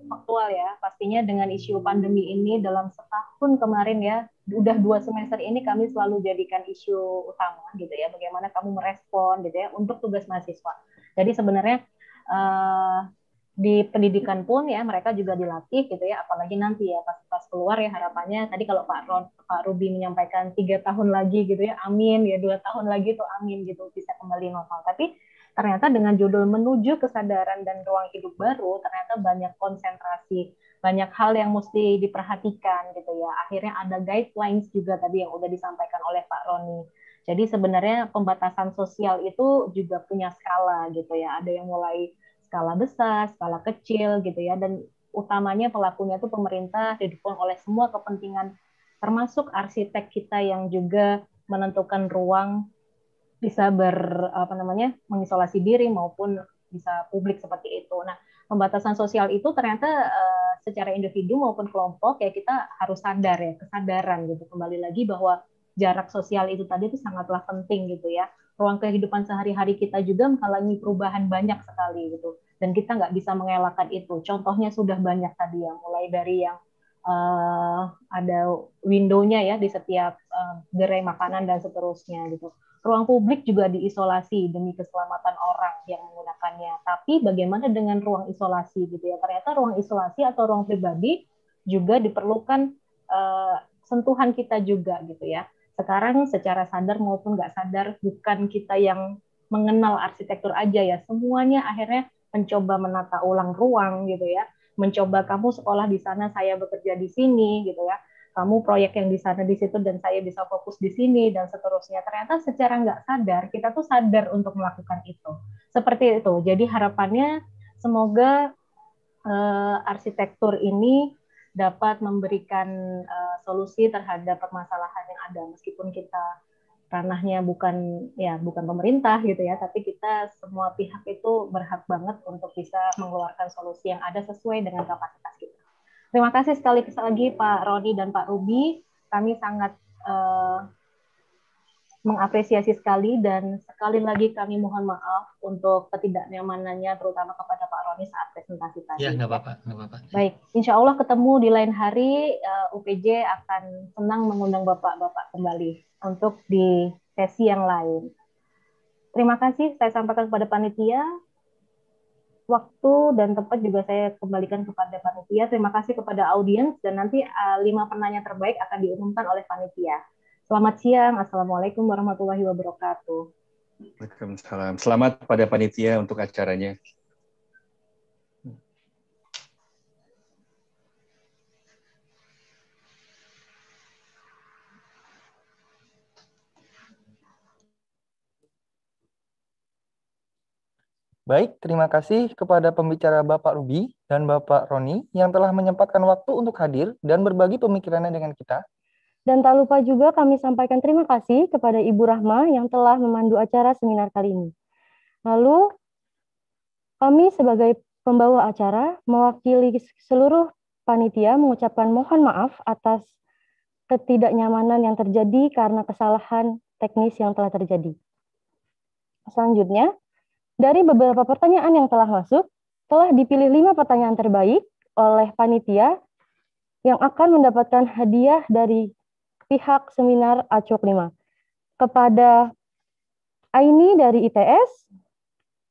Speaker 6: faktual ya, pastinya dengan isu pandemi ini dalam setahun kemarin ya, udah dua semester ini kami selalu jadikan isu utama gitu ya, bagaimana kamu merespon gitu ya untuk tugas mahasiswa. Jadi sebenarnya uh, di pendidikan pun ya mereka juga dilatih gitu ya apalagi nanti ya pas pas keluar ya harapannya tadi kalau Pak Ron, Pak Ruby menyampaikan tiga tahun lagi gitu ya amin ya dua tahun lagi tuh amin gitu bisa kembali normal tapi ternyata dengan judul menuju kesadaran dan ruang hidup baru ternyata banyak konsentrasi banyak hal yang mesti diperhatikan gitu ya akhirnya ada guidelines juga tadi yang udah disampaikan oleh Pak Roni jadi sebenarnya pembatasan sosial itu juga punya skala gitu ya. Ada yang mulai skala besar, skala kecil gitu ya. Dan utamanya pelakunya itu pemerintah didukung oleh semua kepentingan termasuk arsitek kita yang juga menentukan ruang bisa ber apa namanya mengisolasi diri maupun bisa publik seperti itu. Nah, pembatasan sosial itu ternyata eh, secara individu maupun kelompok ya kita harus sadar ya kesadaran gitu kembali lagi bahwa jarak sosial itu tadi itu sangatlah penting gitu ya. Ruang kehidupan sehari-hari kita juga mengalami perubahan banyak sekali gitu. Dan kita nggak bisa mengelakkan itu. Contohnya sudah banyak tadi ya, mulai dari yang uh, ada window-nya ya di setiap uh, gerai makanan dan seterusnya gitu. Ruang publik juga diisolasi demi keselamatan orang yang menggunakannya. Tapi bagaimana dengan ruang isolasi gitu ya? Ternyata ruang isolasi atau ruang pribadi juga diperlukan uh, sentuhan kita juga gitu ya sekarang secara sadar maupun nggak sadar bukan kita yang mengenal arsitektur aja ya semuanya akhirnya mencoba menata ulang ruang gitu ya mencoba kamu sekolah di sana saya bekerja di sini gitu ya kamu proyek yang di sana di situ dan saya bisa fokus di sini dan seterusnya ternyata secara nggak sadar kita tuh sadar untuk melakukan itu seperti itu jadi harapannya semoga eh, arsitektur ini dapat memberikan uh, solusi terhadap permasalahan yang ada meskipun kita ranahnya bukan ya bukan pemerintah gitu ya tapi kita semua pihak itu berhak banget untuk bisa mengeluarkan solusi yang ada sesuai dengan kapasitas kita. Terima kasih sekali lagi Pak Rodi dan Pak Ruby. Kami sangat uh, mengapresiasi sekali dan sekali lagi kami mohon maaf untuk ketidaknyamanannya terutama kepada Pak Roni saat presentasi tadi. Ya, nggak apa-apa, apa-apa. Baik, insya Allah ketemu di lain hari uh, eh, UPJ akan senang mengundang Bapak-Bapak kembali untuk di sesi yang lain. Terima kasih saya sampaikan kepada panitia. Waktu dan tempat juga saya kembalikan kepada panitia. Terima kasih kepada audiens dan nanti uh, lima penanya terbaik akan diumumkan oleh panitia. Selamat siang. Assalamualaikum warahmatullahi wabarakatuh.
Speaker 7: Waalaikumsalam. Selamat pada panitia untuk acaranya.
Speaker 1: Baik, terima kasih kepada pembicara Bapak Ruby dan Bapak Roni yang telah menyempatkan waktu untuk hadir dan berbagi pemikirannya dengan kita.
Speaker 2: Dan tak lupa juga kami sampaikan terima kasih kepada Ibu Rahma yang telah memandu acara seminar kali ini. Lalu, kami sebagai pembawa acara mewakili seluruh panitia mengucapkan mohon maaf atas ketidaknyamanan yang terjadi karena kesalahan teknis yang telah terjadi. Selanjutnya, dari beberapa pertanyaan yang telah masuk, telah dipilih lima pertanyaan terbaik oleh panitia yang akan mendapatkan hadiah dari pihak seminar ACOK 5. Kepada Aini dari ITS,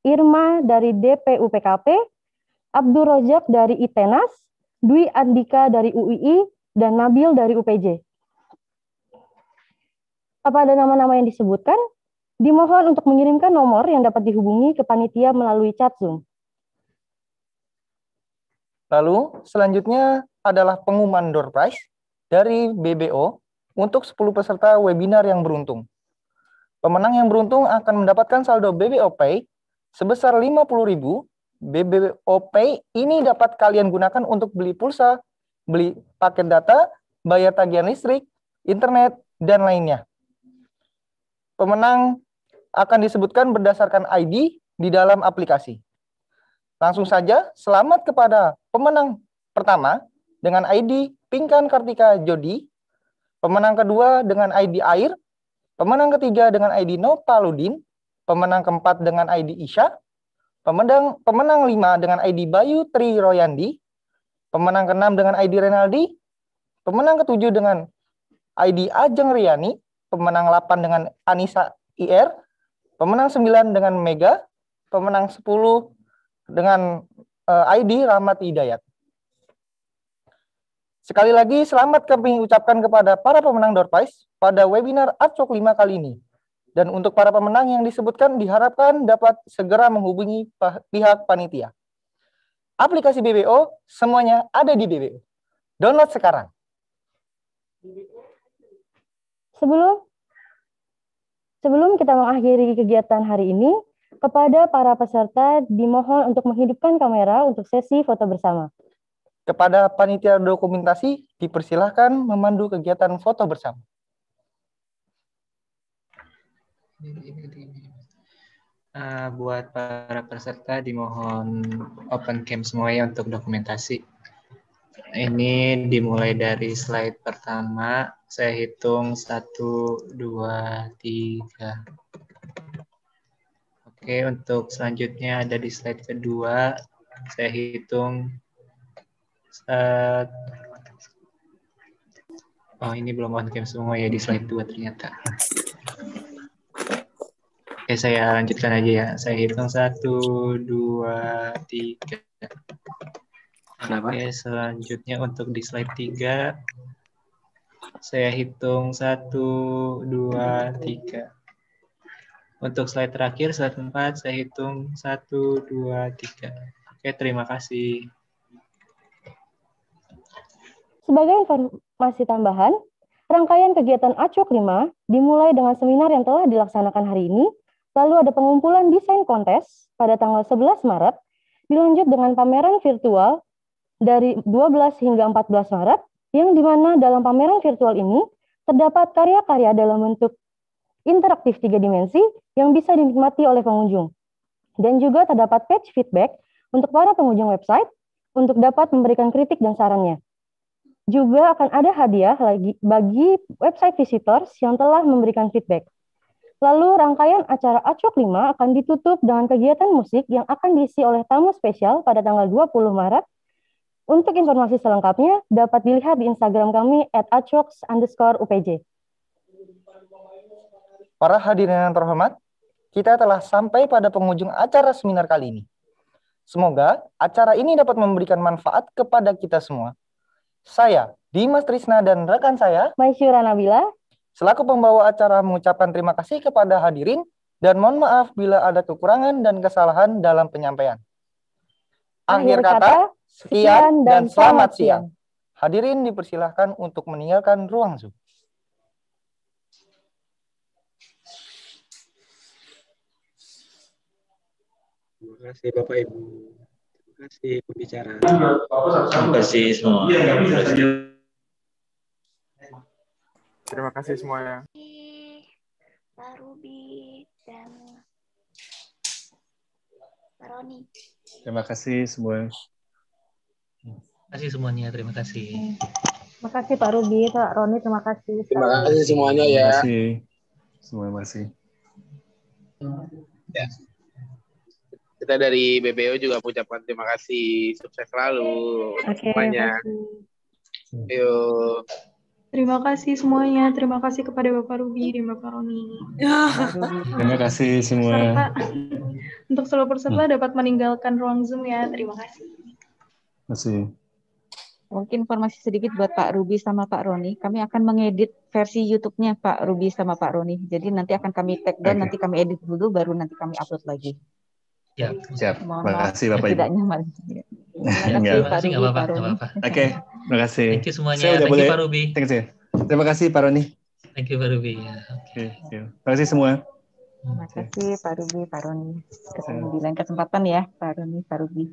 Speaker 2: Irma dari DPUPKP, Abdul Rojak dari ITENAS, Dwi Andika dari UII, dan Nabil dari UPJ. Kepada nama-nama yang disebutkan, dimohon untuk mengirimkan nomor yang dapat dihubungi ke panitia melalui chat Zoom.
Speaker 1: Lalu, selanjutnya adalah pengumuman door prize dari BBO untuk 10 peserta webinar yang beruntung. Pemenang yang beruntung akan mendapatkan saldo BBO sebesar sebesar 50.000. BBO Pay ini dapat kalian gunakan untuk beli pulsa, beli paket data, bayar tagihan listrik, internet, dan lainnya. Pemenang akan disebutkan berdasarkan ID di dalam aplikasi. Langsung saja, selamat kepada pemenang pertama dengan ID Pingkan Kartika Jodi pemenang kedua dengan ID Air, pemenang ketiga dengan ID Nopaludin, pemenang keempat dengan ID Isha pemenang pemenang lima dengan ID Bayu Tri Royandi, pemenang keenam dengan ID Renaldi, pemenang ketujuh dengan ID Ajeng Riani, pemenang delapan dengan Anissa IR, pemenang sembilan dengan Mega, pemenang sepuluh dengan eh, ID Rahmat Hidayat. Sekali lagi, selamat kami ucapkan kepada para pemenang door prize pada webinar Acok 5 kali ini. Dan untuk para pemenang yang disebutkan diharapkan dapat segera menghubungi pihak panitia. Aplikasi BBO semuanya ada di BBO. Download sekarang.
Speaker 2: Sebelum sebelum kita mengakhiri kegiatan hari ini, kepada para peserta dimohon untuk menghidupkan kamera untuk sesi foto bersama.
Speaker 1: Kepada panitia dokumentasi, dipersilahkan memandu kegiatan foto bersama.
Speaker 9: Uh, buat para peserta dimohon open cam semuanya untuk dokumentasi. Ini dimulai dari slide pertama. Saya hitung satu, dua, tiga. Oke, untuk selanjutnya ada di slide kedua. Saya hitung uh, oh ini belum on cam semua ya di slide 2 ternyata. Oke, saya lanjutkan aja ya. Saya hitung satu, dua, tiga. Kenapa? Oke, selanjutnya untuk di slide 3 saya hitung satu, dua, tiga. Untuk slide terakhir, slide 4, saya hitung satu, dua, tiga. Oke, terima kasih.
Speaker 2: Sebagai informasi tambahan, rangkaian kegiatan ACOK 5 dimulai dengan seminar yang telah dilaksanakan hari ini, lalu ada pengumpulan desain kontes pada tanggal 11 Maret, dilanjut dengan pameran virtual dari 12 hingga 14 Maret, yang dimana dalam pameran virtual ini terdapat karya-karya dalam bentuk interaktif tiga dimensi yang bisa dinikmati oleh pengunjung. Dan juga terdapat page feedback untuk para pengunjung website untuk dapat memberikan kritik dan sarannya. Juga akan ada hadiah lagi bagi website visitors yang telah memberikan feedback. Lalu rangkaian acara Acok 5 akan ditutup dengan kegiatan musik yang akan diisi oleh tamu spesial pada tanggal 20 Maret. Untuk informasi selengkapnya dapat dilihat di Instagram kami at underscore UPJ.
Speaker 1: Para hadirin yang terhormat, kita telah sampai pada penghujung acara seminar kali ini. Semoga acara ini dapat memberikan manfaat kepada kita semua. Saya, Dimas Trisna dan rekan saya, Maisyura Nabila, selaku pembawa acara mengucapkan terima kasih kepada hadirin dan mohon maaf bila ada kekurangan dan kesalahan dalam penyampaian. Akhir kata, sekian dan selamat siang. Hadirin dipersilahkan untuk meninggalkan ruang Zoom.
Speaker 8: Terima kasih Bapak Ibu kasih
Speaker 10: pembicara. Terima kasih semua. Iya, terima kasih. semua kasih semuanya.
Speaker 9: Pak Ruby dan
Speaker 7: Pak Roni. Terima kasih semua.
Speaker 10: Terima kasih semuanya. Terima kasih.
Speaker 6: Terima kasih Pak Rubi, Pak Roni. Terima kasih. Terima kasih semuanya ya. Terima kasih.
Speaker 10: Semuanya masih.
Speaker 8: Ya kita dari BBO juga mengucapkan terima kasih
Speaker 9: sukses selalu okay, semuanya. Yuk.
Speaker 6: Terima kasih semuanya. Terima kasih kepada Bapak Ruby dan Bapak Roni.
Speaker 9: Terima kasih semua. Serta,
Speaker 4: untuk seluruh peserta dapat meninggalkan ruang Zoom ya. Terima kasih.
Speaker 9: Terima
Speaker 4: kasih. Mungkin informasi sedikit buat Pak Ruby sama Pak Roni. Kami akan mengedit versi YouTube-nya Pak Ruby sama Pak Roni. Jadi nanti akan kami tag dan okay. nanti kami edit dulu, baru nanti kami upload lagi.
Speaker 9: Ya, siap.
Speaker 7: Terima kasih Bapak Ibu. Tidak nyaman. Enggak apa-apa, enggak apa-apa. Oke, terima kasih. Thank you semuanya. Thank you Pak Ruby. Thank you. Terima kasih Pak Roni. Thank
Speaker 10: you Pak Ruby. Ya, oke. Terima kasih semua. Terima hmm.
Speaker 4: kasih Pak Ruby, Pak Roni. Kesembilan kesempatan ya Pak Roni, Pak Ruby.